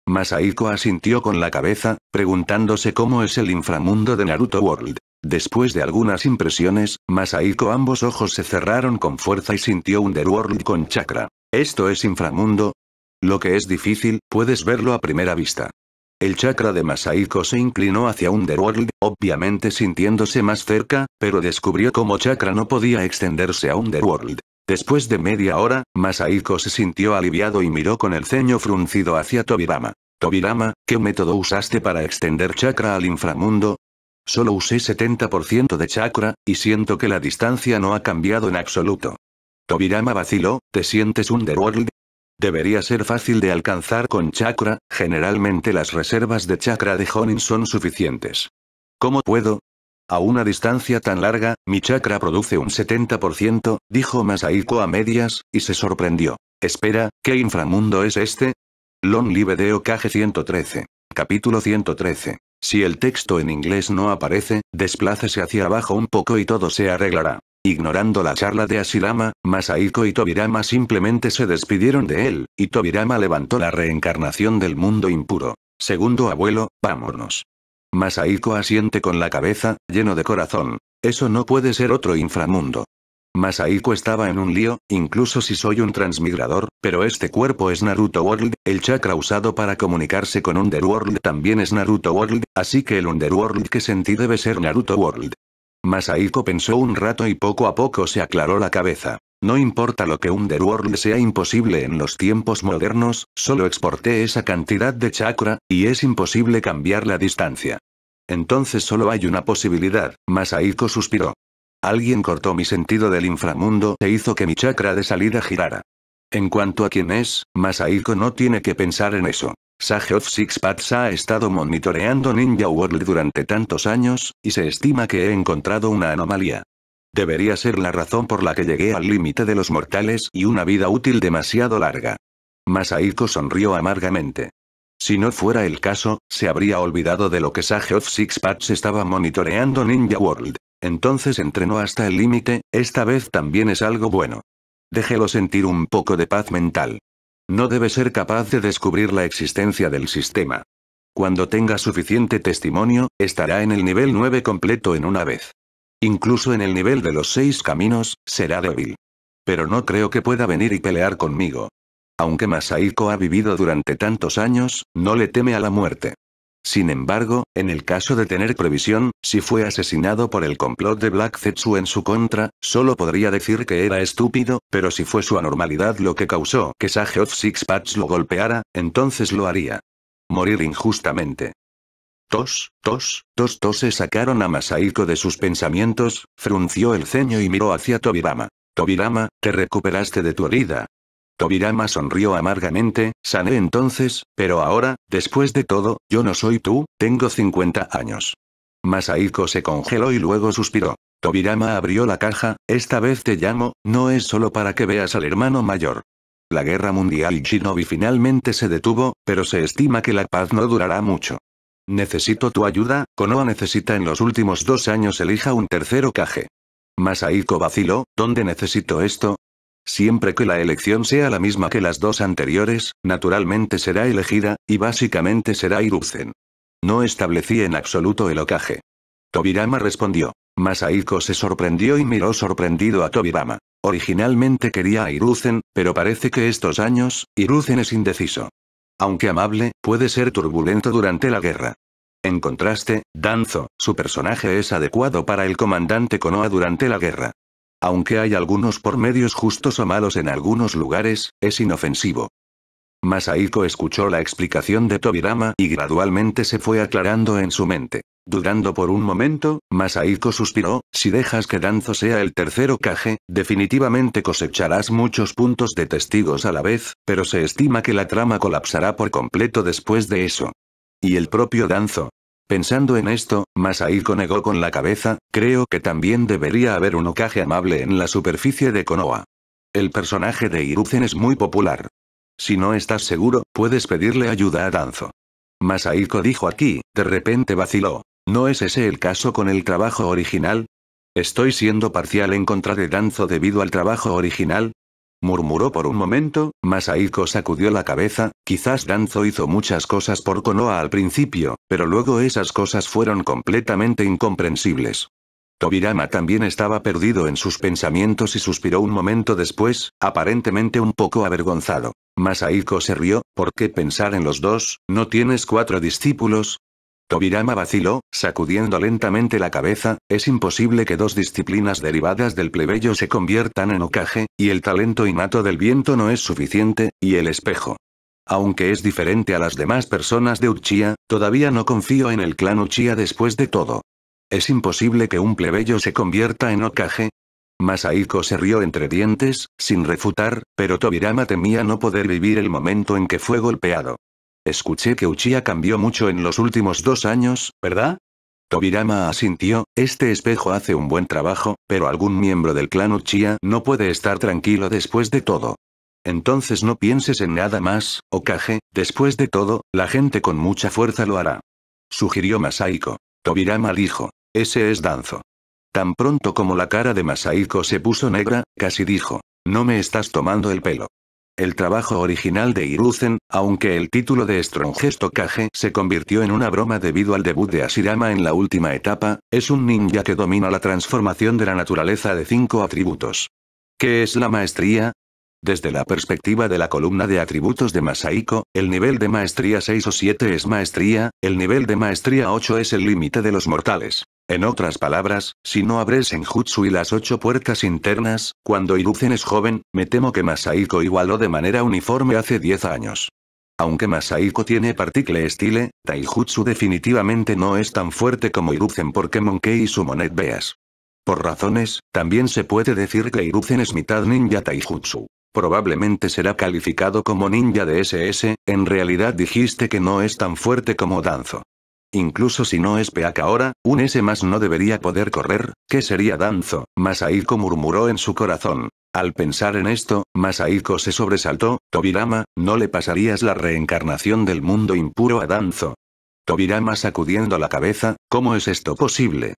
Masaiko asintió con la cabeza, preguntándose cómo es el inframundo de Naruto World. Después de algunas impresiones, Masaiko ambos ojos se cerraron con fuerza y sintió Underworld con chakra. ¿Esto es inframundo? Lo que es difícil, puedes verlo a primera vista. El chakra de Masaiko se inclinó hacia Underworld, obviamente sintiéndose más cerca, pero descubrió cómo chakra no podía extenderse a Underworld. Después de media hora, masaiko se sintió aliviado y miró con el ceño fruncido hacia Tobirama. Tobirama, ¿qué método usaste para extender chakra al inframundo? Solo usé 70% de chakra, y siento que la distancia no ha cambiado en absoluto. Tobirama vaciló, ¿te sientes underworld? Debería ser fácil de alcanzar con chakra, generalmente las reservas de chakra de Honin son suficientes. ¿Cómo puedo? A una distancia tan larga, mi chakra produce un 70%, dijo Masaiko a medias, y se sorprendió. Espera, ¿qué inframundo es este? Long Live de 113. Capítulo 113. Si el texto en inglés no aparece, desplácese hacia abajo un poco y todo se arreglará. Ignorando la charla de Asirama, Masaiko y Tobirama simplemente se despidieron de él, y Tobirama levantó la reencarnación del mundo impuro. Segundo abuelo, vámonos. Masaiko asiente con la cabeza, lleno de corazón. Eso no puede ser otro inframundo. Masaiko estaba en un lío, incluso si soy un transmigrador, pero este cuerpo es Naruto World, el chakra usado para comunicarse con Underworld también es Naruto World, así que el Underworld que sentí debe ser Naruto World. Masaiko pensó un rato y poco a poco se aclaró la cabeza. No importa lo que Underworld sea imposible en los tiempos modernos, solo exporté esa cantidad de chakra, y es imposible cambiar la distancia. Entonces solo hay una posibilidad, Masaiko suspiró. Alguien cortó mi sentido del inframundo e hizo que mi chakra de salida girara. En cuanto a quién es, Masaiko no tiene que pensar en eso. Sage of Sixpats ha estado monitoreando Ninja World durante tantos años, y se estima que he encontrado una anomalía. Debería ser la razón por la que llegué al límite de los mortales y una vida útil demasiado larga. Masaiko sonrió amargamente. Si no fuera el caso, se habría olvidado de lo que Sage of Six Paths estaba monitoreando Ninja World. Entonces entrenó hasta el límite, esta vez también es algo bueno. Déjelo sentir un poco de paz mental. No debe ser capaz de descubrir la existencia del sistema. Cuando tenga suficiente testimonio, estará en el nivel 9 completo en una vez. Incluso en el nivel de los seis caminos, será débil. Pero no creo que pueda venir y pelear conmigo. Aunque Masaiko ha vivido durante tantos años, no le teme a la muerte. Sin embargo, en el caso de tener previsión, si fue asesinado por el complot de Black Zetsu en su contra, solo podría decir que era estúpido, pero si fue su anormalidad lo que causó que Sage of Six Patch lo golpeara, entonces lo haría. Morir injustamente. Tos, tos, tos, tos se sacaron a Masahiko de sus pensamientos, frunció el ceño y miró hacia Tobirama. Tobirama, te recuperaste de tu herida. Tobirama sonrió amargamente, sané entonces, pero ahora, después de todo, yo no soy tú, tengo 50 años. Masaiko se congeló y luego suspiró. Tobirama abrió la caja, esta vez te llamo, no es solo para que veas al hermano mayor. La guerra mundial y Shinobi finalmente se detuvo, pero se estima que la paz no durará mucho. Necesito tu ayuda, Konoha necesita en los últimos dos años elija un tercer Kage. Masaiko vaciló, ¿dónde necesito esto? Siempre que la elección sea la misma que las dos anteriores, naturalmente será elegida, y básicamente será Iruzen. No establecí en absoluto el ocaje. Tobirama respondió. Masaiko se sorprendió y miró sorprendido a Tobirama. Originalmente quería a Iruzen, pero parece que estos años, Iruzen es indeciso aunque amable, puede ser turbulento durante la guerra. En contraste, Danzo, su personaje es adecuado para el comandante Konoha durante la guerra. Aunque hay algunos por medios justos o malos en algunos lugares, es inofensivo. Masaiko escuchó la explicación de Tobirama y gradualmente se fue aclarando en su mente. Dudando por un momento, Masahiko suspiró, si dejas que Danzo sea el tercero Kage, definitivamente cosecharás muchos puntos de testigos a la vez, pero se estima que la trama colapsará por completo después de eso. Y el propio Danzo. Pensando en esto, Masahiko negó con la cabeza, creo que también debería haber un Okage amable en la superficie de Konoha. El personaje de Hiruzen es muy popular. Si no estás seguro, puedes pedirle ayuda a Danzo. Masahiko dijo aquí, de repente vaciló. ¿No es ese el caso con el trabajo original? Estoy siendo parcial en contra de Danzo debido al trabajo original, murmuró por un momento, Masahiko sacudió la cabeza, quizás Danzo hizo muchas cosas por Konoha al principio, pero luego esas cosas fueron completamente incomprensibles. Tobirama también estaba perdido en sus pensamientos y suspiró un momento después, aparentemente un poco avergonzado. Masahiko se rió, ¿por qué pensar en los dos? ¿No tienes cuatro discípulos? Tobirama vaciló, sacudiendo lentamente la cabeza, es imposible que dos disciplinas derivadas del plebeyo se conviertan en ocaje, y el talento innato del viento no es suficiente, y el espejo. Aunque es diferente a las demás personas de Uchiha, todavía no confío en el clan Uchiha después de todo. ¿Es imposible que un plebeyo se convierta en Okage? Masaiko se rió entre dientes, sin refutar, pero Tobirama temía no poder vivir el momento en que fue golpeado. Escuché que Uchiha cambió mucho en los últimos dos años, ¿verdad? Tobirama asintió, este espejo hace un buen trabajo, pero algún miembro del clan Uchiha no puede estar tranquilo después de todo. Entonces no pienses en nada más, Okage, después de todo, la gente con mucha fuerza lo hará. Sugirió Masaiko. Tobirama dijo, ese es Danzo. Tan pronto como la cara de Masaiko se puso negra, casi dijo, no me estás tomando el pelo el trabajo original de Iruzen, aunque el título de Strongest Okage se convirtió en una broma debido al debut de Asirama en la última etapa, es un ninja que domina la transformación de la naturaleza de cinco atributos. ¿Qué es la maestría? Desde la perspectiva de la columna de atributos de Masaiko, el nivel de maestría 6 o 7 es maestría, el nivel de maestría 8 es el límite de los mortales. En otras palabras, si no abres jutsu y las ocho puertas internas, cuando Iruzen es joven, me temo que Masaiko igualó de manera uniforme hace 10 años. Aunque Masaiko tiene particle estile, Taijutsu definitivamente no es tan fuerte como Iruzen porque Monkey y su monet veas. Por razones, también se puede decir que Iruzen es mitad ninja Taijutsu. Probablemente será calificado como ninja de SS, en realidad dijiste que no es tan fuerte como Danzo. Incluso si no es Peak ahora, un S más no debería poder correr, ¿qué sería Danzo? Masaiko murmuró en su corazón. Al pensar en esto, Masaiko se sobresaltó, Tobirama, no le pasarías la reencarnación del mundo impuro a Danzo. Tobirama sacudiendo la cabeza, ¿cómo es esto posible?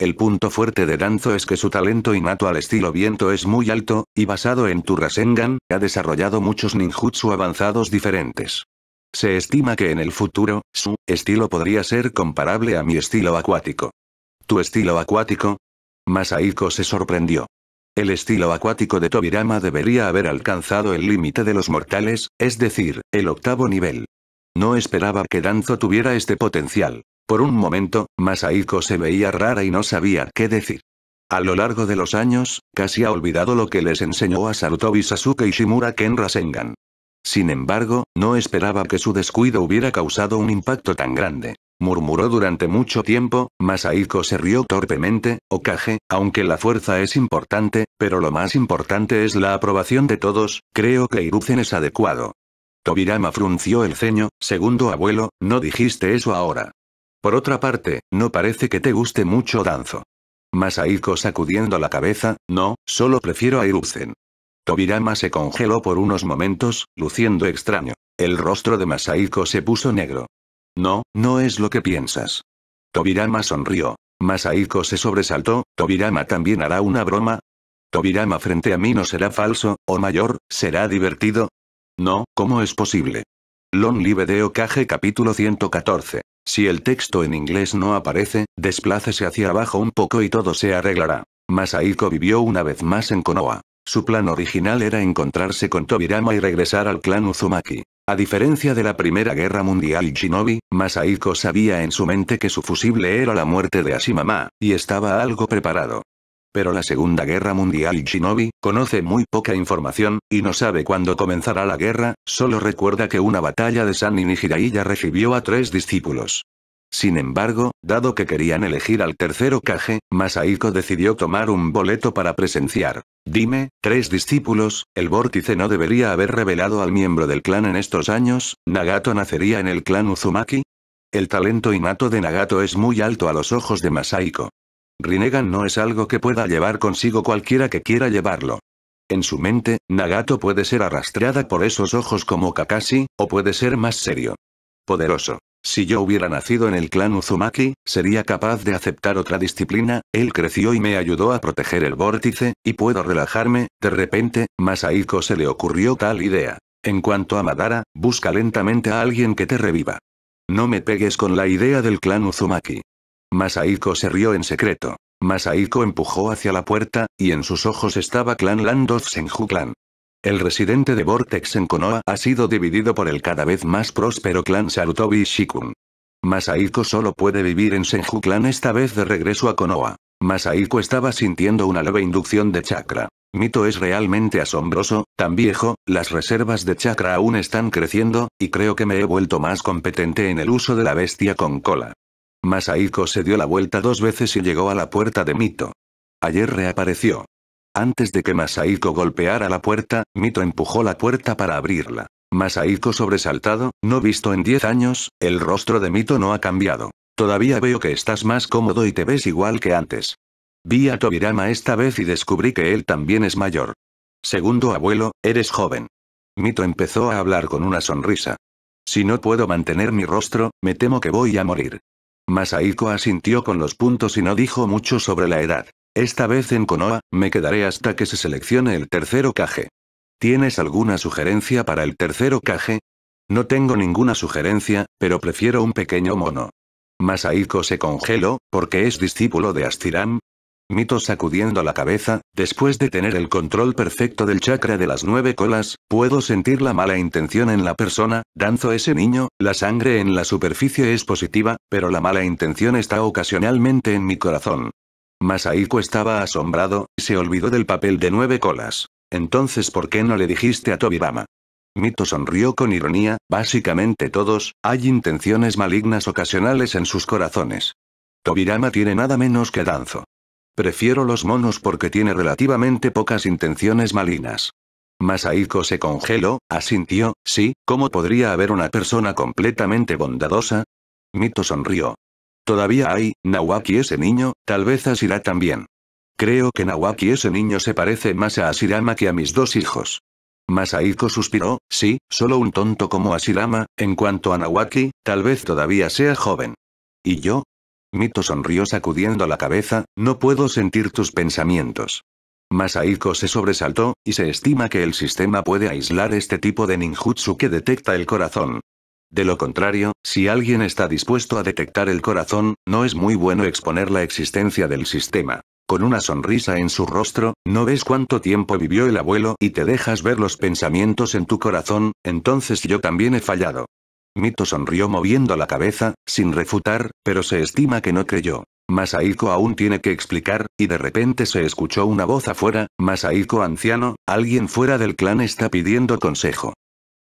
El punto fuerte de Danzo es que su talento innato al estilo viento es muy alto, y basado en tu ha desarrollado muchos ninjutsu avanzados diferentes. Se estima que en el futuro, su estilo podría ser comparable a mi estilo acuático. ¿Tu estilo acuático? Masahiko se sorprendió. El estilo acuático de Tobirama debería haber alcanzado el límite de los mortales, es decir, el octavo nivel. No esperaba que Danzo tuviera este potencial. Por un momento, Masahiko se veía rara y no sabía qué decir. A lo largo de los años, casi ha olvidado lo que les enseñó a Sarutobi Sasuke y Shimura Ken Rasengan. Sin embargo, no esperaba que su descuido hubiera causado un impacto tan grande. Murmuró durante mucho tiempo, Masahiko se rió torpemente, Okage, aunque la fuerza es importante, pero lo más importante es la aprobación de todos, creo que Iruzen es adecuado. Tobirama frunció el ceño, segundo abuelo, no dijiste eso ahora. Por otra parte, no parece que te guste mucho Danzo. Masaiko sacudiendo la cabeza, no, solo prefiero a Iruzen. Tobirama se congeló por unos momentos, luciendo extraño. El rostro de Masaiko se puso negro. No, no es lo que piensas. Tobirama sonrió. Masaiko se sobresaltó, Tobirama también hará una broma. Tobirama frente a mí no será falso, o mayor, será divertido. No, ¿cómo es posible? Lon Libedeo Kage capítulo 114. Si el texto en inglés no aparece, desplácese hacia abajo un poco y todo se arreglará. Masahiko vivió una vez más en Konoha. Su plan original era encontrarse con Tobirama y regresar al clan Uzumaki. A diferencia de la Primera Guerra Mundial Shinobi, Masahiko sabía en su mente que su fusible era la muerte de Asimama, y estaba algo preparado. Pero la Segunda Guerra Mundial y Shinobi, conoce muy poca información, y no sabe cuándo comenzará la guerra, solo recuerda que una batalla de San ya recibió a tres discípulos. Sin embargo, dado que querían elegir al tercero Kage, Masaiko decidió tomar un boleto para presenciar. Dime, tres discípulos, el vórtice no debería haber revelado al miembro del clan en estos años, Nagato nacería en el clan Uzumaki. El talento innato de Nagato es muy alto a los ojos de Masaiko. Rinnegan no es algo que pueda llevar consigo cualquiera que quiera llevarlo. En su mente, Nagato puede ser arrastrada por esos ojos como Kakashi, o puede ser más serio. Poderoso. Si yo hubiera nacido en el clan Uzumaki, sería capaz de aceptar otra disciplina, él creció y me ayudó a proteger el vórtice, y puedo relajarme, de repente, Masaiko se le ocurrió tal idea. En cuanto a Madara, busca lentamente a alguien que te reviva. No me pegues con la idea del clan Uzumaki. Masaiko se rió en secreto. Masaiko empujó hacia la puerta, y en sus ojos estaba Clan of Senju Clan. El residente de Vortex en Konoha ha sido dividido por el cada vez más próspero clan Sarutobi Shikun. Masaiko solo puede vivir en Senju Clan esta vez de regreso a Konoha. Masaiko estaba sintiendo una leve inducción de chakra. Mito es realmente asombroso, tan viejo, las reservas de chakra aún están creciendo, y creo que me he vuelto más competente en el uso de la bestia con cola. Masaiko se dio la vuelta dos veces y llegó a la puerta de Mito. Ayer reapareció. Antes de que Masaiko golpeara la puerta, Mito empujó la puerta para abrirla. Masaiko sobresaltado, no visto en 10 años, el rostro de Mito no ha cambiado. Todavía veo que estás más cómodo y te ves igual que antes. Vi a Tobirama esta vez y descubrí que él también es mayor. Segundo abuelo, eres joven. Mito empezó a hablar con una sonrisa. Si no puedo mantener mi rostro, me temo que voy a morir. Masaiko asintió con los puntos y no dijo mucho sobre la edad. Esta vez en Konoha, me quedaré hasta que se seleccione el tercero Kage. ¿Tienes alguna sugerencia para el tercero Kage? No tengo ninguna sugerencia, pero prefiero un pequeño mono. Masaiko se congeló, porque es discípulo de Astiram, Mito sacudiendo la cabeza, después de tener el control perfecto del chakra de las nueve colas, puedo sentir la mala intención en la persona, danzo ese niño, la sangre en la superficie es positiva, pero la mala intención está ocasionalmente en mi corazón. Masaiko estaba asombrado, se olvidó del papel de nueve colas. Entonces ¿por qué no le dijiste a Tobirama? Mito sonrió con ironía, básicamente todos, hay intenciones malignas ocasionales en sus corazones. Tobirama tiene nada menos que Danzo. Prefiero los monos porque tiene relativamente pocas intenciones malinas. Masahiko se congeló, asintió, sí, ¿cómo podría haber una persona completamente bondadosa? Mito sonrió. Todavía hay, Nawaki ese niño, tal vez Asirá también. Creo que Nawaki ese niño se parece más a Asirama que a mis dos hijos. Masahiko suspiró, sí, solo un tonto como Asirama, en cuanto a Nawaki, tal vez todavía sea joven. ¿Y yo? Mito sonrió sacudiendo la cabeza, no puedo sentir tus pensamientos. Masahiko se sobresaltó, y se estima que el sistema puede aislar este tipo de ninjutsu que detecta el corazón. De lo contrario, si alguien está dispuesto a detectar el corazón, no es muy bueno exponer la existencia del sistema. Con una sonrisa en su rostro, no ves cuánto tiempo vivió el abuelo y te dejas ver los pensamientos en tu corazón, entonces yo también he fallado. Mito sonrió moviendo la cabeza, sin refutar, pero se estima que no creyó. Masaiko aún tiene que explicar, y de repente se escuchó una voz afuera, Masaiko anciano, alguien fuera del clan está pidiendo consejo.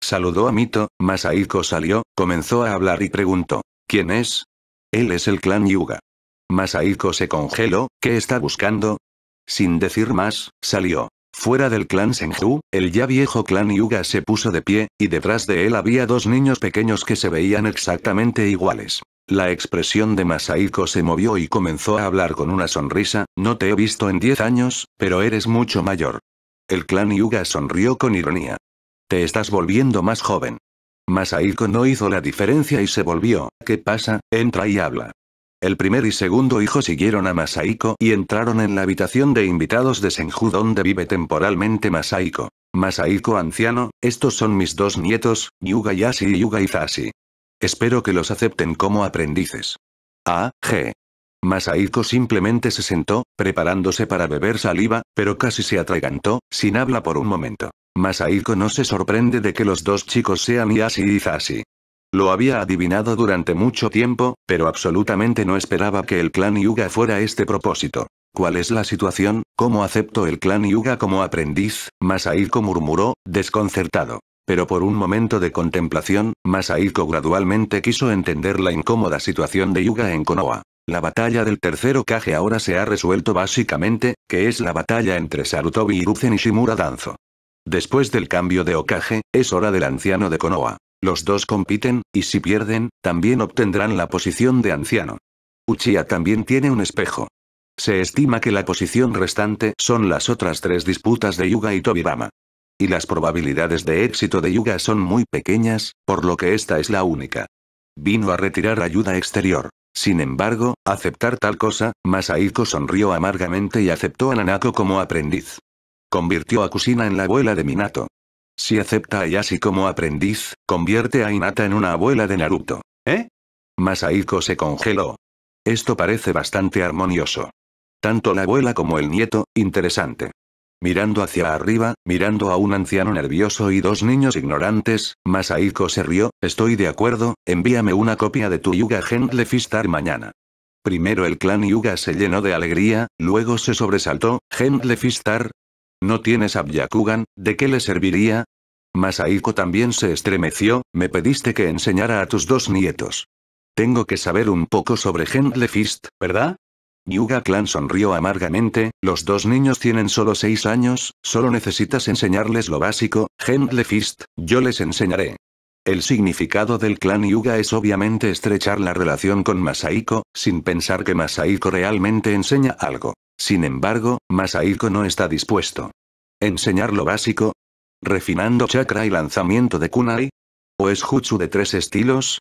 Saludó a Mito, Masaiko salió, comenzó a hablar y preguntó, ¿quién es? Él es el clan Yuga. Masaiko se congeló, ¿qué está buscando? Sin decir más, salió. Fuera del clan Senju, el ya viejo clan Yuga se puso de pie, y detrás de él había dos niños pequeños que se veían exactamente iguales. La expresión de Masaiko se movió y comenzó a hablar con una sonrisa, no te he visto en 10 años, pero eres mucho mayor. El clan Yuga sonrió con ironía. Te estás volviendo más joven. Masaiko no hizo la diferencia y se volvió. ¿Qué pasa? Entra y habla. El primer y segundo hijo siguieron a Masaiko y entraron en la habitación de invitados de Senju donde vive temporalmente Masaiko. Masaiko anciano, estos son mis dos nietos, Yuga Yasi y Yuga Izasi. Espero que los acepten como aprendices. A. G. Masaiko simplemente se sentó, preparándose para beber saliva, pero casi se atragantó, sin habla por un momento. Masaiko no se sorprende de que los dos chicos sean Yashi y Zasi. Lo había adivinado durante mucho tiempo, pero absolutamente no esperaba que el clan Yuga fuera este propósito. ¿Cuál es la situación? ¿Cómo acepto el clan Yuga como aprendiz? Masaiko murmuró, desconcertado. Pero por un momento de contemplación, Masaiko gradualmente quiso entender la incómoda situación de Yuga en Konoha. La batalla del tercer Kage ahora se ha resuelto básicamente, que es la batalla entre Sarutobi y y Shimura Danzo. Después del cambio de Okage, es hora del anciano de Konoha. Los dos compiten, y si pierden, también obtendrán la posición de anciano. Uchiha también tiene un espejo. Se estima que la posición restante son las otras tres disputas de Yuga y Tobirama. Y las probabilidades de éxito de Yuga son muy pequeñas, por lo que esta es la única. Vino a retirar ayuda exterior. Sin embargo, aceptar tal cosa, Masaiko sonrió amargamente y aceptó a Nanako como aprendiz. Convirtió a Kusina en la abuela de Minato. Si acepta a Yashi como aprendiz, convierte a Hinata en una abuela de Naruto. ¿Eh? Masahiko se congeló. Esto parece bastante armonioso. Tanto la abuela como el nieto, interesante. Mirando hacia arriba, mirando a un anciano nervioso y dos niños ignorantes, Masahiko se rió, estoy de acuerdo, envíame una copia de tu Yuga Gentle Fistar mañana. Primero el clan Yuga se llenó de alegría, luego se sobresaltó, Gentle Fistar, ¿No tienes a Byakugan? ¿De qué le serviría? Masaiko también se estremeció, me pediste que enseñara a tus dos nietos. Tengo que saber un poco sobre Gentle Fist, ¿verdad? Yuga Clan sonrió amargamente, los dos niños tienen solo seis años, solo necesitas enseñarles lo básico, Gentle Fist, yo les enseñaré. El significado del clan Yuga es obviamente estrechar la relación con Masaiko, sin pensar que Masaiko realmente enseña algo. Sin embargo, Masahiko no está dispuesto. ¿Enseñar lo básico? ¿Refinando chakra y lanzamiento de kunai? ¿O es jutsu de tres estilos?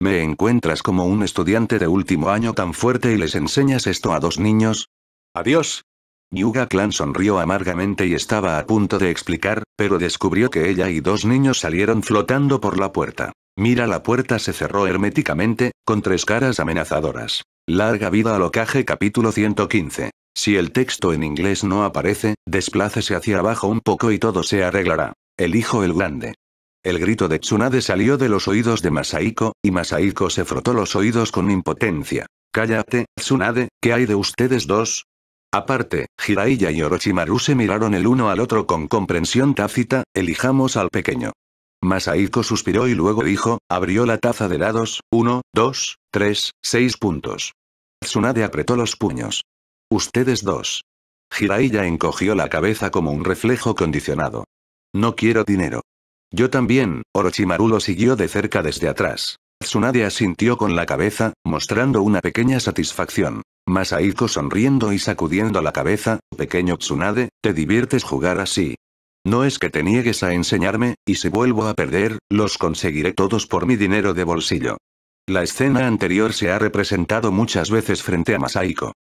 ¿Me encuentras como un estudiante de último año tan fuerte y les enseñas esto a dos niños? Adiós. Yuga Clan sonrió amargamente y estaba a punto de explicar, pero descubrió que ella y dos niños salieron flotando por la puerta. Mira la puerta se cerró herméticamente, con tres caras amenazadoras. Larga vida a ocaje capítulo 115. Si el texto en inglés no aparece, desplácese hacia abajo un poco y todo se arreglará. Elijo el grande. El grito de Tsunade salió de los oídos de Masaiko, y Masaiko se frotó los oídos con impotencia. Cállate, Tsunade, ¿qué hay de ustedes dos? Aparte, Jiraiya y Orochimaru se miraron el uno al otro con comprensión tácita, elijamos al pequeño. Masaiko suspiró y luego dijo, abrió la taza de dados, uno, dos, tres, seis puntos. Tsunade apretó los puños. Ustedes dos. Jiraiya encogió la cabeza como un reflejo condicionado. No quiero dinero. Yo también, Orochimaru lo siguió de cerca desde atrás. Tsunade asintió con la cabeza, mostrando una pequeña satisfacción. Masaiko sonriendo y sacudiendo la cabeza, pequeño Tsunade, te diviertes jugar así. No es que te niegues a enseñarme, y si vuelvo a perder, los conseguiré todos por mi dinero de bolsillo. La escena anterior se ha representado muchas veces frente a Masaiko.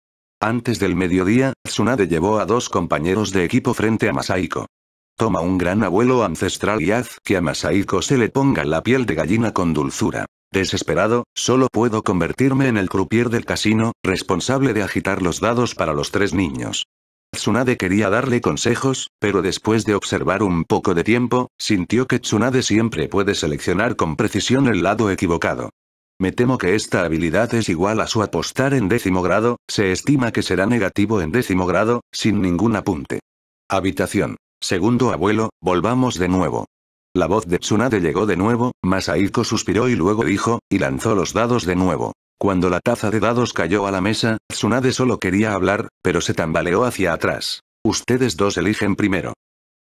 Antes del mediodía, Tsunade llevó a dos compañeros de equipo frente a Masaiko. Toma un gran abuelo ancestral y haz que a Masaiko se le ponga la piel de gallina con dulzura. Desesperado, solo puedo convertirme en el croupier del casino, responsable de agitar los dados para los tres niños. Tsunade quería darle consejos, pero después de observar un poco de tiempo, sintió que Tsunade siempre puede seleccionar con precisión el lado equivocado. Me temo que esta habilidad es igual a su apostar en décimo grado, se estima que será negativo en décimo grado, sin ningún apunte. Habitación. Segundo abuelo, volvamos de nuevo. La voz de Tsunade llegó de nuevo, Masaiko suspiró y luego dijo, y lanzó los dados de nuevo. Cuando la taza de dados cayó a la mesa, Tsunade solo quería hablar, pero se tambaleó hacia atrás. Ustedes dos eligen primero.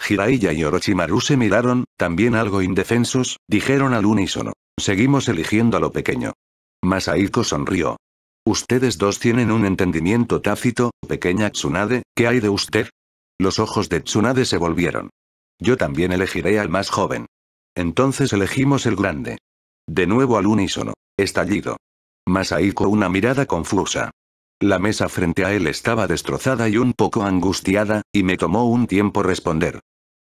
Hiraiya y Orochimaru se miraron, también algo indefensos, dijeron al unísono. Seguimos eligiendo a lo pequeño. Masaiko sonrió. Ustedes dos tienen un entendimiento tácito, pequeña Tsunade, ¿qué hay de usted? Los ojos de Tsunade se volvieron. Yo también elegiré al más joven. Entonces elegimos el grande. De nuevo al unísono. Estallido. Masahiko una mirada confusa. La mesa frente a él estaba destrozada y un poco angustiada, y me tomó un tiempo responder.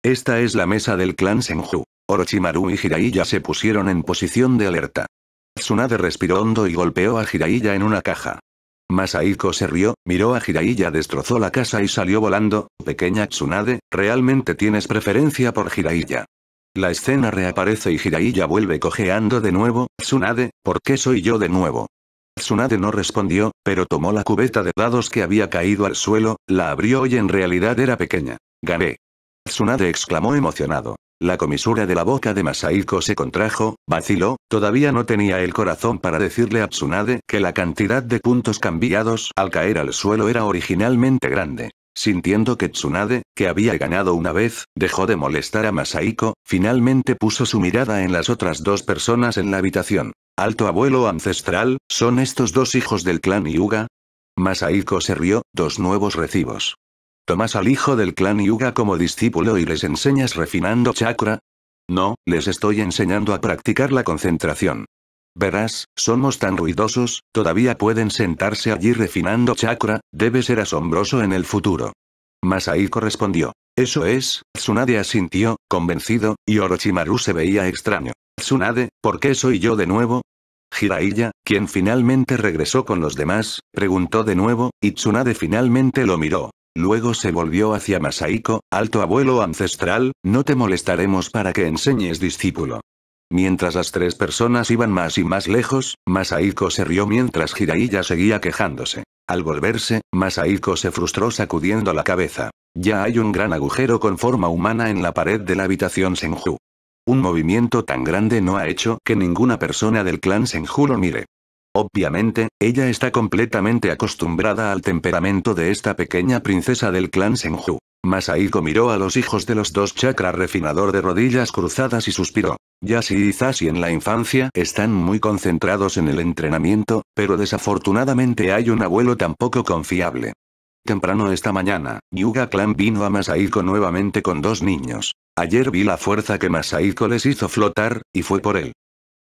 Esta es la mesa del clan Senju. Orochimaru y Jiraiya se pusieron en posición de alerta. Tsunade respiró hondo y golpeó a Jiraiya en una caja. Masaiko se rió, miró a Jiraiya destrozó la casa y salió volando, pequeña Tsunade, realmente tienes preferencia por Jiraiya. La escena reaparece y Jiraiya vuelve cojeando de nuevo, Tsunade, ¿por qué soy yo de nuevo? Tsunade no respondió, pero tomó la cubeta de dados que había caído al suelo, la abrió y en realidad era pequeña. Gané. Tsunade exclamó emocionado. La comisura de la boca de Masaiko se contrajo, vaciló, todavía no tenía el corazón para decirle a Tsunade que la cantidad de puntos cambiados al caer al suelo era originalmente grande. Sintiendo que Tsunade, que había ganado una vez, dejó de molestar a Masaiko, finalmente puso su mirada en las otras dos personas en la habitación. Alto abuelo ancestral, ¿son estos dos hijos del clan Yuga? Masaiko se rió, dos nuevos recibos. ¿Tomas al hijo del clan Yuga como discípulo y les enseñas refinando chakra? No, les estoy enseñando a practicar la concentración. Verás, somos tan ruidosos, todavía pueden sentarse allí refinando chakra, debe ser asombroso en el futuro. Masai correspondió. Eso es, Tsunade asintió, convencido, y Orochimaru se veía extraño. Tsunade, ¿por qué soy yo de nuevo? Jiraiya, quien finalmente regresó con los demás, preguntó de nuevo, y Tsunade finalmente lo miró. Luego se volvió hacia Masaiko, alto abuelo ancestral, no te molestaremos para que enseñes discípulo. Mientras las tres personas iban más y más lejos, Masaiko se rió mientras Hiraiya seguía quejándose. Al volverse, Masaiko se frustró sacudiendo la cabeza. Ya hay un gran agujero con forma humana en la pared de la habitación Senju. Un movimiento tan grande no ha hecho que ninguna persona del clan Senju lo mire. Obviamente, ella está completamente acostumbrada al temperamento de esta pequeña princesa del clan Senju. Masahiko miró a los hijos de los dos chakra refinador de rodillas cruzadas y suspiró. Yasi y Zashi en la infancia están muy concentrados en el entrenamiento, pero desafortunadamente hay un abuelo tan poco confiable. Temprano esta mañana, Yuga Clan vino a Masahiko nuevamente con dos niños. Ayer vi la fuerza que Masahiko les hizo flotar, y fue por él.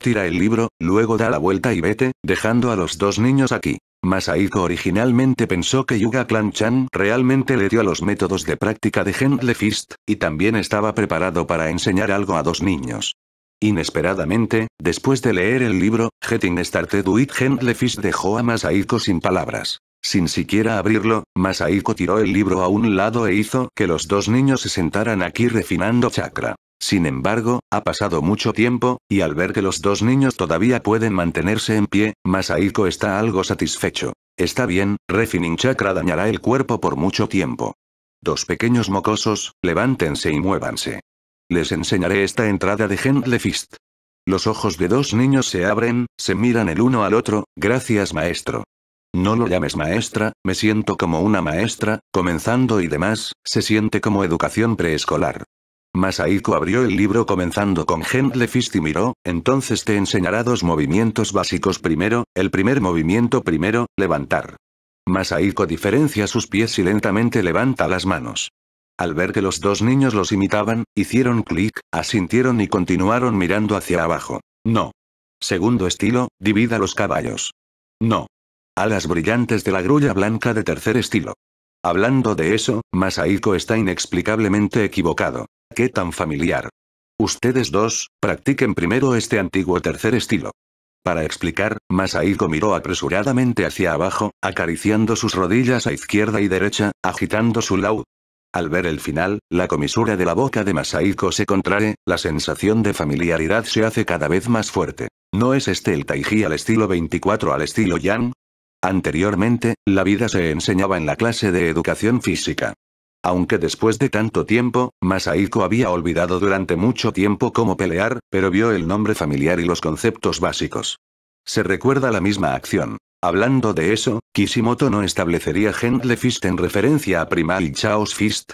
Tira el libro, luego da la vuelta y vete, dejando a los dos niños aquí. Masahiko originalmente pensó que Yuga Clan-chan realmente le dio a los métodos de práctica de Gentle Fist, y también estaba preparado para enseñar algo a dos niños. Inesperadamente, después de leer el libro, Getting Started with Gentle Fist dejó a Masahiko sin palabras. Sin siquiera abrirlo, Masahiko tiró el libro a un lado e hizo que los dos niños se sentaran aquí refinando chakra. Sin embargo, ha pasado mucho tiempo, y al ver que los dos niños todavía pueden mantenerse en pie, Masahiko está algo satisfecho. Está bien, Refining Chakra dañará el cuerpo por mucho tiempo. Dos pequeños mocosos, levántense y muévanse. Les enseñaré esta entrada de Gentle Fist. Los ojos de dos niños se abren, se miran el uno al otro, gracias maestro. No lo llames maestra, me siento como una maestra, comenzando y demás, se siente como educación preescolar. Masahiko abrió el libro comenzando con Gentle y miró, entonces te enseñará dos movimientos básicos primero, el primer movimiento primero, levantar. Masaiko diferencia sus pies y lentamente levanta las manos. Al ver que los dos niños los imitaban, hicieron clic, asintieron y continuaron mirando hacia abajo. No. Segundo estilo, divida los caballos. No. Alas brillantes de la grulla blanca de tercer estilo. Hablando de eso, Masaiko está inexplicablemente equivocado. ¡Qué tan familiar! Ustedes dos, practiquen primero este antiguo tercer estilo. Para explicar, Masaiko miró apresuradamente hacia abajo, acariciando sus rodillas a izquierda y derecha, agitando su laúd. Al ver el final, la comisura de la boca de Masahiko se contrae, la sensación de familiaridad se hace cada vez más fuerte. ¿No es este el taiji al estilo 24 al estilo yang? Anteriormente, la vida se enseñaba en la clase de educación física. Aunque después de tanto tiempo, Masahiko había olvidado durante mucho tiempo cómo pelear, pero vio el nombre familiar y los conceptos básicos. Se recuerda la misma acción. Hablando de eso, Kishimoto no establecería Gentle Fist en referencia a Primal Chaos Fist.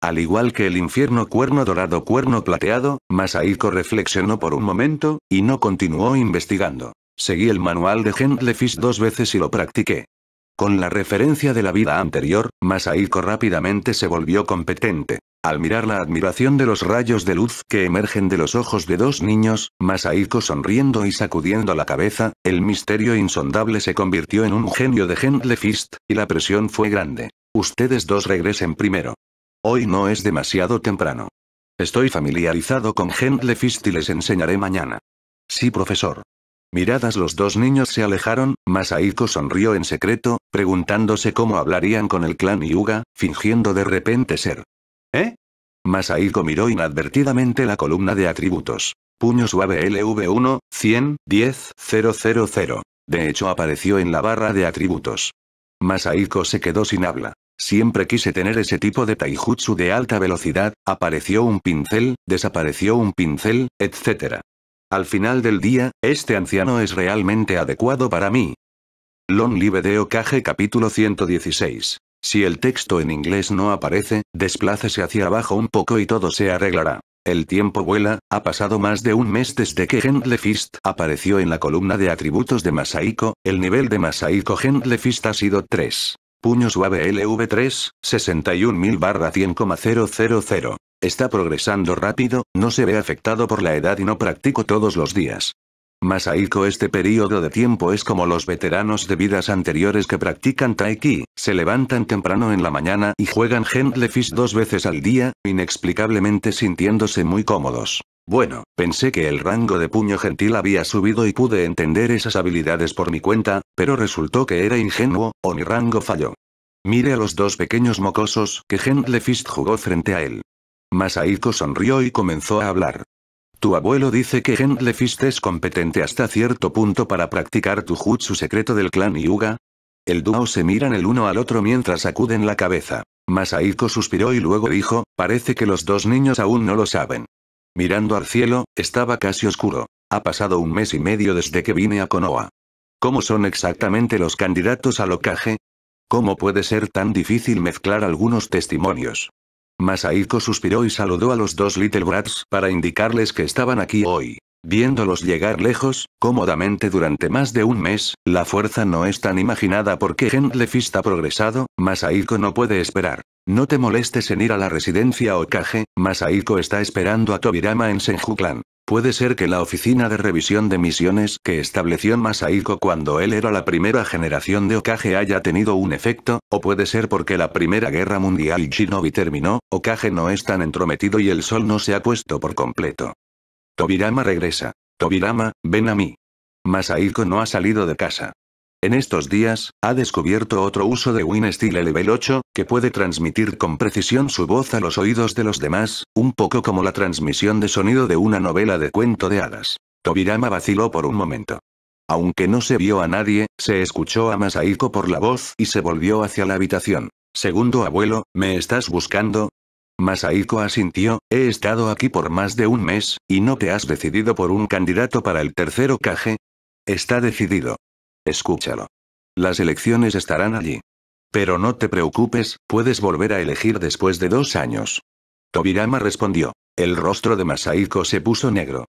Al igual que el infierno cuerno dorado cuerno plateado, Masahiko reflexionó por un momento, y no continuó investigando. Seguí el manual de Gentle Fist dos veces y lo practiqué. Con la referencia de la vida anterior, Masahiko rápidamente se volvió competente. Al mirar la admiración de los rayos de luz que emergen de los ojos de dos niños, Masahiko sonriendo y sacudiendo la cabeza, el misterio insondable se convirtió en un genio de Gentle Fist, y la presión fue grande. Ustedes dos regresen primero. Hoy no es demasiado temprano. Estoy familiarizado con Gentle Fist y les enseñaré mañana. Sí profesor. Miradas los dos niños se alejaron, Masahiko sonrió en secreto, preguntándose cómo hablarían con el clan Yuga, fingiendo de repente ser. ¿Eh? Masahiko miró inadvertidamente la columna de atributos. Puño suave LV1, 100, 10, 000. De hecho apareció en la barra de atributos. Masahiko se quedó sin habla. Siempre quise tener ese tipo de taijutsu de alta velocidad, apareció un pincel, desapareció un pincel, etc. Al final del día, este anciano es realmente adecuado para mí, Long Live de capítulo 116. Si el texto en inglés no aparece, desplácese hacia abajo un poco y todo se arreglará. El tiempo vuela, ha pasado más de un mes desde que Gentle Fist apareció en la columna de atributos de Masaiko, el nivel de Masaiko Gentle Fist ha sido 3. Puño suave LV3, 61.000 barra 100,000. Está progresando rápido, no se ve afectado por la edad y no practico todos los días. Masaiko este periodo de tiempo es como los veteranos de vidas anteriores que practican Taiki, se levantan temprano en la mañana y juegan Gentle fist dos veces al día, inexplicablemente sintiéndose muy cómodos. Bueno, pensé que el rango de puño gentil había subido y pude entender esas habilidades por mi cuenta, pero resultó que era ingenuo, o mi rango falló. Mire a los dos pequeños mocosos que Gentle Fist jugó frente a él. Masaiko sonrió y comenzó a hablar. Tu abuelo dice que Henle es competente hasta cierto punto para practicar tu jutsu secreto del clan Yuga. El dúo se miran el uno al otro mientras sacuden la cabeza. Masaiko suspiró y luego dijo, parece que los dos niños aún no lo saben. Mirando al cielo, estaba casi oscuro. Ha pasado un mes y medio desde que vine a Konoha. ¿Cómo son exactamente los candidatos a Okage? ¿Cómo puede ser tan difícil mezclar algunos testimonios? Masaiko suspiró y saludó a los dos Little Brats para indicarles que estaban aquí hoy. Viéndolos llegar lejos, cómodamente durante más de un mes, la fuerza no es tan imaginada porque Gentlefist ha progresado, Masaiko no puede esperar. No te molestes en ir a la residencia Okage, Masaiko está esperando a Tobirama en Senjuklan. Puede ser que la oficina de revisión de misiones que estableció Masahiko cuando él era la primera generación de Okage haya tenido un efecto, o puede ser porque la Primera Guerra Mundial Shinobi terminó, Okage no es tan entrometido y el sol no se ha puesto por completo. Tobirama regresa. Tobirama, ven a mí. Masahiko no ha salido de casa. En estos días, ha descubierto otro uso de Win Style Level 8, que puede transmitir con precisión su voz a los oídos de los demás, un poco como la transmisión de sonido de una novela de cuento de hadas. Tobirama vaciló por un momento. Aunque no se vio a nadie, se escuchó a Masaiko por la voz y se volvió hacia la habitación. Segundo abuelo, ¿me estás buscando? Masaiko asintió, he estado aquí por más de un mes, y no te has decidido por un candidato para el tercero caje. Está decidido. Escúchalo. Las elecciones estarán allí. Pero no te preocupes, puedes volver a elegir después de dos años. Tobirama respondió. El rostro de Masaiko se puso negro.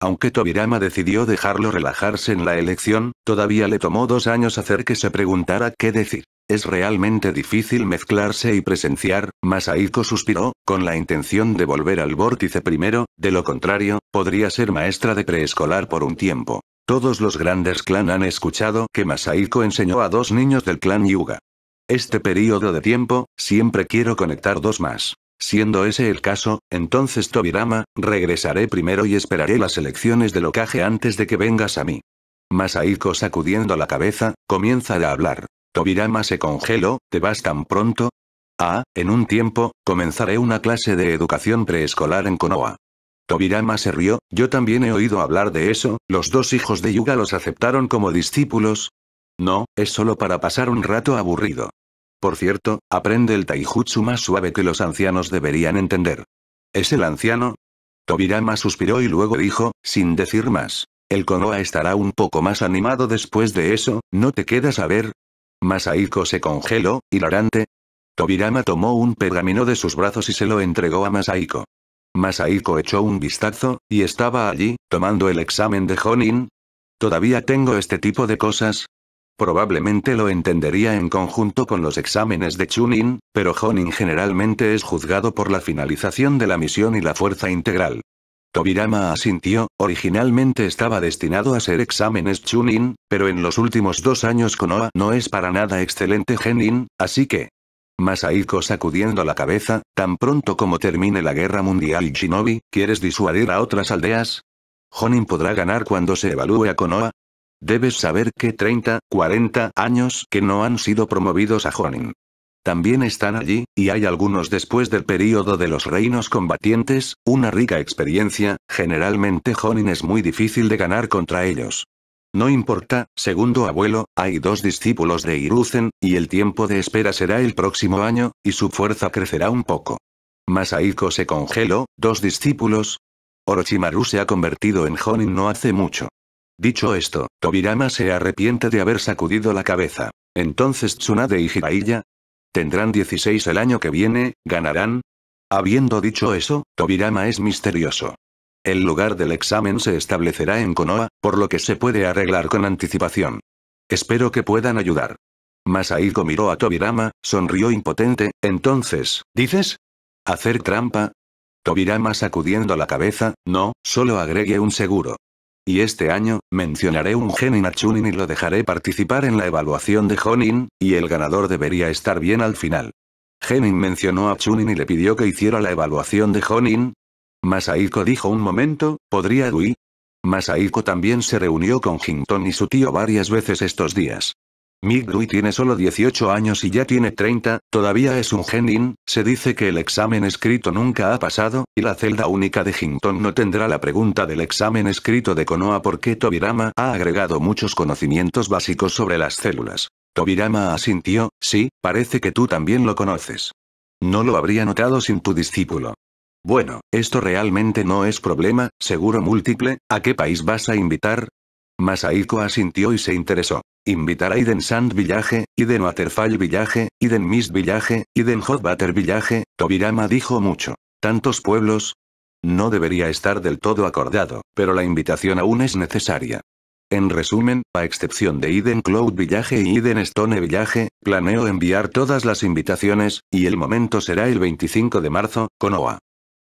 Aunque Tobirama decidió dejarlo relajarse en la elección, todavía le tomó dos años hacer que se preguntara qué decir. Es realmente difícil mezclarse y presenciar, Masaiko suspiró, con la intención de volver al vórtice primero, de lo contrario, podría ser maestra de preescolar por un tiempo. Todos los grandes clan han escuchado que Masahiko enseñó a dos niños del clan Yuga. Este periodo de tiempo, siempre quiero conectar dos más. Siendo ese el caso, entonces Tobirama, regresaré primero y esperaré las elecciones del locaje antes de que vengas a mí. Masahiko sacudiendo la cabeza, comienza a hablar. Tobirama se congeló, ¿te vas tan pronto? Ah, en un tiempo, comenzaré una clase de educación preescolar en Konoha. Tobirama se rió, yo también he oído hablar de eso, los dos hijos de Yuga los aceptaron como discípulos. No, es solo para pasar un rato aburrido. Por cierto, aprende el taijutsu más suave que los ancianos deberían entender. ¿Es el anciano? Tobirama suspiró y luego dijo, sin decir más. El Konoha estará un poco más animado después de eso, ¿no te quedas a ver? Masaiko se congeló, hilarante. Tobirama tomó un pergamino de sus brazos y se lo entregó a Masaiko. Masaiko echó un vistazo, y estaba allí, tomando el examen de Honin. Todavía tengo este tipo de cosas. Probablemente lo entendería en conjunto con los exámenes de Chunin, pero Honin generalmente es juzgado por la finalización de la misión y la fuerza integral. Tobirama asintió, originalmente estaba destinado a ser exámenes Chunin, pero en los últimos dos años Konoha no es para nada excelente Genin, así que, Masahiko sacudiendo la cabeza, tan pronto como termine la guerra mundial y Shinobi, ¿quieres disuadir a otras aldeas? Honin podrá ganar cuando se evalúe a Konoha. Debes saber que 30, 40 años que no han sido promovidos a Honin. También están allí, y hay algunos después del período de los reinos combatientes, una rica experiencia, generalmente Honin es muy difícil de ganar contra ellos. No importa, segundo abuelo, hay dos discípulos de Iruzen, y el tiempo de espera será el próximo año, y su fuerza crecerá un poco. Masaiko se congeló, dos discípulos. Orochimaru se ha convertido en Jonin no hace mucho. Dicho esto, Tobirama se arrepiente de haber sacudido la cabeza. Entonces Tsunade y Jiraiya tendrán 16 el año que viene, ganarán. Habiendo dicho eso, Tobirama es misterioso. El lugar del examen se establecerá en Konoha, por lo que se puede arreglar con anticipación. Espero que puedan ayudar. Masahiko miró a Tobirama, sonrió impotente, entonces, ¿dices? ¿Hacer trampa? Tobirama sacudiendo la cabeza, no, solo agregue un seguro. Y este año, mencionaré un genin a Chunin y lo dejaré participar en la evaluación de Honin, y el ganador debería estar bien al final. Genin mencionó a Chunin y le pidió que hiciera la evaluación de Honin, Masaiko dijo un momento, ¿podría Dui? Masaiko también se reunió con Hinton y su tío varias veces estos días. Mick tiene solo 18 años y ya tiene 30, todavía es un genin, se dice que el examen escrito nunca ha pasado, y la celda única de Hinton no tendrá la pregunta del examen escrito de Konoha porque Tobirama ha agregado muchos conocimientos básicos sobre las células. Tobirama asintió, sí, parece que tú también lo conoces. No lo habría notado sin tu discípulo. Bueno, esto realmente no es problema, seguro múltiple, ¿a qué país vas a invitar? Masaiko asintió y se interesó. Invitar a Iden Sand Village, Iden Waterfall Village, Iden Mist Village, Iden Hot Butter Village, Tobirama dijo mucho. ¿Tantos pueblos? No debería estar del todo acordado, pero la invitación aún es necesaria. En resumen, a excepción de Iden Cloud Village y Iden Stone Village, planeo enviar todas las invitaciones, y el momento será el 25 de marzo, con OA.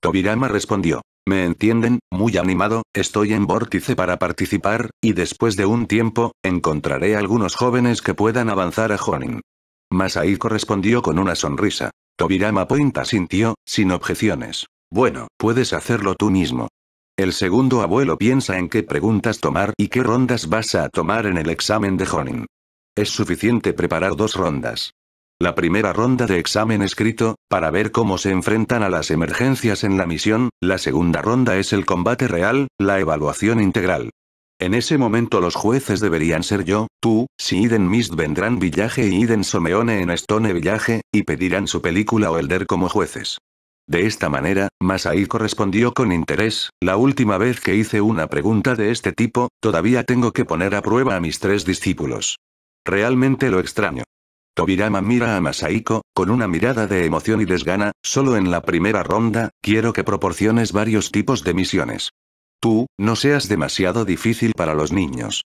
Tobirama respondió. Me entienden, muy animado, estoy en vórtice para participar, y después de un tiempo, encontraré algunos jóvenes que puedan avanzar a Jonin. Masaiko respondió con una sonrisa. Tobirama Point asintió, sin objeciones. Bueno, puedes hacerlo tú mismo. El segundo abuelo piensa en qué preguntas tomar y qué rondas vas a tomar en el examen de Jonin. Es suficiente preparar dos rondas. La primera ronda de examen escrito, para ver cómo se enfrentan a las emergencias en la misión, la segunda ronda es el combate real, la evaluación integral. En ese momento los jueces deberían ser yo, tú, si Iden Mist vendrán Villaje y Iden Someone en Stone Villaje, y pedirán su película o Elder como jueces. De esta manera, Masai correspondió con interés, la última vez que hice una pregunta de este tipo, todavía tengo que poner a prueba a mis tres discípulos. Realmente lo extraño. Tobirama mira a Masaiko, con una mirada de emoción y desgana, solo en la primera ronda, quiero que proporciones varios tipos de misiones. Tú, no seas demasiado difícil para los niños.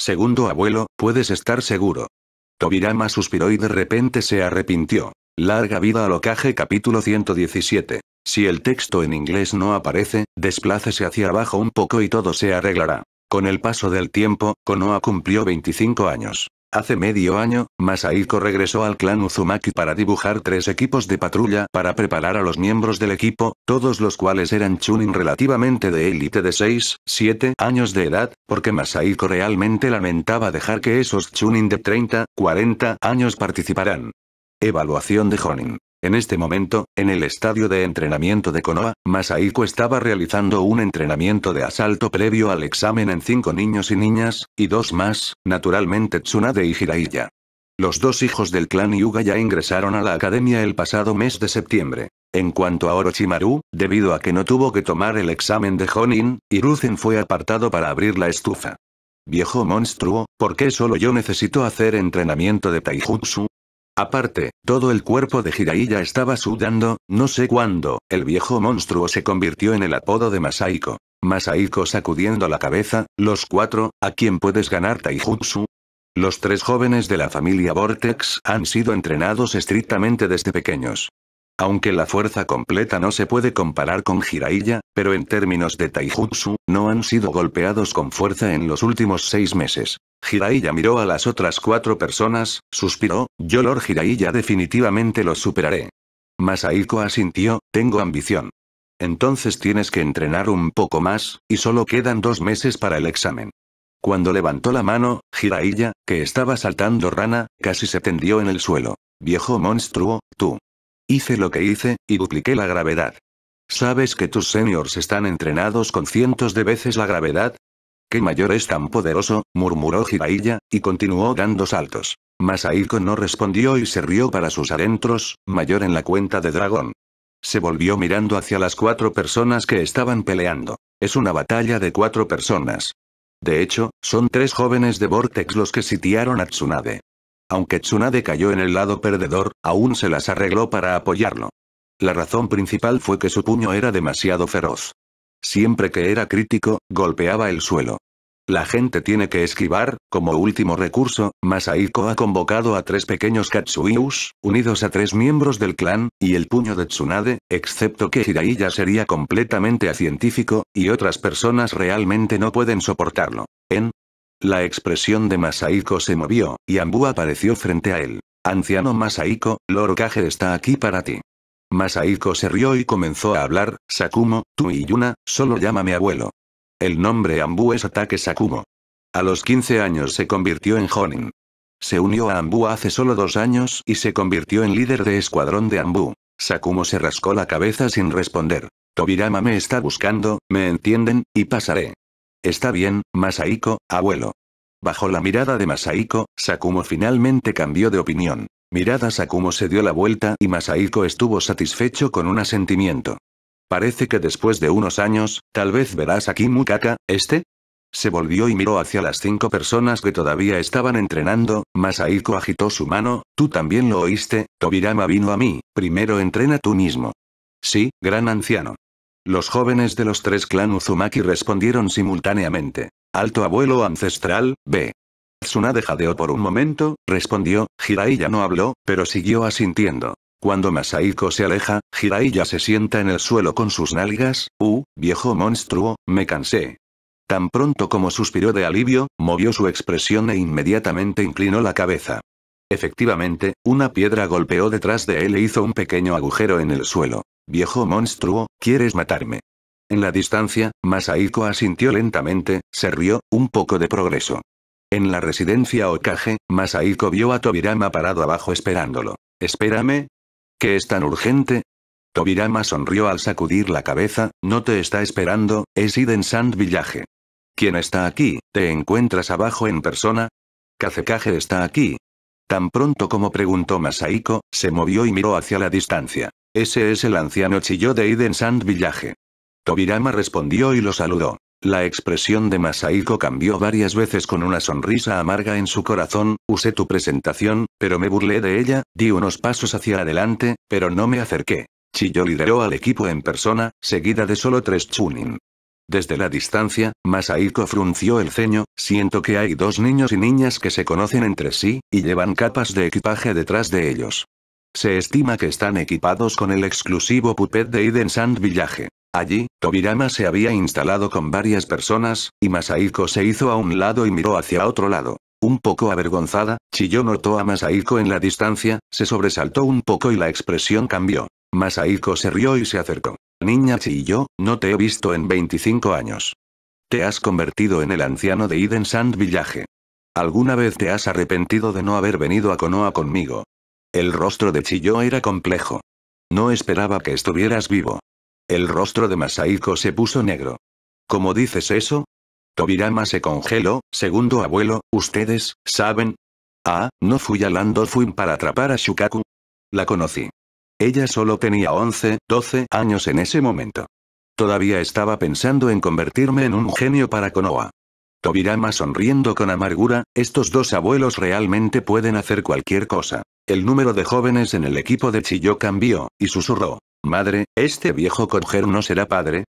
Segundo abuelo, puedes estar seguro. Tobirama suspiró y de repente se arrepintió. Larga vida al locaje capítulo 117. Si el texto en inglés no aparece, desplácese hacia abajo un poco y todo se arreglará. Con el paso del tiempo, Konoha cumplió 25 años. Hace medio año, Masahiko regresó al clan Uzumaki para dibujar tres equipos de patrulla para preparar a los miembros del equipo, todos los cuales eran chunin relativamente de élite de 6, 7 años de edad, porque Masahiko realmente lamentaba dejar que esos chunin de 30, 40 años participaran. Evaluación de Honin. En este momento, en el estadio de entrenamiento de Konoha, Masaiko estaba realizando un entrenamiento de asalto previo al examen en cinco niños y niñas, y dos más, naturalmente Tsunade y Jiraiya. Los dos hijos del clan Yuga ya ingresaron a la academia el pasado mes de septiembre. En cuanto a Orochimaru, debido a que no tuvo que tomar el examen de Honin, Hiruzen fue apartado para abrir la estufa. Viejo monstruo, ¿por qué solo yo necesito hacer entrenamiento de taijutsu? Aparte, todo el cuerpo de Jiraiya estaba sudando, no sé cuándo, el viejo monstruo se convirtió en el apodo de Masaiko. Masaiko sacudiendo la cabeza, los cuatro, ¿a quién puedes ganar Taijutsu? Los tres jóvenes de la familia Vortex han sido entrenados estrictamente desde pequeños. Aunque la fuerza completa no se puede comparar con Jiraiya, pero en términos de taijutsu, no han sido golpeados con fuerza en los últimos seis meses. Jiraiya miró a las otras cuatro personas, suspiró, yo Lord Jiraiya definitivamente los superaré. Masaiko asintió, tengo ambición. Entonces tienes que entrenar un poco más, y solo quedan dos meses para el examen. Cuando levantó la mano, Jiraiya, que estaba saltando rana, casi se tendió en el suelo. Viejo monstruo, tú. Hice lo que hice, y dupliqué la gravedad. ¿Sabes que tus seniors están entrenados con cientos de veces la gravedad? ¿Qué mayor es tan poderoso? murmuró Jiraiya, y continuó dando saltos. Masaiko no respondió y se rió para sus adentros, mayor en la cuenta de dragón. Se volvió mirando hacia las cuatro personas que estaban peleando. Es una batalla de cuatro personas. De hecho, son tres jóvenes de Vortex los que sitiaron a Tsunade. Aunque Tsunade cayó en el lado perdedor, aún se las arregló para apoyarlo. La razón principal fue que su puño era demasiado feroz. Siempre que era crítico, golpeaba el suelo. La gente tiene que esquivar, como último recurso, Masaiko ha convocado a tres pequeños Katsuius, unidos a tres miembros del clan, y el puño de Tsunade, excepto que Hiraiya sería completamente acientífico, y otras personas realmente no pueden soportarlo. En la expresión de Masaiko se movió, y Ambu apareció frente a él. Anciano Masaiko, Loro Kage está aquí para ti. Masaiko se rió y comenzó a hablar, Sakumo, tú y Yuna, solo llámame abuelo. El nombre Ambu es ataque Sakumo. A los 15 años se convirtió en Honin. Se unió a Ambu hace solo dos años y se convirtió en líder de escuadrón de Ambu. Sakumo se rascó la cabeza sin responder. Tobirama me está buscando, me entienden, y pasaré. Está bien, Masaiko, abuelo. Bajo la mirada de Masaiko, Sakumo finalmente cambió de opinión. Mirada Sakumo se dio la vuelta y Masaiko estuvo satisfecho con un asentimiento. Parece que después de unos años, tal vez verás aquí Mukaka, este, se volvió y miró hacia las cinco personas que todavía estaban entrenando, Masaiko agitó su mano, tú también lo oíste, Tobirama vino a mí, primero entrena tú mismo. Sí, gran anciano. Los jóvenes de los tres clan Uzumaki respondieron simultáneamente. Alto abuelo ancestral, B. Tsuna jadeó por un momento, respondió, Jiraiya no habló, pero siguió asintiendo. Cuando Masaiko se aleja, Jiraiya se sienta en el suelo con sus nalgas, U, viejo monstruo, me cansé. Tan pronto como suspiró de alivio, movió su expresión e inmediatamente inclinó la cabeza. Efectivamente, una piedra golpeó detrás de él e hizo un pequeño agujero en el suelo. Viejo monstruo, ¿quieres matarme? En la distancia, Masaiko asintió lentamente, se rió, un poco de progreso. En la residencia Okage, Masaiko vio a Tobirama parado abajo esperándolo. Espérame. ¿Qué es tan urgente? Tobirama sonrió al sacudir la cabeza, no te está esperando, es Iden Sand Village. ¿Quién está aquí? ¿Te encuentras abajo en persona? Kazekage está aquí. Tan pronto como preguntó Masaiko, se movió y miró hacia la distancia. Ese es el anciano chilló de Eden Sand Village. Tobirama respondió y lo saludó. La expresión de Masaiko cambió varias veces con una sonrisa amarga en su corazón, usé tu presentación, pero me burlé de ella, di unos pasos hacia adelante, pero no me acerqué. Chiyo lideró al equipo en persona, seguida de solo tres Chunin. Desde la distancia, Masaiko frunció el ceño, siento que hay dos niños y niñas que se conocen entre sí, y llevan capas de equipaje detrás de ellos. Se estima que están equipados con el exclusivo puppet de Eden Sand Village. Allí, Tobirama se había instalado con varias personas, y Masaiko se hizo a un lado y miró hacia otro lado. Un poco avergonzada, Chiyo notó a Masaiko en la distancia, se sobresaltó un poco y la expresión cambió. Masaiko se rió y se acercó. Niña Chiyo, no te he visto en 25 años. Te has convertido en el anciano de Eden Sand Village. ¿Alguna vez te has arrepentido de no haber venido a Konoha conmigo? El rostro de Chiyo era complejo. No esperaba que estuvieras vivo. El rostro de Masaiko se puso negro. ¿Cómo dices eso? Tobirama se congeló, segundo abuelo, ustedes, ¿saben? Ah, no fui a Lando para atrapar a Shukaku. La conocí. Ella solo tenía 11, 12 años en ese momento. Todavía estaba pensando en convertirme en un genio para Konoha. Tobirama sonriendo con amargura, estos dos abuelos realmente pueden hacer cualquier cosa. El número de jóvenes en el equipo de Chiyo cambió, y susurró. Madre, ¿este viejo coger no será padre?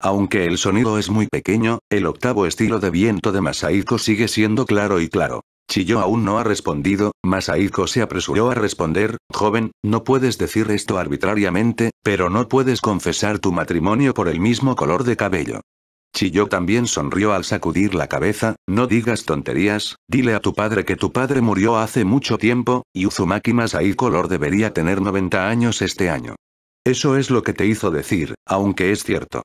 Aunque el sonido es muy pequeño, el octavo estilo de viento de Masaiko sigue siendo claro y claro. Chiyo aún no ha respondido, Masaiko se apresuró a responder, joven, no puedes decir esto arbitrariamente, pero no puedes confesar tu matrimonio por el mismo color de cabello. Chiyo también sonrió al sacudir la cabeza, no digas tonterías, dile a tu padre que tu padre murió hace mucho tiempo, y Uzumaki Masai Color debería tener 90 años este año. Eso es lo que te hizo decir, aunque es cierto.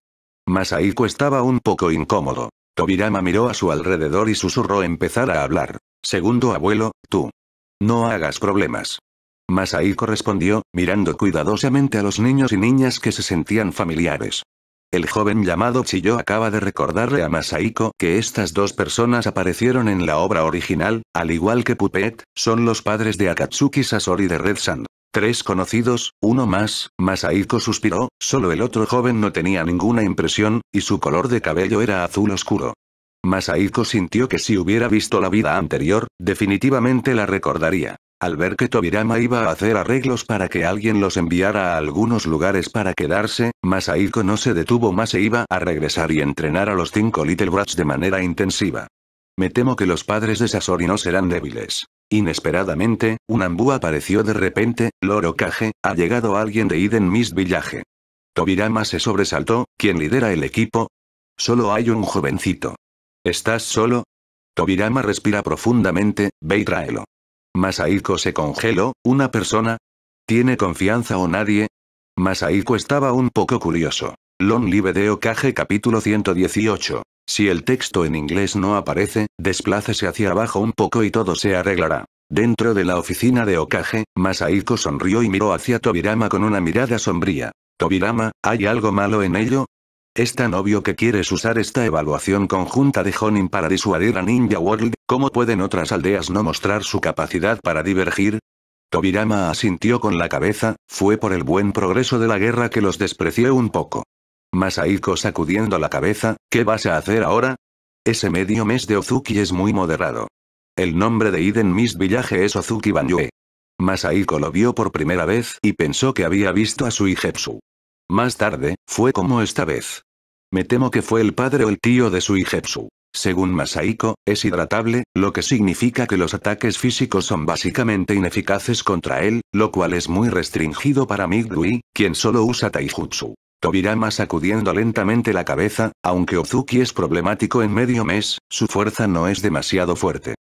Masaiko estaba un poco incómodo. Tobirama miró a su alrededor y susurró empezar a hablar. Segundo abuelo, tú. No hagas problemas. Masaiko respondió, mirando cuidadosamente a los niños y niñas que se sentían familiares. El joven llamado Chiyo acaba de recordarle a Masaiko que estas dos personas aparecieron en la obra original, al igual que Puppet, son los padres de Akatsuki Sasori de Red Sand. Tres conocidos, uno más, Masaiko suspiró, solo el otro joven no tenía ninguna impresión, y su color de cabello era azul oscuro. Masaiko sintió que si hubiera visto la vida anterior, definitivamente la recordaría. Al ver que Tobirama iba a hacer arreglos para que alguien los enviara a algunos lugares para quedarse, Masahiko no se detuvo más e iba a regresar y entrenar a los cinco Little Brats de manera intensiva. Me temo que los padres de Sasori no serán débiles. Inesperadamente, un ambú apareció de repente, Loro Kage, ha llegado alguien de Eden Miss Village. Tobirama se sobresaltó, ¿quién lidera el equipo? Solo hay un jovencito. ¿Estás solo? Tobirama respira profundamente, ve y tráelo. Masaiko se congeló, ¿una persona? ¿Tiene confianza o nadie? Masaiko estaba un poco curioso. Long Live de Okage capítulo 118. Si el texto en inglés no aparece, desplácese hacia abajo un poco y todo se arreglará. Dentro de la oficina de Okage, Masaiko sonrió y miró hacia Tobirama con una mirada sombría. Tobirama, ¿hay algo malo en ello? Es tan obvio que quieres usar esta evaluación conjunta de Honin para disuadir a Ninja World, ¿cómo pueden otras aldeas no mostrar su capacidad para divergir? Tobirama asintió con la cabeza, fue por el buen progreso de la guerra que los despreció un poco. Masaiko sacudiendo la cabeza, ¿qué vas a hacer ahora? Ese medio mes de Ozuki es muy moderado. El nombre de Iden Miss Village es Ozuki Banyue. Masaiko lo vio por primera vez y pensó que había visto a su Ijepsu. Más tarde, fue como esta vez. Me temo que fue el padre o el tío de Suigetsu. Según Masaiko, es hidratable, lo que significa que los ataques físicos son básicamente ineficaces contra él, lo cual es muy restringido para Migui, quien solo usa taijutsu. Tobirama sacudiendo lentamente la cabeza, aunque Ozuki es problemático en medio mes, su fuerza no es demasiado fuerte.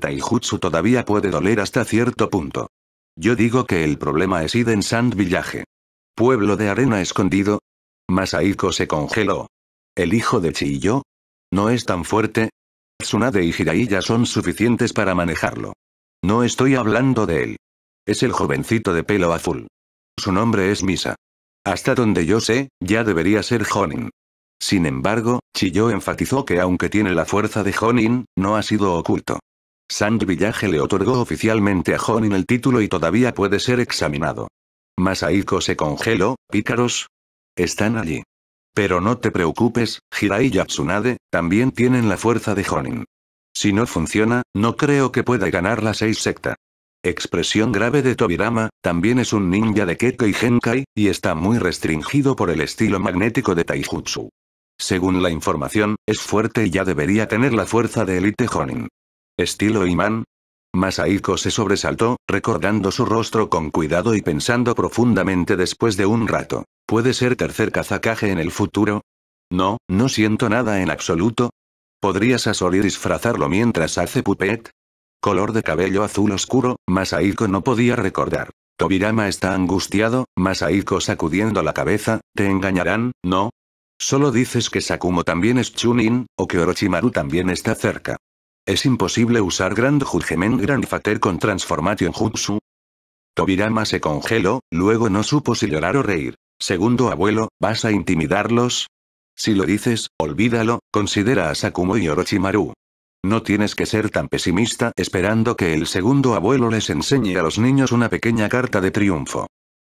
Taijutsu todavía puede doler hasta cierto punto. Yo digo que el problema es Iden Sand Village. Pueblo de arena escondido, Masaiko se congeló. ¿El hijo de Chiyo? ¿No es tan fuerte? Tsunade y Hirai son suficientes para manejarlo. No estoy hablando de él. Es el jovencito de pelo azul. Su nombre es Misa. Hasta donde yo sé, ya debería ser Honin. Sin embargo, Chiyo enfatizó que aunque tiene la fuerza de Honin, no ha sido oculto. Sand Village le otorgó oficialmente a Honin el título y todavía puede ser examinado. Masaiko se congeló, pícaros, están allí. Pero no te preocupes, Hirai y Yatsunade, también tienen la fuerza de Jonin. Si no funciona, no creo que pueda ganar la 6 secta. Expresión grave de Tobirama, también es un ninja de Keke y Genkai, y está muy restringido por el estilo magnético de Taijutsu. Según la información, es fuerte y ya debería tener la fuerza de Elite Jonin. Estilo imán, Masaiko se sobresaltó, recordando su rostro con cuidado y pensando profundamente después de un rato. ¿Puede ser tercer Kazakage en el futuro? No, no siento nada en absoluto. ¿Podrías asolir disfrazarlo mientras hace pupet. Color de cabello azul oscuro, Masaiko no podía recordar. Tobirama está angustiado, Masaiko sacudiendo la cabeza, ¿te engañarán, no? Solo dices que Sakumo también es Chunin, o que Orochimaru también está cerca. Es imposible usar Grand Judgment Grand Fater con Transformation Jutsu. Tobirama se congeló, luego no supo si llorar o reír. Segundo abuelo, ¿vas a intimidarlos? Si lo dices, olvídalo, considera a Sakumo y Orochimaru. No tienes que ser tan pesimista esperando que el segundo abuelo les enseñe a los niños una pequeña carta de triunfo.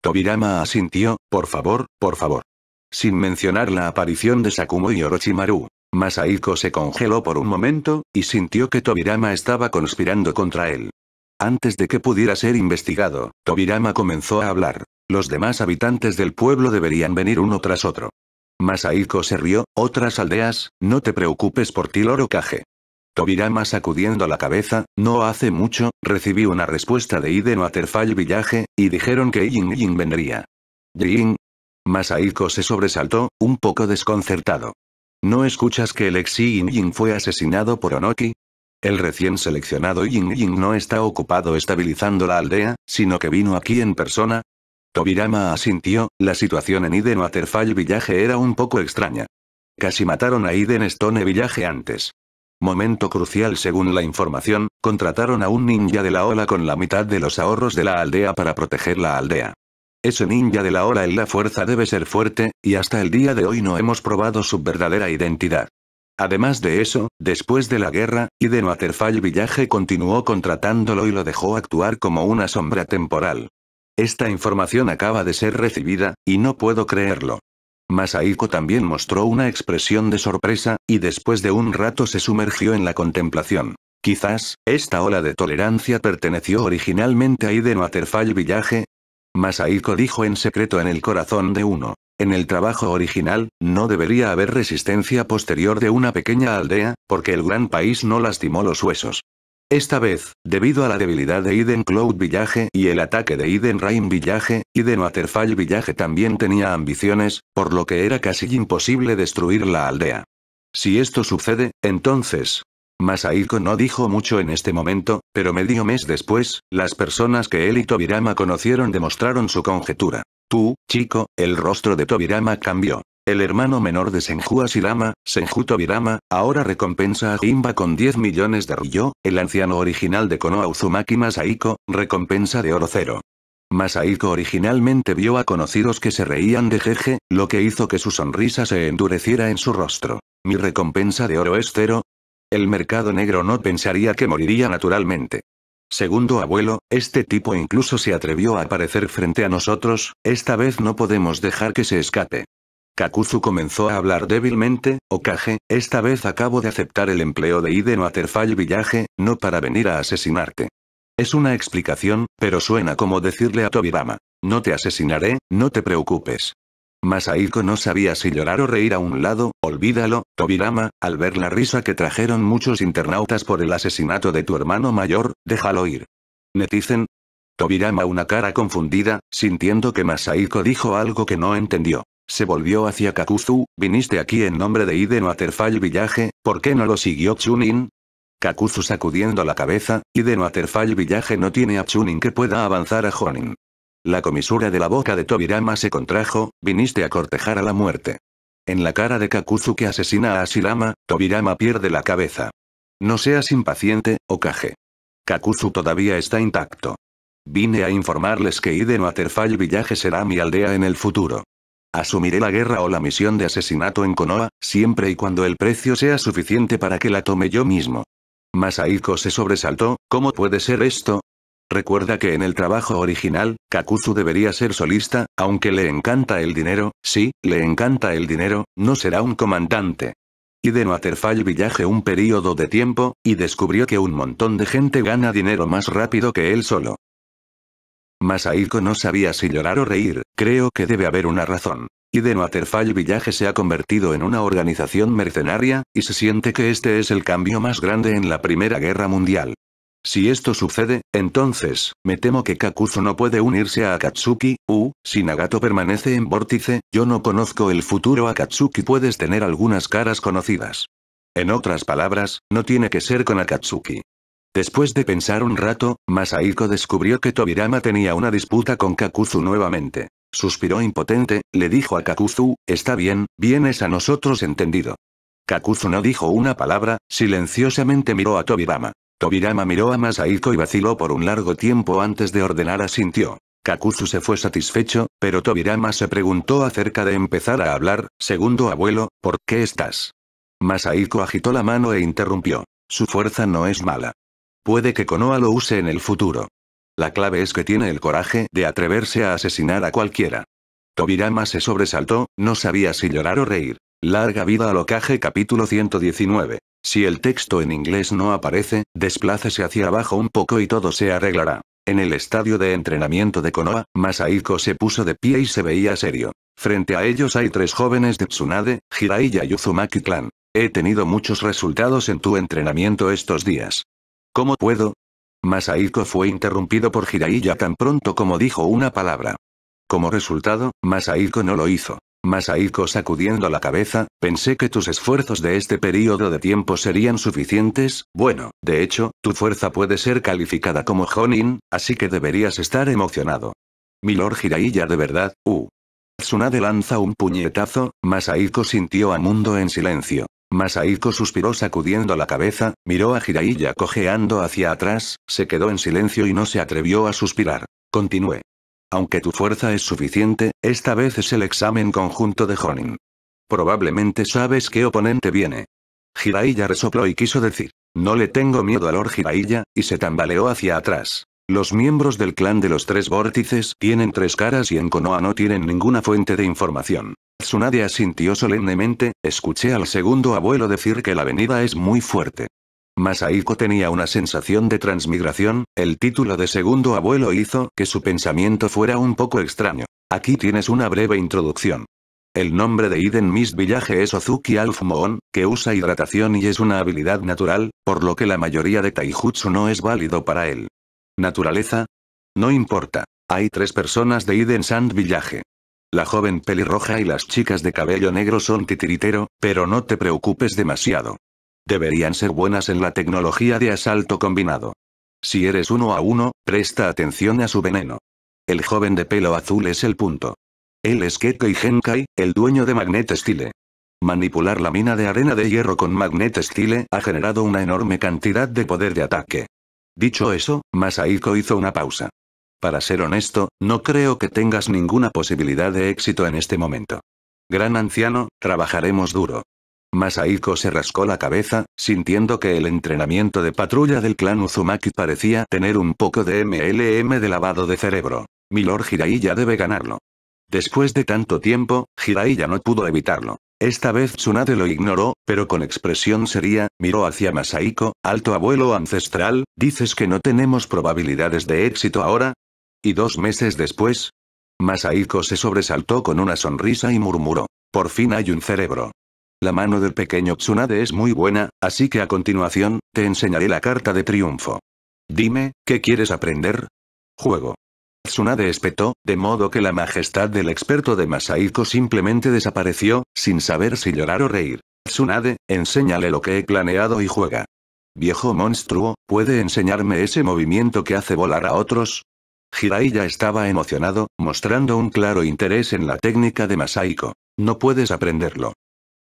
Tobirama asintió, por favor, por favor. Sin mencionar la aparición de Sakumo y Orochimaru. Masahiko se congeló por un momento, y sintió que Tobirama estaba conspirando contra él. Antes de que pudiera ser investigado, Tobirama comenzó a hablar. Los demás habitantes del pueblo deberían venir uno tras otro. Masahiko se rió, otras aldeas, no te preocupes por ti Loro caje. Tobirama sacudiendo la cabeza, no hace mucho, recibí una respuesta de Iden Waterfall Village, y dijeron que Yin Yin vendría. Yin. Masahiko se sobresaltó, un poco desconcertado. ¿No escuchas que el ex Yin Ying fue asesinado por Onoki? El recién seleccionado Yin Yin no está ocupado estabilizando la aldea, sino que vino aquí en persona. Tobirama asintió, la situación en Iden Waterfall Village era un poco extraña. Casi mataron a Iden Stone Village antes. Momento crucial según la información, contrataron a un ninja de la ola con la mitad de los ahorros de la aldea para proteger la aldea. Ese ninja de la hora en la fuerza debe ser fuerte, y hasta el día de hoy no hemos probado su verdadera identidad. Además de eso, después de la guerra, Iden Waterfall Village continuó contratándolo y lo dejó actuar como una sombra temporal. Esta información acaba de ser recibida, y no puedo creerlo. Masaiko también mostró una expresión de sorpresa, y después de un rato se sumergió en la contemplación. Quizás, esta ola de tolerancia perteneció originalmente a Iden Waterfall Village, Masahiko dijo en secreto en el corazón de uno. En el trabajo original, no debería haber resistencia posterior de una pequeña aldea, porque el gran país no lastimó los huesos. Esta vez, debido a la debilidad de Eden Cloud Village y el ataque de Eden Rain Village, Eden Waterfall Village también tenía ambiciones, por lo que era casi imposible destruir la aldea. Si esto sucede, entonces, Masaiko no dijo mucho en este momento, pero medio mes después, las personas que él y Tobirama conocieron demostraron su conjetura. Tú, chico, el rostro de Tobirama cambió. El hermano menor de Senju Asirama, Senju Tobirama, ahora recompensa a Jimba con 10 millones de ryo, el anciano original de Konoha Uzumaki Masaiko, recompensa de oro cero. Masaiko originalmente vio a conocidos que se reían de jeje, lo que hizo que su sonrisa se endureciera en su rostro. Mi recompensa de oro es cero, el mercado negro no pensaría que moriría naturalmente. Segundo abuelo, este tipo incluso se atrevió a aparecer frente a nosotros, esta vez no podemos dejar que se escape. Kakuzu comenzó a hablar débilmente, Okage, esta vez acabo de aceptar el empleo de Iden Waterfall Village, no para venir a asesinarte. Es una explicación, pero suena como decirle a Tobirama. No te asesinaré, no te preocupes. Masahiko no sabía si llorar o reír a un lado, olvídalo, Tobirama, al ver la risa que trajeron muchos internautas por el asesinato de tu hermano mayor, déjalo ir. Netizen. Tobirama una cara confundida, sintiendo que Masahiko dijo algo que no entendió. Se volvió hacia Kakuzu, viniste aquí en nombre de Iden Waterfall Villaje ¿por qué no lo siguió Chunin? Kakuzu sacudiendo la cabeza, Iden Waterfall Villaje no tiene a Chunin que pueda avanzar a Honin. La comisura de la boca de Tobirama se contrajo, viniste a cortejar a la muerte. En la cara de Kakuzu que asesina a Ashirama, Tobirama pierde la cabeza. No seas impaciente, Okage. Kakuzu todavía está intacto. Vine a informarles que Iden Waterfall Village será mi aldea en el futuro. Asumiré la guerra o la misión de asesinato en Konoha, siempre y cuando el precio sea suficiente para que la tome yo mismo. Masaiko se sobresaltó, ¿cómo puede ser esto? Recuerda que en el trabajo original, Kakuzu debería ser solista, aunque le encanta el dinero, sí, le encanta el dinero, no será un comandante. Y de Waterfall Village un período de tiempo, y descubrió que un montón de gente gana dinero más rápido que él solo. Masahiko no sabía si llorar o reír, creo que debe haber una razón. Y de Waterfall Village se ha convertido en una organización mercenaria, y se siente que este es el cambio más grande en la Primera Guerra Mundial. Si esto sucede, entonces, me temo que Kakuzu no puede unirse a Akatsuki, u, si Nagato permanece en vórtice, yo no conozco el futuro Akatsuki puedes tener algunas caras conocidas. En otras palabras, no tiene que ser con Akatsuki. Después de pensar un rato, Masahiko descubrió que Tobirama tenía una disputa con Kakuzu nuevamente. Suspiró impotente, le dijo a Kakuzu, está bien, vienes a nosotros entendido. Kakuzu no dijo una palabra, silenciosamente miró a Tobirama. Tobirama miró a Masahiko y vaciló por un largo tiempo antes de ordenar asintió. Kakuzu se fue satisfecho, pero Tobirama se preguntó acerca de empezar a hablar, segundo abuelo, ¿por qué estás? Masahiko agitó la mano e interrumpió. Su fuerza no es mala. Puede que Konoha lo use en el futuro. La clave es que tiene el coraje de atreverse a asesinar a cualquiera. Tobirama se sobresaltó, no sabía si llorar o reír. Larga vida al capítulo 119. Si el texto en inglés no aparece, desplácese hacia abajo un poco y todo se arreglará. En el estadio de entrenamiento de Konoha, Masaiko se puso de pie y se veía serio. Frente a ellos hay tres jóvenes de Tsunade, Jiraiya y Uzumaki Clan. He tenido muchos resultados en tu entrenamiento estos días. ¿Cómo puedo? Masaiko fue interrumpido por Jiraiya tan pronto como dijo una palabra. Como resultado, Masaiko no lo hizo. Masaiko sacudiendo la cabeza, pensé que tus esfuerzos de este periodo de tiempo serían suficientes, bueno, de hecho, tu fuerza puede ser calificada como Honin, así que deberías estar emocionado. Milord Jiraiya de verdad, U. Uh. Tsunade lanza un puñetazo, Masaiko sintió a Mundo en silencio. Masaiko suspiró sacudiendo la cabeza, miró a Jiraiya cojeando hacia atrás, se quedó en silencio y no se atrevió a suspirar. Continué. Aunque tu fuerza es suficiente, esta vez es el examen conjunto de Honin. Probablemente sabes qué oponente viene. Jiraiya resopló y quiso decir, no le tengo miedo a Lord Jiraiya, y se tambaleó hacia atrás. Los miembros del clan de los tres vórtices tienen tres caras y en Konoha no tienen ninguna fuente de información. Tsunade asintió solemnemente, escuché al segundo abuelo decir que la venida es muy fuerte. Masaiko tenía una sensación de transmigración, el título de segundo abuelo hizo que su pensamiento fuera un poco extraño. Aquí tienes una breve introducción. El nombre de Iden Miss Village es Ozuki Moon, que usa hidratación y es una habilidad natural, por lo que la mayoría de Taijutsu no es válido para él. ¿Naturaleza? No importa. Hay tres personas de Iden Sand Village. La joven pelirroja y las chicas de cabello negro son titiritero, pero no te preocupes demasiado. Deberían ser buenas en la tecnología de asalto combinado. Si eres uno a uno, presta atención a su veneno. El joven de pelo azul es el punto. Él es Keke y Genkai, el dueño de Magnet Style. Manipular la mina de arena de hierro con Magnet Style ha generado una enorme cantidad de poder de ataque. Dicho eso, Masahiko hizo una pausa. Para ser honesto, no creo que tengas ninguna posibilidad de éxito en este momento. Gran anciano, trabajaremos duro. Masaiko se rascó la cabeza, sintiendo que el entrenamiento de patrulla del clan Uzumaki parecía tener un poco de MLM de lavado de cerebro. Milord Jiraiya debe ganarlo. Después de tanto tiempo, Jiraiya no pudo evitarlo. Esta vez Tsunade lo ignoró, pero con expresión seria, miró hacia Masaiko, alto abuelo ancestral, ¿dices que no tenemos probabilidades de éxito ahora? ¿Y dos meses después? Masaiko se sobresaltó con una sonrisa y murmuró, por fin hay un cerebro. La mano del pequeño Tsunade es muy buena, así que a continuación, te enseñaré la carta de triunfo. Dime, ¿qué quieres aprender? Juego. Tsunade espetó, de modo que la majestad del experto de Masaiko simplemente desapareció, sin saber si llorar o reír. Tsunade, enséñale lo que he planeado y juega. Viejo monstruo, ¿puede enseñarme ese movimiento que hace volar a otros? Hirai estaba emocionado, mostrando un claro interés en la técnica de Masaiko. No puedes aprenderlo.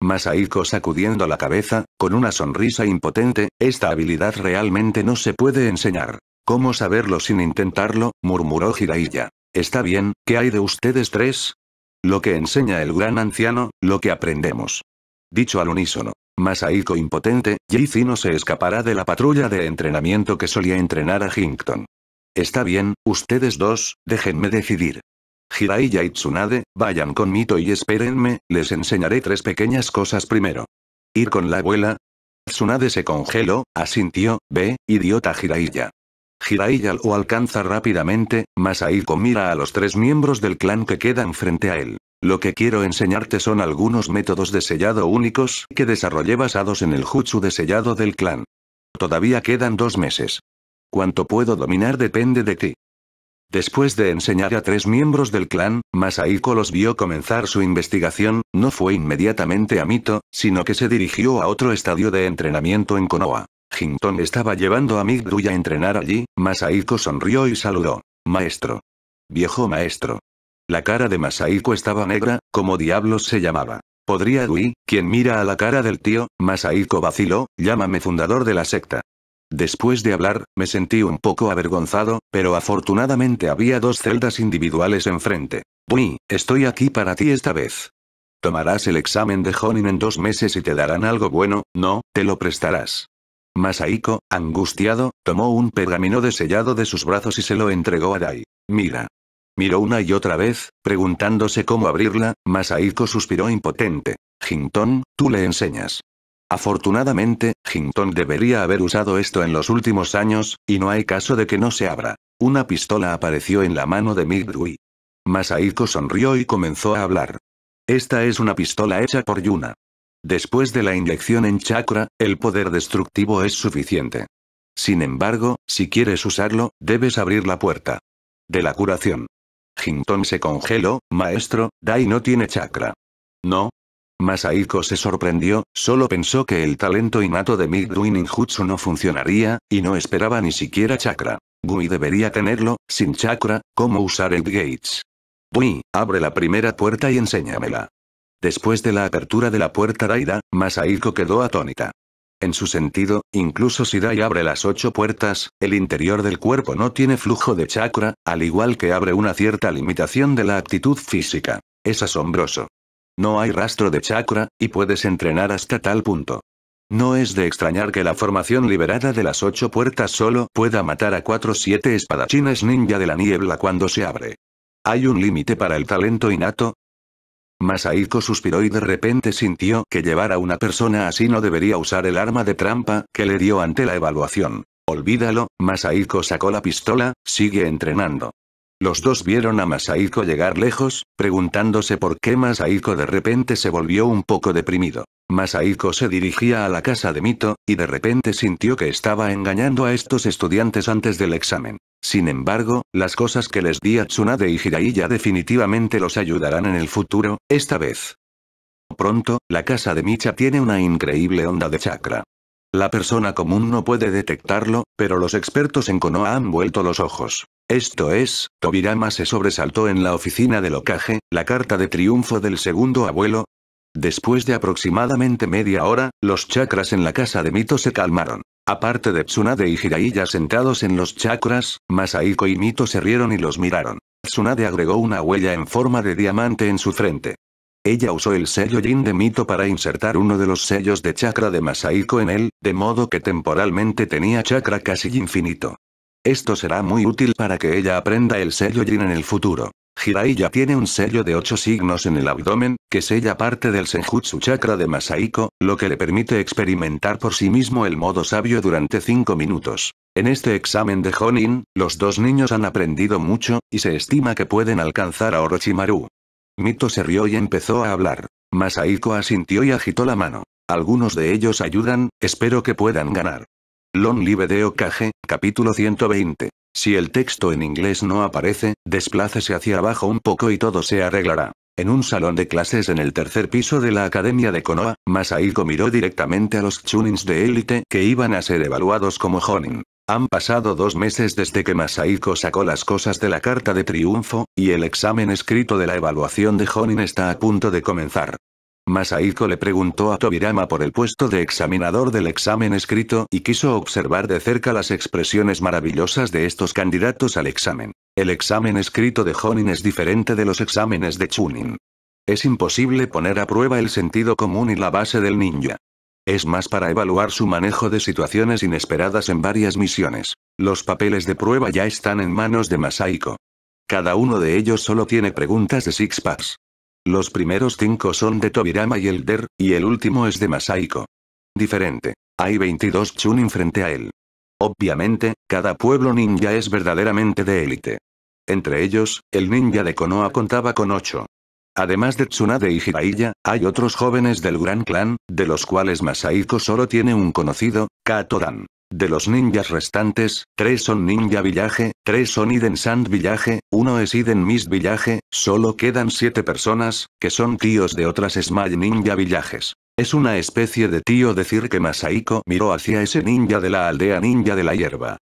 Masahiko sacudiendo la cabeza, con una sonrisa impotente, esta habilidad realmente no se puede enseñar. ¿Cómo saberlo sin intentarlo? murmuró Jiraiya. Está bien, ¿qué hay de ustedes tres? Lo que enseña el gran anciano, lo que aprendemos. Dicho al unísono. Masahiko impotente, Jaycee no se escapará de la patrulla de entrenamiento que solía entrenar a Hinkton. Está bien, ustedes dos, déjenme decidir. Jiraiya y Tsunade, vayan con Mito y espérenme, les enseñaré tres pequeñas cosas primero. ¿Ir con la abuela? Tsunade se congeló, asintió, ve, idiota Jiraiya. Jiraiya lo alcanza rápidamente, con mira a los tres miembros del clan que quedan frente a él. Lo que quiero enseñarte son algunos métodos de sellado únicos que desarrollé basados en el jutsu de sellado del clan. Todavía quedan dos meses. Cuánto puedo dominar depende de ti. Después de enseñar a tres miembros del clan, Masaiko los vio comenzar su investigación, no fue inmediatamente a Mito, sino que se dirigió a otro estadio de entrenamiento en Konoha. Hinton estaba llevando a Migduy a entrenar allí, Masaiko sonrió y saludó. Maestro. Viejo maestro. La cara de Masaiko estaba negra, como diablos se llamaba. Podría Dui, quien mira a la cara del tío, Masaiko vaciló, llámame fundador de la secta. Después de hablar, me sentí un poco avergonzado, pero afortunadamente había dos celdas individuales enfrente. Bui, estoy aquí para ti esta vez. Tomarás el examen de Honin en dos meses y te darán algo bueno, no, te lo prestarás. Masaiko, angustiado, tomó un pergamino desellado de sus brazos y se lo entregó a Dai. Mira. Miró una y otra vez, preguntándose cómo abrirla, Masaiko suspiró impotente. Hinton, tú le enseñas. Afortunadamente, Hinton debería haber usado esto en los últimos años, y no hay caso de que no se abra. Una pistola apareció en la mano de Midway. Masaiko sonrió y comenzó a hablar. Esta es una pistola hecha por Yuna. Después de la inyección en chakra, el poder destructivo es suficiente. Sin embargo, si quieres usarlo, debes abrir la puerta. De la curación. Hinton se congeló, maestro, Dai no tiene chakra. No, Masaiko se sorprendió, solo pensó que el talento innato de Midway Ninjutsu no funcionaría, y no esperaba ni siquiera chakra. Gui debería tenerlo, sin chakra, ¿cómo usar el Gates? Gui, abre la primera puerta y enséñamela. Después de la apertura de la puerta Daira, Masaiko quedó atónita. En su sentido, incluso si Dai abre las ocho puertas, el interior del cuerpo no tiene flujo de chakra, al igual que abre una cierta limitación de la actitud física. Es asombroso. No hay rastro de chakra, y puedes entrenar hasta tal punto. No es de extrañar que la formación liberada de las ocho puertas solo pueda matar a cuatro siete espadachines ninja de la niebla cuando se abre. ¿Hay un límite para el talento innato? Masaiko suspiró y de repente sintió que llevar a una persona así no debería usar el arma de trampa que le dio ante la evaluación. Olvídalo, Masaiko sacó la pistola, sigue entrenando. Los dos vieron a Masaiko llegar lejos, preguntándose por qué Masaiko de repente se volvió un poco deprimido. Masaiko se dirigía a la casa de Mito, y de repente sintió que estaba engañando a estos estudiantes antes del examen. Sin embargo, las cosas que les di a Tsunade y Jiraiya definitivamente los ayudarán en el futuro, esta vez. Pronto, la casa de Micha tiene una increíble onda de chakra. La persona común no puede detectarlo, pero los expertos en Konoha han vuelto los ojos. Esto es, Tobirama se sobresaltó en la oficina del Okage, la carta de triunfo del segundo abuelo. Después de aproximadamente media hora, los chakras en la casa de Mito se calmaron. Aparte de Tsunade y Jiraiya sentados en los chakras, Masaiko y Mito se rieron y los miraron. Tsunade agregó una huella en forma de diamante en su frente. Ella usó el sello Jin de Mito para insertar uno de los sellos de chakra de Masaiko en él, de modo que temporalmente tenía chakra casi infinito. Esto será muy útil para que ella aprenda el sello Jin en el futuro. Hirai ya tiene un sello de ocho signos en el abdomen, que sella parte del Senjutsu chakra de Masaiko, lo que le permite experimentar por sí mismo el modo sabio durante cinco minutos. En este examen de Honin, los dos niños han aprendido mucho, y se estima que pueden alcanzar a Orochimaru. Mito se rió y empezó a hablar. Masaiko asintió y agitó la mano. Algunos de ellos ayudan, espero que puedan ganar. Long Live de capítulo 120. Si el texto en inglés no aparece, desplácese hacia abajo un poco y todo se arreglará. En un salón de clases en el tercer piso de la Academia de Konoha, Masahiko miró directamente a los chunins de élite que iban a ser evaluados como Honin. Han pasado dos meses desde que Masahiko sacó las cosas de la carta de triunfo, y el examen escrito de la evaluación de Honin está a punto de comenzar. Masaiko le preguntó a Tobirama por el puesto de examinador del examen escrito y quiso observar de cerca las expresiones maravillosas de estos candidatos al examen. El examen escrito de Honin es diferente de los exámenes de Chunin. Es imposible poner a prueba el sentido común y la base del ninja. Es más para evaluar su manejo de situaciones inesperadas en varias misiones. Los papeles de prueba ya están en manos de Masaiko. Cada uno de ellos solo tiene preguntas de six packs. Los primeros cinco son de Tobirama y Elder, y el último es de Masaiko. Diferente. Hay 22 Chunin frente a él. Obviamente, cada pueblo ninja es verdaderamente de élite. Entre ellos, el ninja de Konoha contaba con 8. Además de Tsunade y Jiraiya, hay otros jóvenes del gran clan, de los cuales Masaiko solo tiene un conocido, Dan. De los ninjas restantes, tres son Ninja villaje, tres son Iden Sand villaje, uno es Iden Miss villaje, solo quedan siete personas, que son tíos de otras smile Ninja villajes. Es una especie de tío decir que Masaiko miró hacia ese ninja de la aldea ninja de la hierba.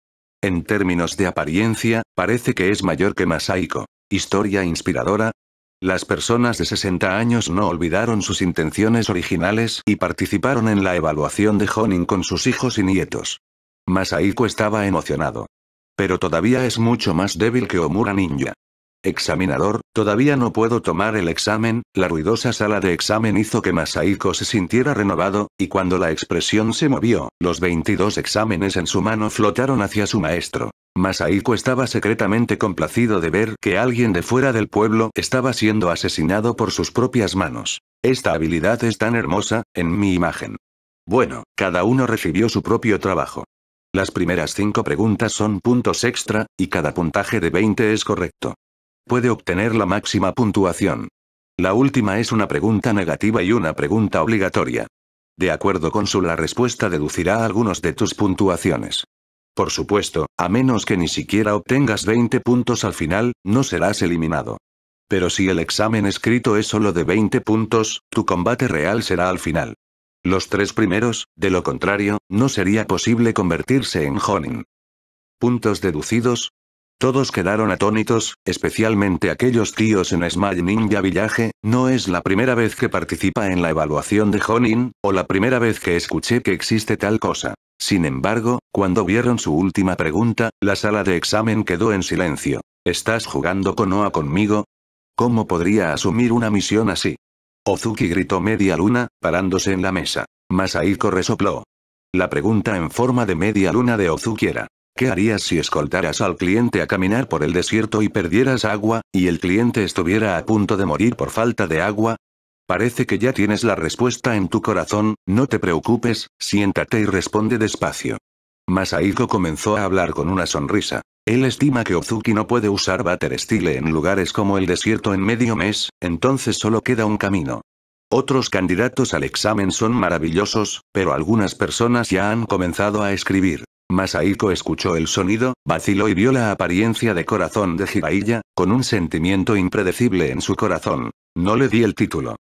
En términos de apariencia, parece que es mayor que Masaiko. Historia inspiradora, las personas de 60 años no olvidaron sus intenciones originales y participaron en la evaluación de Honin con sus hijos y nietos. Masahiko estaba emocionado. Pero todavía es mucho más débil que Omura Ninja. Examinador, todavía no puedo tomar el examen, la ruidosa sala de examen hizo que Masahiko se sintiera renovado, y cuando la expresión se movió, los 22 exámenes en su mano flotaron hacia su maestro. Masahiko estaba secretamente complacido de ver que alguien de fuera del pueblo estaba siendo asesinado por sus propias manos. Esta habilidad es tan hermosa, en mi imagen. Bueno, cada uno recibió su propio trabajo. Las primeras cinco preguntas son puntos extra, y cada puntaje de 20 es correcto. Puede obtener la máxima puntuación. La última es una pregunta negativa y una pregunta obligatoria. De acuerdo con su la respuesta deducirá algunos de tus puntuaciones. Por supuesto, a menos que ni siquiera obtengas 20 puntos al final, no serás eliminado. Pero si el examen escrito es solo de 20 puntos, tu combate real será al final. Los tres primeros, de lo contrario, no sería posible convertirse en Honin. Puntos deducidos, todos quedaron atónitos, especialmente aquellos tíos en Smile Ninja Village, no es la primera vez que participa en la evaluación de Honin, o la primera vez que escuché que existe tal cosa. Sin embargo, cuando vieron su última pregunta, la sala de examen quedó en silencio. ¿Estás jugando con Oa conmigo? ¿Cómo podría asumir una misión así? Ozuki gritó media luna, parándose en la mesa. Masahiko resopló. La pregunta en forma de media luna de Ozuki era, ¿qué harías si escoltaras al cliente a caminar por el desierto y perdieras agua, y el cliente estuviera a punto de morir por falta de agua? Parece que ya tienes la respuesta en tu corazón, no te preocupes, siéntate y responde despacio. Masahiko comenzó a hablar con una sonrisa. Él estima que Ozuki no puede usar bater Style en lugares como el desierto en medio mes, entonces solo queda un camino. Otros candidatos al examen son maravillosos, pero algunas personas ya han comenzado a escribir. Masaiko escuchó el sonido, vaciló y vio la apariencia de corazón de Hiraiya, con un sentimiento impredecible en su corazón. No le di el título.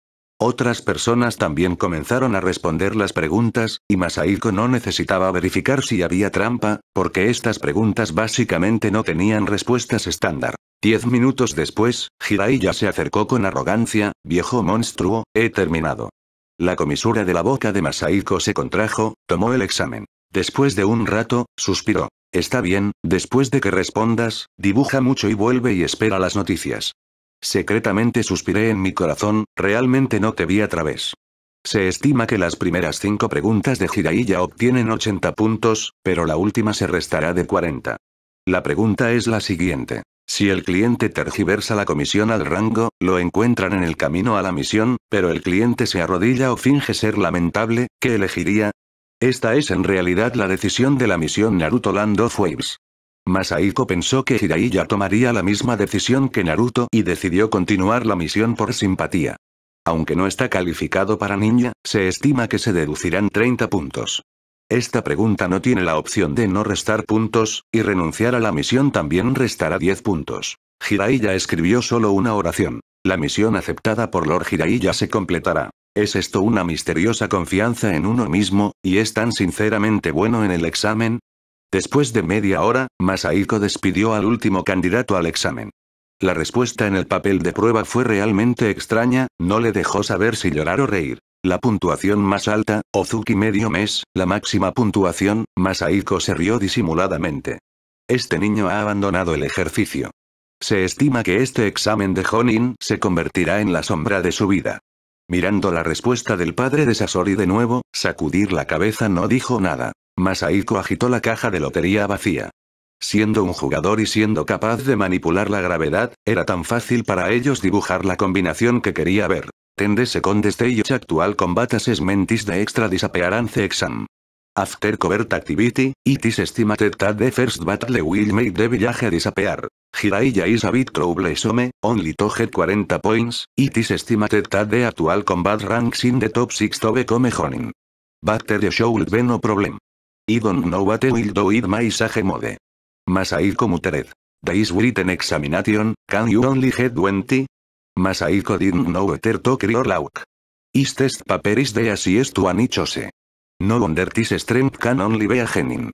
Otras personas también comenzaron a responder las preguntas, y Masahiko no necesitaba verificar si había trampa, porque estas preguntas básicamente no tenían respuestas estándar. Diez minutos después, Hiraiya se acercó con arrogancia, viejo monstruo, he terminado. La comisura de la boca de Masahiko se contrajo, tomó el examen. Después de un rato, suspiró. Está bien, después de que respondas, dibuja mucho y vuelve y espera las noticias. Secretamente suspiré en mi corazón, realmente no te vi a través. Se estima que las primeras cinco preguntas de Jiraiya obtienen 80 puntos, pero la última se restará de 40. La pregunta es la siguiente. Si el cliente tergiversa la comisión al rango, lo encuentran en el camino a la misión, pero el cliente se arrodilla o finge ser lamentable, ¿qué elegiría? Esta es en realidad la decisión de la misión Naruto Land of Waves. Masahiko pensó que Hiraiya tomaría la misma decisión que Naruto y decidió continuar la misión por simpatía. Aunque no está calificado para ninja, se estima que se deducirán 30 puntos. Esta pregunta no tiene la opción de no restar puntos, y renunciar a la misión también restará 10 puntos. Hiraiya escribió solo una oración. La misión aceptada por Lord Hiraiya se completará. Es esto una misteriosa confianza en uno mismo, y es tan sinceramente bueno en el examen, Después de media hora, Masahiko despidió al último candidato al examen. La respuesta en el papel de prueba fue realmente extraña, no le dejó saber si llorar o reír. La puntuación más alta, Ozuki medio mes, la máxima puntuación, Masahiko se rió disimuladamente. Este niño ha abandonado el ejercicio. Se estima que este examen de Honin se convertirá en la sombra de su vida. Mirando la respuesta del padre de Sasori de nuevo, sacudir la cabeza no dijo nada. Masahiko agitó la caja de lotería vacía. Siendo un jugador y siendo capaz de manipular la gravedad, era tan fácil para ellos dibujar la combinación que quería ver. Tende second stage actual combat esmentis de extra disappearance exam. After covert activity, it is estimated that the first battle will make the village disappear. Hiraiya is a bit troublesome, only to get 40 points, it is estimated that the actual combat ranks in the top 6 to become honing. But the will be no problem. I don't know what will do it my sage mode. to mutered. Days written examination, can you only get 20? I didn't know what to cry or lauk. Is test paper is de easiest anichose. No wonder this strength can only be a genin.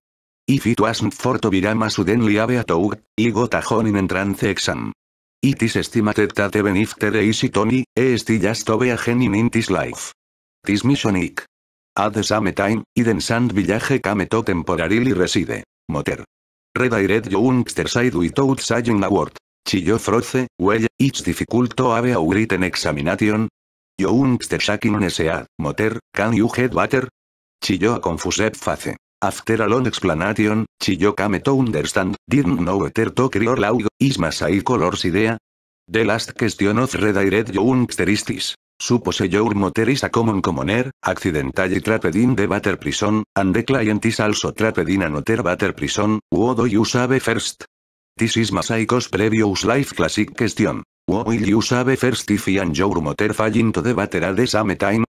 If it wasn't for Tobirama suddenly have a toad, I got a entrance exam. It is estimated that even if there is it only, e just to be a genin in this life. This missionic. At the same time, Iden Sand Village kameto to temporarily reside. Moter. Redired youngster side without saying a word. Chillo froze, well, it's difficult to have a written examination. Youngster shaking on S.A., Motor, can you head water? Chillo a confused face. After a long explanation, Chillo came to understand, didn't know better to crior loud, is side colors idea. The last question of redired youngster is Suppose your motor is a common commoner, accidental y in the water prison, and the client is also trapped in another prison, what do you sabe first? This is Masaiko's previous life classic question. What will you sabe first if you and your motor fall into the water at the same time?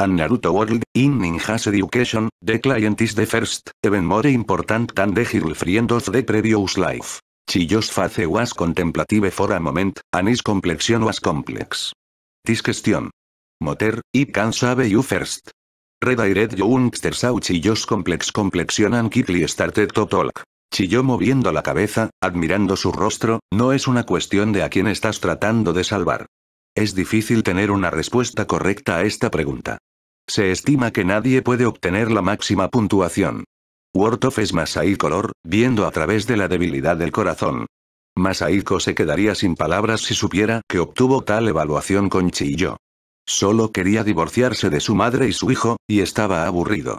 And Naruto World, in Ninja's education, the client is the first, even more important than the girlfriend of the previous life. Chillo's face was contemplative for a moment, and his complexion was complex. Disgestión. Moter, y can sabe you first. Redirect y Sauchillos complex Complexionan and started to talk. Chilló moviendo la cabeza, admirando su rostro, no es una cuestión de a quién estás tratando de salvar. Es difícil tener una respuesta correcta a esta pregunta. Se estima que nadie puede obtener la máxima puntuación. of es más ahí color, viendo a través de la debilidad del corazón. Masaiko se quedaría sin palabras si supiera que obtuvo tal evaluación con Chiyo. Solo quería divorciarse de su madre y su hijo, y estaba aburrido.